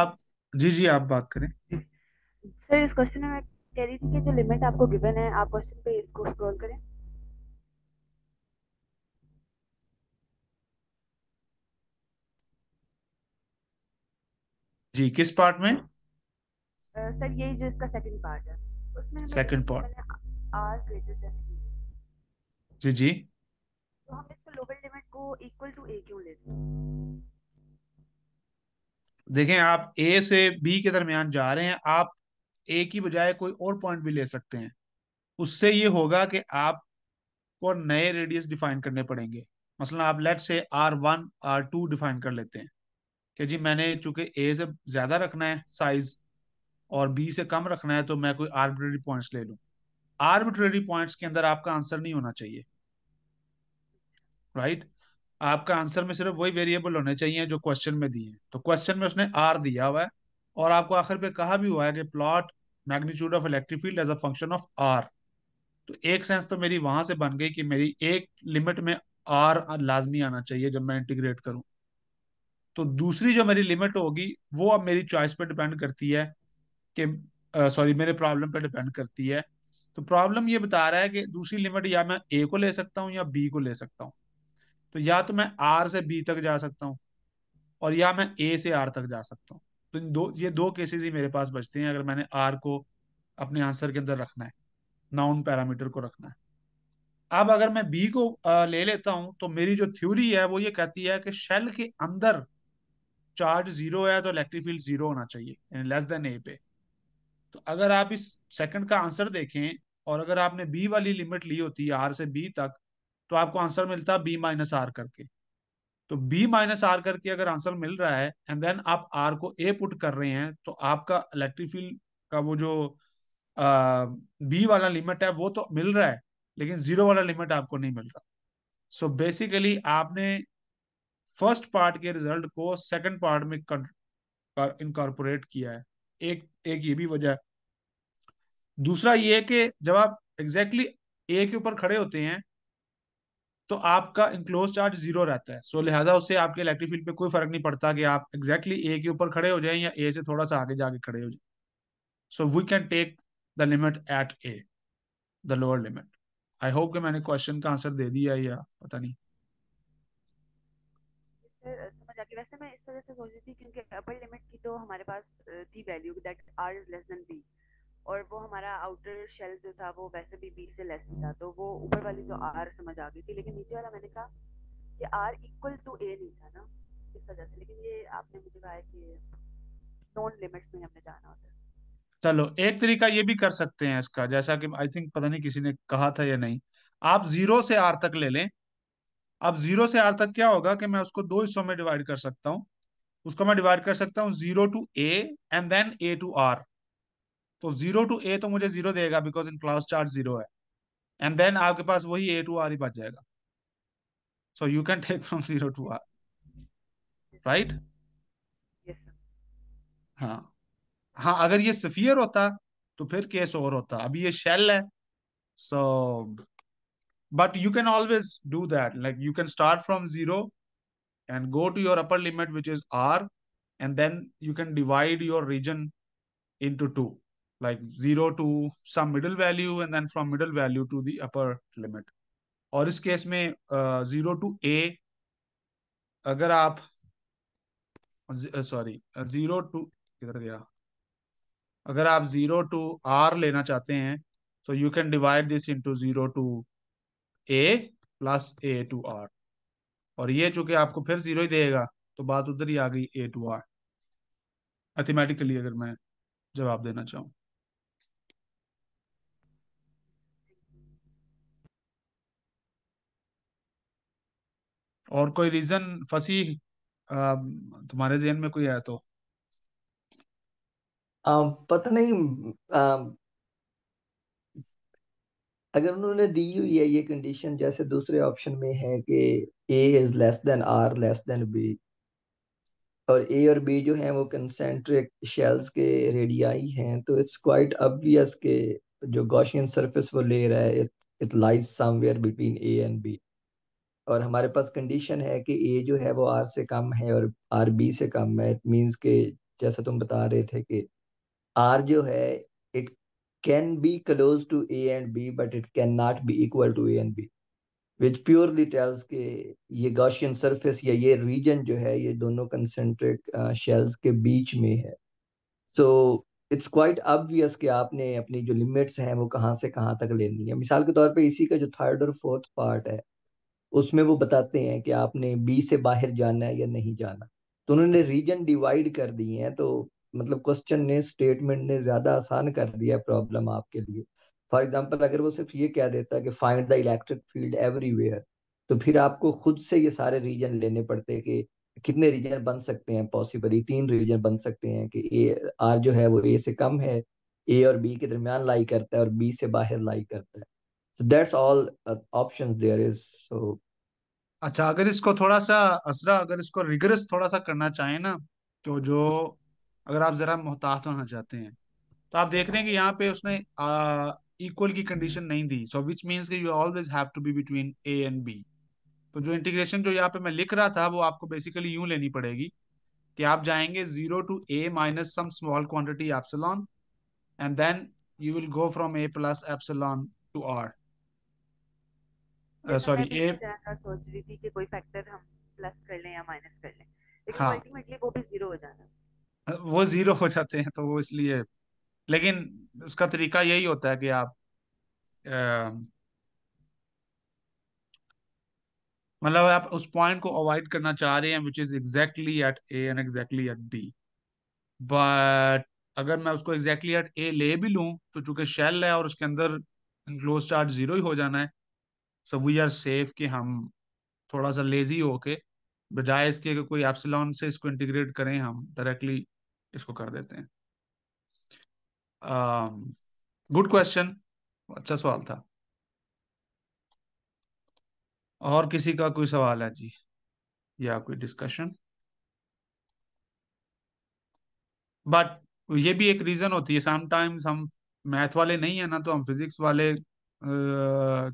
आप जी जी आप बात करें सर इस क्वेश्चन में मैं कह रही थी कि जो लिमिट आपको गिवन है आप क्वेश्चन पे इसको स्क्रॉल करें जी किस पार्ट में सर uh, यही जो इसका सेकंड पार्ट है उसमें second part R greater than जी जी तो हम इसको लोअर लिमिट को इक्वल टू ए क्यों लेते हैं देखें आप ए से बी के दरमियान जा रहे हैं आप ए की बजाय कोई और पॉइंट भी ले सकते हैं उससे ये होगा कि आप आपको नए रेडियस डिफाइन करने पड़ेंगे मसलन आप let say R one R two define कर लेते हैं कि जी मैंने चूंकि ए से ज्यादा रखना है साइज और बी से कम रखना है तो मैं कोई आर्बिट्रेरी पॉइंट्स ले लूं आर्बिट्रेरी पॉइंट्स के अंदर आपका आंसर नहीं होना चाहिए राइट right? आपका आंसर में सिर्फ वही वेरिएबल होने चाहिए जो क्वेश्चन में दिए तो क्वेश्चन में उसने आर दिया हुआ है और आपको आखिर पे कहा भी हुआ है कि plot magnitude of electric field as a function of R तो एक सेंस तो मेरी वहां से बन गई कि मेरी एक लिमिट में आर लाजमी आना चाहिए जब मैं इंटीग्रेट करूँ तो दूसरी जो मेरी लिमिट होगी वो अब मेरी चॉइस पे डिपेंड करती है कि सॉरी मेरे प्रॉब्लम पे डिपेंड करती है तो प्रॉब्लम ये बता रहा है कि दूसरी लिमिट या मैं ए को ले सकता हूँ या बी को ले सकता हूँ तो या तो मैं आर से बी तक जा सकता हूँ और या मैं ए से आर तक जा सकता हूँ तो इन दो ये दो केसेस ही मेरे पास बचते हैं अगर मैंने आर को अपने आंसर के अंदर रखना है नाउन पैरामीटर को रखना है अब अगर मैं बी को ले लेता हूं तो मेरी जो थ्योरी है वो ये कहती है कि शेल के अंदर चार्ज जीरो है तो इलेक्ट्रिक फील्ड जीरो होना चाहिए लेस देन ए पे तो अगर आप इस सेकंड का आंसर देखें और अगर आपने बी वाली लिमिट ली होती आर से बी तक तो आपको आंसर मिलता बी माइनस आर करके तो बी माइनस आर करके अगर आंसर मिल रहा है एंड देन आप आर को ए पुट कर रहे हैं तो आपका इलेक्ट्रिक फील्ड का वो जो बी वाला लिमिट है वो तो मिल रहा है लेकिन जीरो वाला लिमिट आपको नहीं मिल रहा सो so बेसिकली आपने फर्स्ट पार्ट के रिजल्ट को सेकंड पार्ट में इनकॉर्पोरेट किया है एक एक ये भी वजह दूसरा ये कि जब आप एग्जैक्टली exactly ए के ऊपर खड़े होते हैं तो आपका इंक्लोज चार्ज जीरो रहता है सो लिहाजा उससे आपके इलेक्ट्रिक फील्ड पे कोई फर्क नहीं पड़ता कि आप एग्जैक्टली exactly ए के ऊपर खड़े हो जाएं या ए से थोड़ा सा आगे जाके खड़े हो जाएं so we can take the limit at A the lower limit I hope कि मैंने क्वेश्चन का आंसर दे दिया या पता नहीं समझ आ गई वैसे मैं इस तरह से सोच रही थी क्योंकि अपर लिमिट की तो हमारे पास थी value that R is less than B और वो हमारा आउटर शेल जो था वो वैसे भी बी से लेस था तो वो ऊपर वाली तो आर समझ आ गई थी लेकिन नीचे वाला मैंने कहा कि आर इक्वल टू ए नहीं था ना इस वजह से लेकिन ये आपने मुझे कहा कि नॉन लिमिट्स में हमने जाना होता है चलो एक तरीका ये भी कर सकते हैं इसका जैसा कि आई थिंक पता नहीं किसी ने कहा था या नहीं आप जीरो से आर तक ले लें अब जीरो से आर तक क्या होगा कि मैं उसको दो हिस्सों में डिवाइड कर सकता हूं उसको मैं डिवाइड कर सकता हूं zero to a and then a to R तो जीरो टू ए तो मुझे जीरो देगा because enclosed charge zero है एंड देन आपके पास वही ए टू आर ही बच जाएगा so you can take from zero to R right हाँ हाँ अगर ये सफियर होता तो फिर केस और होता अभी ये शेल है so so, but you can always do that like you can start from zero and go to your upper limit which is r and then you can divide your region into two like zero to some middle value and then from middle value to the upper limit this case, case में uh, zero to a आप uh, sorry uh, zero to. किधर zero to If you to to R, चाहते हैं So you can divide this into zero to a plus a to R और ये चूंकि आपको फिर जीरो ही देगा तो बात उधर ही आ गई ए टू आर मैथमेटिकली अगर मैं जवाब देना चाहूं और कोई रीजन फंसी तुम्हारे जहन में कोई आया तो आ, पता नहीं आ, अगर उन्होंने दी हुई है ये कंडीशन जैसे दूसरे ऑप्शन में है कि a is less than R less than B और ए और बी जो है वो कंसेंट्रिक शेल्स के रेडियाई हैं तो इट्स क्वाइट ऑब्वियस के जो गॉशियन सरफेस वो ले रहा है it lies somewhere between A and B और हमारे पास कंडीशन है कि ए जो है वो आर से कम है और आर बी से कम है इट मीन्स के जैसा तुम बता रहे थे कि आर जो है can be close to A and B, but it cannot be equal to A and B. Which purely tells के ये Gaussian surface या ये region जो है ये दोनों concentric uh, shells के बीच में है. So इट्स क्वाइट ऑब्वियस कि आपने अपनी जो लिमिट्स हैं वो कहाँ से कहाँ तक लेनी है मिसाल के तौर पे इसी का जो थर्ड और फोर्थ पार्ट है उसमें वो बताते हैं कि आपने बी से बाहर जाना है या नहीं जाना तो उन्होंने रीजन डिवाइड कर दिए हैं तो मतलब क्वेश्चन ने स्टेटमेंट ने ज्यादा आसान कर दिया प्रॉब्लम आपके लिए फॉर एग्जाम्पल अगर वो सिर्फ ये कह देता कि find the electric field everywhere तो फिर आपको खुद से ये सारे रीजन लेने पड़ते कि कितने रीजन बन सकते हैं पॉसिबली तीन रीजन बन सकते हैं कि ए आर जो है वो ए से कम है ए और बी के दरमियान लाई करता है और बी से बाहर लाई करता है so that's all options there is so अच्छा अगर इसको थोड़ा सा असरा अगर इसको रिगरस थोड़ा सा करना चाहे ना तो जो अगर आप ज़रा मोहतात होना चाहते हैं तो आप देख रहे हैं कि यहाँ पे उसने इक्वल की कंडीशन हम्म। नहीं दी so which means you always have to be between A and B तो जो इंटीग्रेशन जो यहाँ पे मैं लिख रहा था वो आपको बेसिकली यूं लेनी पड़ेगी कि आप जाएंगे zero to A minus some small quantity epsilon and then you will go from A plus epsilon to R sorry ए सोच रही थी कि कोई फैक्टर हम प्लस कर लें या माइनस कर लें लेकिन अल्टीमेटली हाँ। वो भी जीरो हो जाना वो जीरो हो जाते हैं तो वो इसलिए लेकिन उसका तरीका यही होता है कि आप मतलब आप उस पॉइंट को अवॉइड करना चाह रहे हैं which is exactly at A and exactly at B but अगर मैं उसको एग्जैक्टली एट ए ले भी लूं तो चूंकि शेल है और उसके अंदर इनक्लोज चार्ज जीरो ही हो जाना है सो वी आर सेफ कि हम थोड़ा सा लेजी होके बजाय इसके कि कोई एप्सिलॉन से इसको इंटीग्रेट करें हम डायरेक्टली इसको कर देते हैं गुड um, क्वेश्चन अच्छा सवाल था और किसी का कोई सवाल है जी या कोई डिस्कशन बट ये भी एक रीजन होती है समटाइम्स हम मैथ वाले नहीं है ना तो हम फिजिक्स वाले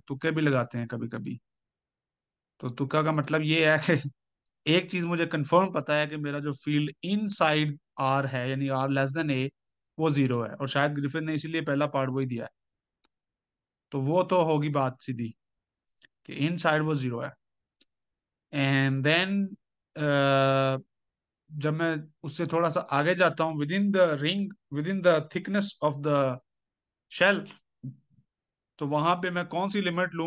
तुक्के भी लगाते हैं कभी कभी तो तुक्का का मतलब ये है कि एक चीज मुझे कंफर्म पता है कि मेरा जो फील्ड इनसाइड आर है यानी आर लेस देन ए वो जीरो है और शायद ग्रिफिन ने इसीलिए पहला पार्ट वही दिया है तो वो तो होगी बात सीधी कि इन साइड वो जीरो है एंड देन जब मैं उससे थोड़ा सा आगे जाता हूँ within the ring within the thickness of the shell तो वहां पे मैं कौन सी लिमिट लू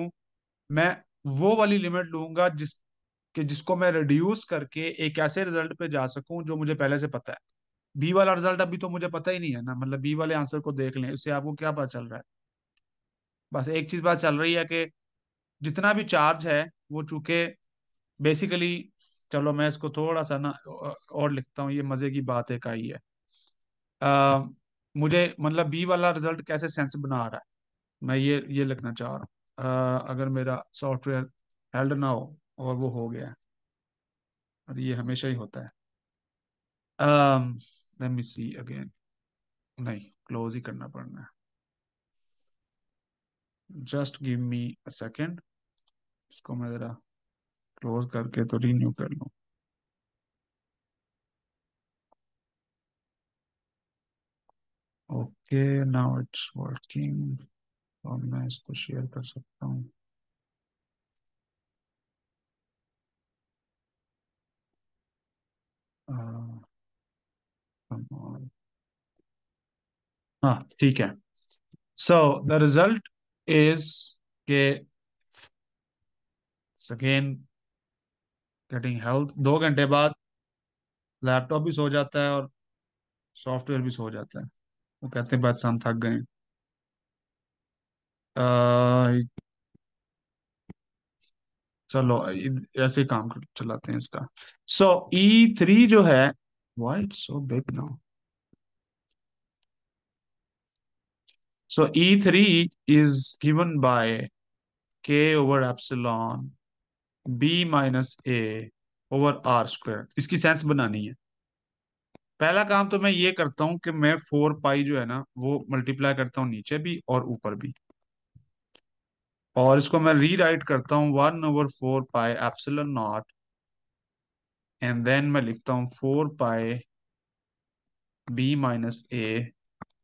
मैं वो वाली लिमिट लूंगा जिस कि जिसको मैं रिड्यूस करके एक ऐसे रिजल्ट पे जा सकूं जो मुझे पहले से पता है बी वाला रिजल्ट अभी तो मुझे पता ही नहीं है ना मतलब बी वाले आंसर को देख लें उससे आपको क्या पता चल रहा है बस एक चीज बात चल रही है कि जितना भी चार्ज है वो चूंकि बेसिकली चलो मैं इसको थोड़ा सा ना और लिखता हूँ ये मजे की बात एक आई है आ, मुझे मतलब बी वाला रिजल्ट कैसे सेंस बना रहा है मैं ये ये लिखना चाह रहा हूँ अगर मेरा सॉफ्टवेयर हेल्ड ना हो और वो हो गया है और ये हमेशा ही होता है आ, let me see again नहीं क्लोज ही करना पड़ना है just give me a second इसको मैं जरा क्लोज करके तो रिन्यू कर लू ओके नाउ इट्स वर्किंग और मैं इसको शेयर कर सकता हूँ uh, हाँ ठीक है so the result is K again getting health दो घंटे बाद लैपटॉप भी सो जाता है और सॉफ्टवेयर भी सो जाता है वो कहते हैं बस हम थक गए चलो ऐसे काम चलाते हैं इसका सो ई थ्री जो है Why it's so big now? So E3 is given by K over epsilon B minus A over R square. इसकी सेंस बनानी है पहला काम तो मैं ये करता हूं कि मैं फोर पाई जो है ना वो मल्टीप्लाई करता हूं नीचे भी और ऊपर भी और इसको मैं रीराइट करता हूं one over four pi epsilon not and then मैं लिखता हूँ four pi B minus A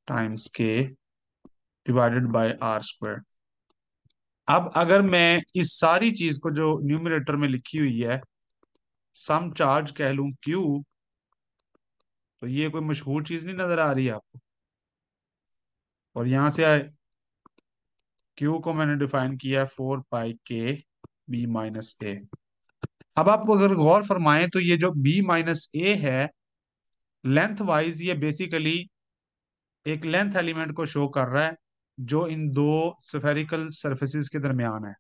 times K divided by R square अब अगर मैं इस सारी चीज को जो न्यूमिनेटर में लिखी हुई है सम चार्ज कह लू क्यू तो ये कोई मशहूर चीज नहीं नजर आ रही है आपको और यहां से आए क्यू को मैंने डिफाइन किया है फोर पाई के बी माइनस ए अब आप अगर गौर फरमाएं तो ये जो बी माइनस ए है लेंथ वाइज ये बेसिकली एक लेंथ एलिमेंट को शो कर रहा है जो इन दो सफेरिकल सर्फेस के दरमियान है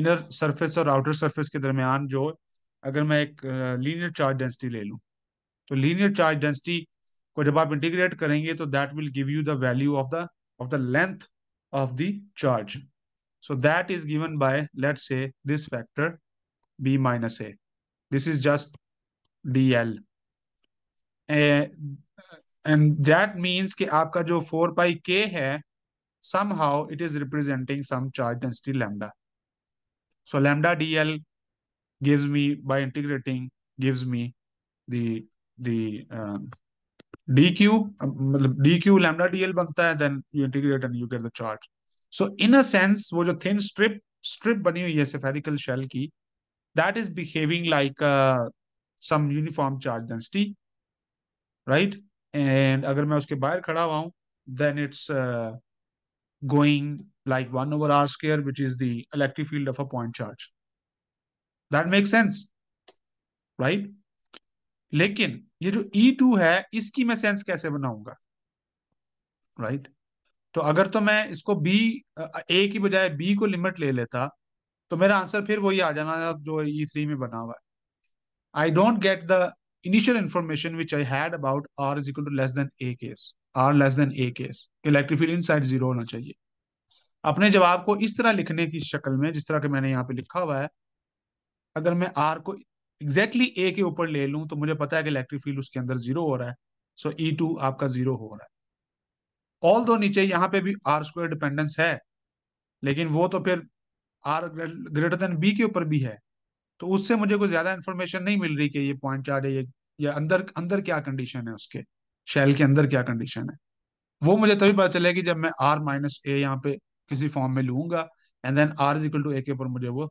इनर सरफेस और आउटर सरफेस के दरमियान जो अगर मैं एक लीनियर चार्ज डेंसिटी ले लूँ तो लीनियर चार्ज डेंसिटी को जब आप इंटीग्रेट करेंगे तो that will give you the value of the of the length of the charge so that is given by let say this factor b minus a. This is just dl. And that means ki aapka jo 4 pi k hai somehow it is representing some charge density lambda. So lambda dl gives me by integrating gives me the the uh, dq मतलब dq lambda dl banta hai then you integrate and you get the charge. So in a sense wo jo thin strip strip bani hui hai spherical shell ki that is behaving like uh, some uniform charge density right and agar main uske bahar khada hua hu then it's uh, going like 1 over r square which is the electric field of a point charge that makes sense right लेकिन ये जो E2 है इसकी मैं sense कैसे बनाऊंगा right right? तो अगर तो मैं इसको B A की बजाय B को लिमिट ले लेता तो मेरा आंसर फिर वही आ जाना जो ई थ्री e में बना हुआ है I don't get the initial information which I had about R is equal to less than A case R less than A case electric field inside zero होना चाहिए अपने जवाब को इस तरह लिखने की शक्ल में जिस तरह के मैंने यहाँ पे लिखा हुआ है अगर मैं आर को एग्जैक्टली exactly ए के ऊपर ले लूँ तो मुझे पता है कि इलेक्ट्रिक फील्ड उसके अंदर जीरो हो रहा है सो ई टू आपका जीरो हो रहा है ऑल दो नीचे यहाँ पे भी आर स्क्वायर डिपेंडेंस है लेकिन वो तो फिर आर ग्रेटर देन बी के ऊपर भी है तो उससे मुझे कुछ ज्यादा इन्फॉर्मेशन नहीं मिल रही कि ये पॉइंट चार्ज है ये या अंदर अंदर क्या कंडीशन है उसके शेल के अंदर क्या कंडीशन है वो मुझे तभी पता चलेगी जब मैं आर माइनस ए यहाँ पे किसी फॉर्म में लूंगा and then are is equal to A के ऊपर मुझे वो uh,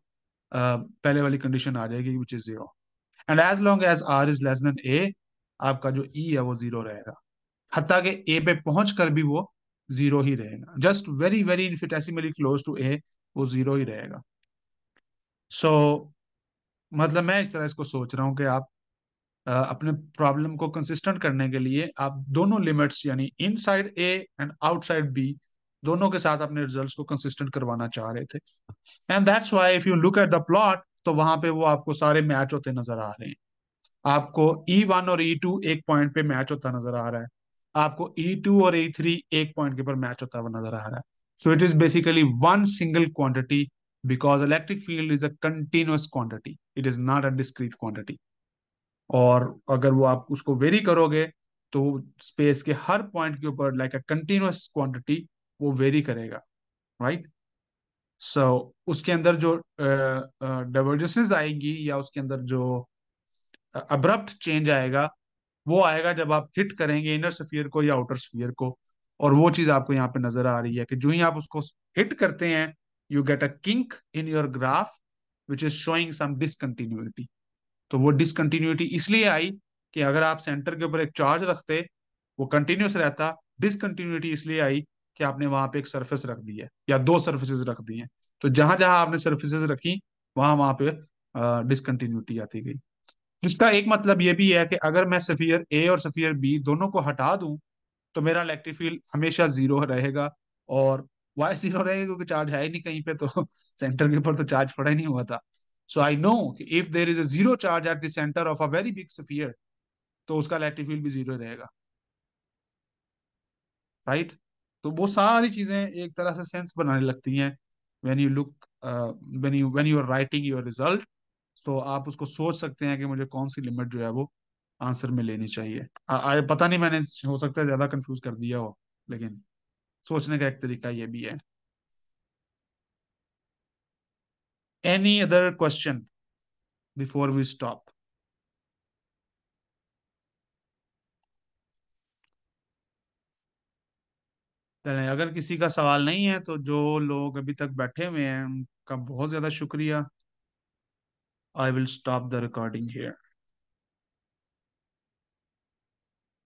पहले वाली कंडीशन आ जाएगी which is zero and as long as R is less than A आपका जो ई e है वो जीरो रहेगा हत्या के ए पे पहुंच कर भी वो जीरो ही रहेगा just very very infinitesimally close to A वो जीरो ही रहेगा सो so, मतलब मैं इस तरह इसको सोच रहा हूँ कि आप आ, अपने प्रॉब्लम को कंसिस्टेंट करने के लिए आप दोनों लिमिट्स यानी inside A and outside B दोनों के साथ अपने रिजल्ट्स को कंसिस्टेंट करवाना चाह रहे थे and that's why if you look at the plot तो वहां पे वो आपको सारे मैच होते नजर आ रहे हैं आपको ई e वन और ई e टू एक पॉइंट पे मैच होता नजर आ रहा है आपको ई e टू और ई थ्री एक पॉइंट के ऊपर मैच होता हुआ नजर आ रहा है So it is basically one single quantity because electric field is a continuous quantity. It is not a discrete quantity. और अगर वो आप उसको वेरी करोगे तो स्पेस के हर पॉइंट के ऊपर लाइक अ कंटिन्यूस क्वांटिटी वो वेरी करेगा राइट सो so, उसके अंदर जो डाइवर्जेंस uh, uh, आएंगी या उसके अंदर जो अब्रप्ट uh, चेंज आएगा वो आएगा जब आप हिट करेंगे इनर स्फीयर को या आउटर स्फीयर को और वो चीज आपको यहाँ पे नजर आ रही है कि जो ही आप उसको हिट करते हैं you get a kink in your graph which is showing some discontinuity तो वो डिसकंटिन्यूटी इसलिए आई कि अगर आप सेंटर के ऊपर एक चार्ज रखते वो कंटिन्यूस रहता डिसकंटिन्यूटी इसलिए आई कि आपने वहां पे एक सर्फेस रख दी है या दो सर्फेसिस रख दी है तो जहां जहां आपने सर्फेसिस रखी वहां वहां पे डिसकंटिन्यूटी आती गई इसका एक मतलब ये भी है कि अगर मैं सफियर ए और सफियर बी दोनों को हटा दूं तो मेरा इलेक्ट्रिक फील्ड हमेशा जीरो रहेगा और वाई जीरो रहेगा क्योंकि चार्ज है ही नहीं कहीं पे तो सेंटर के ऊपर तो चार्ज पड़ा ही नहीं हुआ था सो आई नो कि if there is a zero charge at the centre of a very big sphere तो उसका इलेक्ट्रिक फील्ड भी जीरो रहेगा राइट right? तो वो सारी चीजें एक तरह से सेंस बनाने लगती हैं when you look when you when you are writing your result तो आप उसको सोच सकते हैं कि मुझे कौन सी लिमिट जो है वो आंसर में लेनी चाहिए आ, आ, पता नहीं मैंने हो सकता है ज्यादा कंफ्यूज कर दिया हो लेकिन सोचने का एक तरीका ये भी है any other question before we stop अगर किसी का सवाल नहीं है तो जो लोग अभी तक बैठे हुए हैं उनका बहुत ज़्यादा शुक्रिया I will stop the recording hair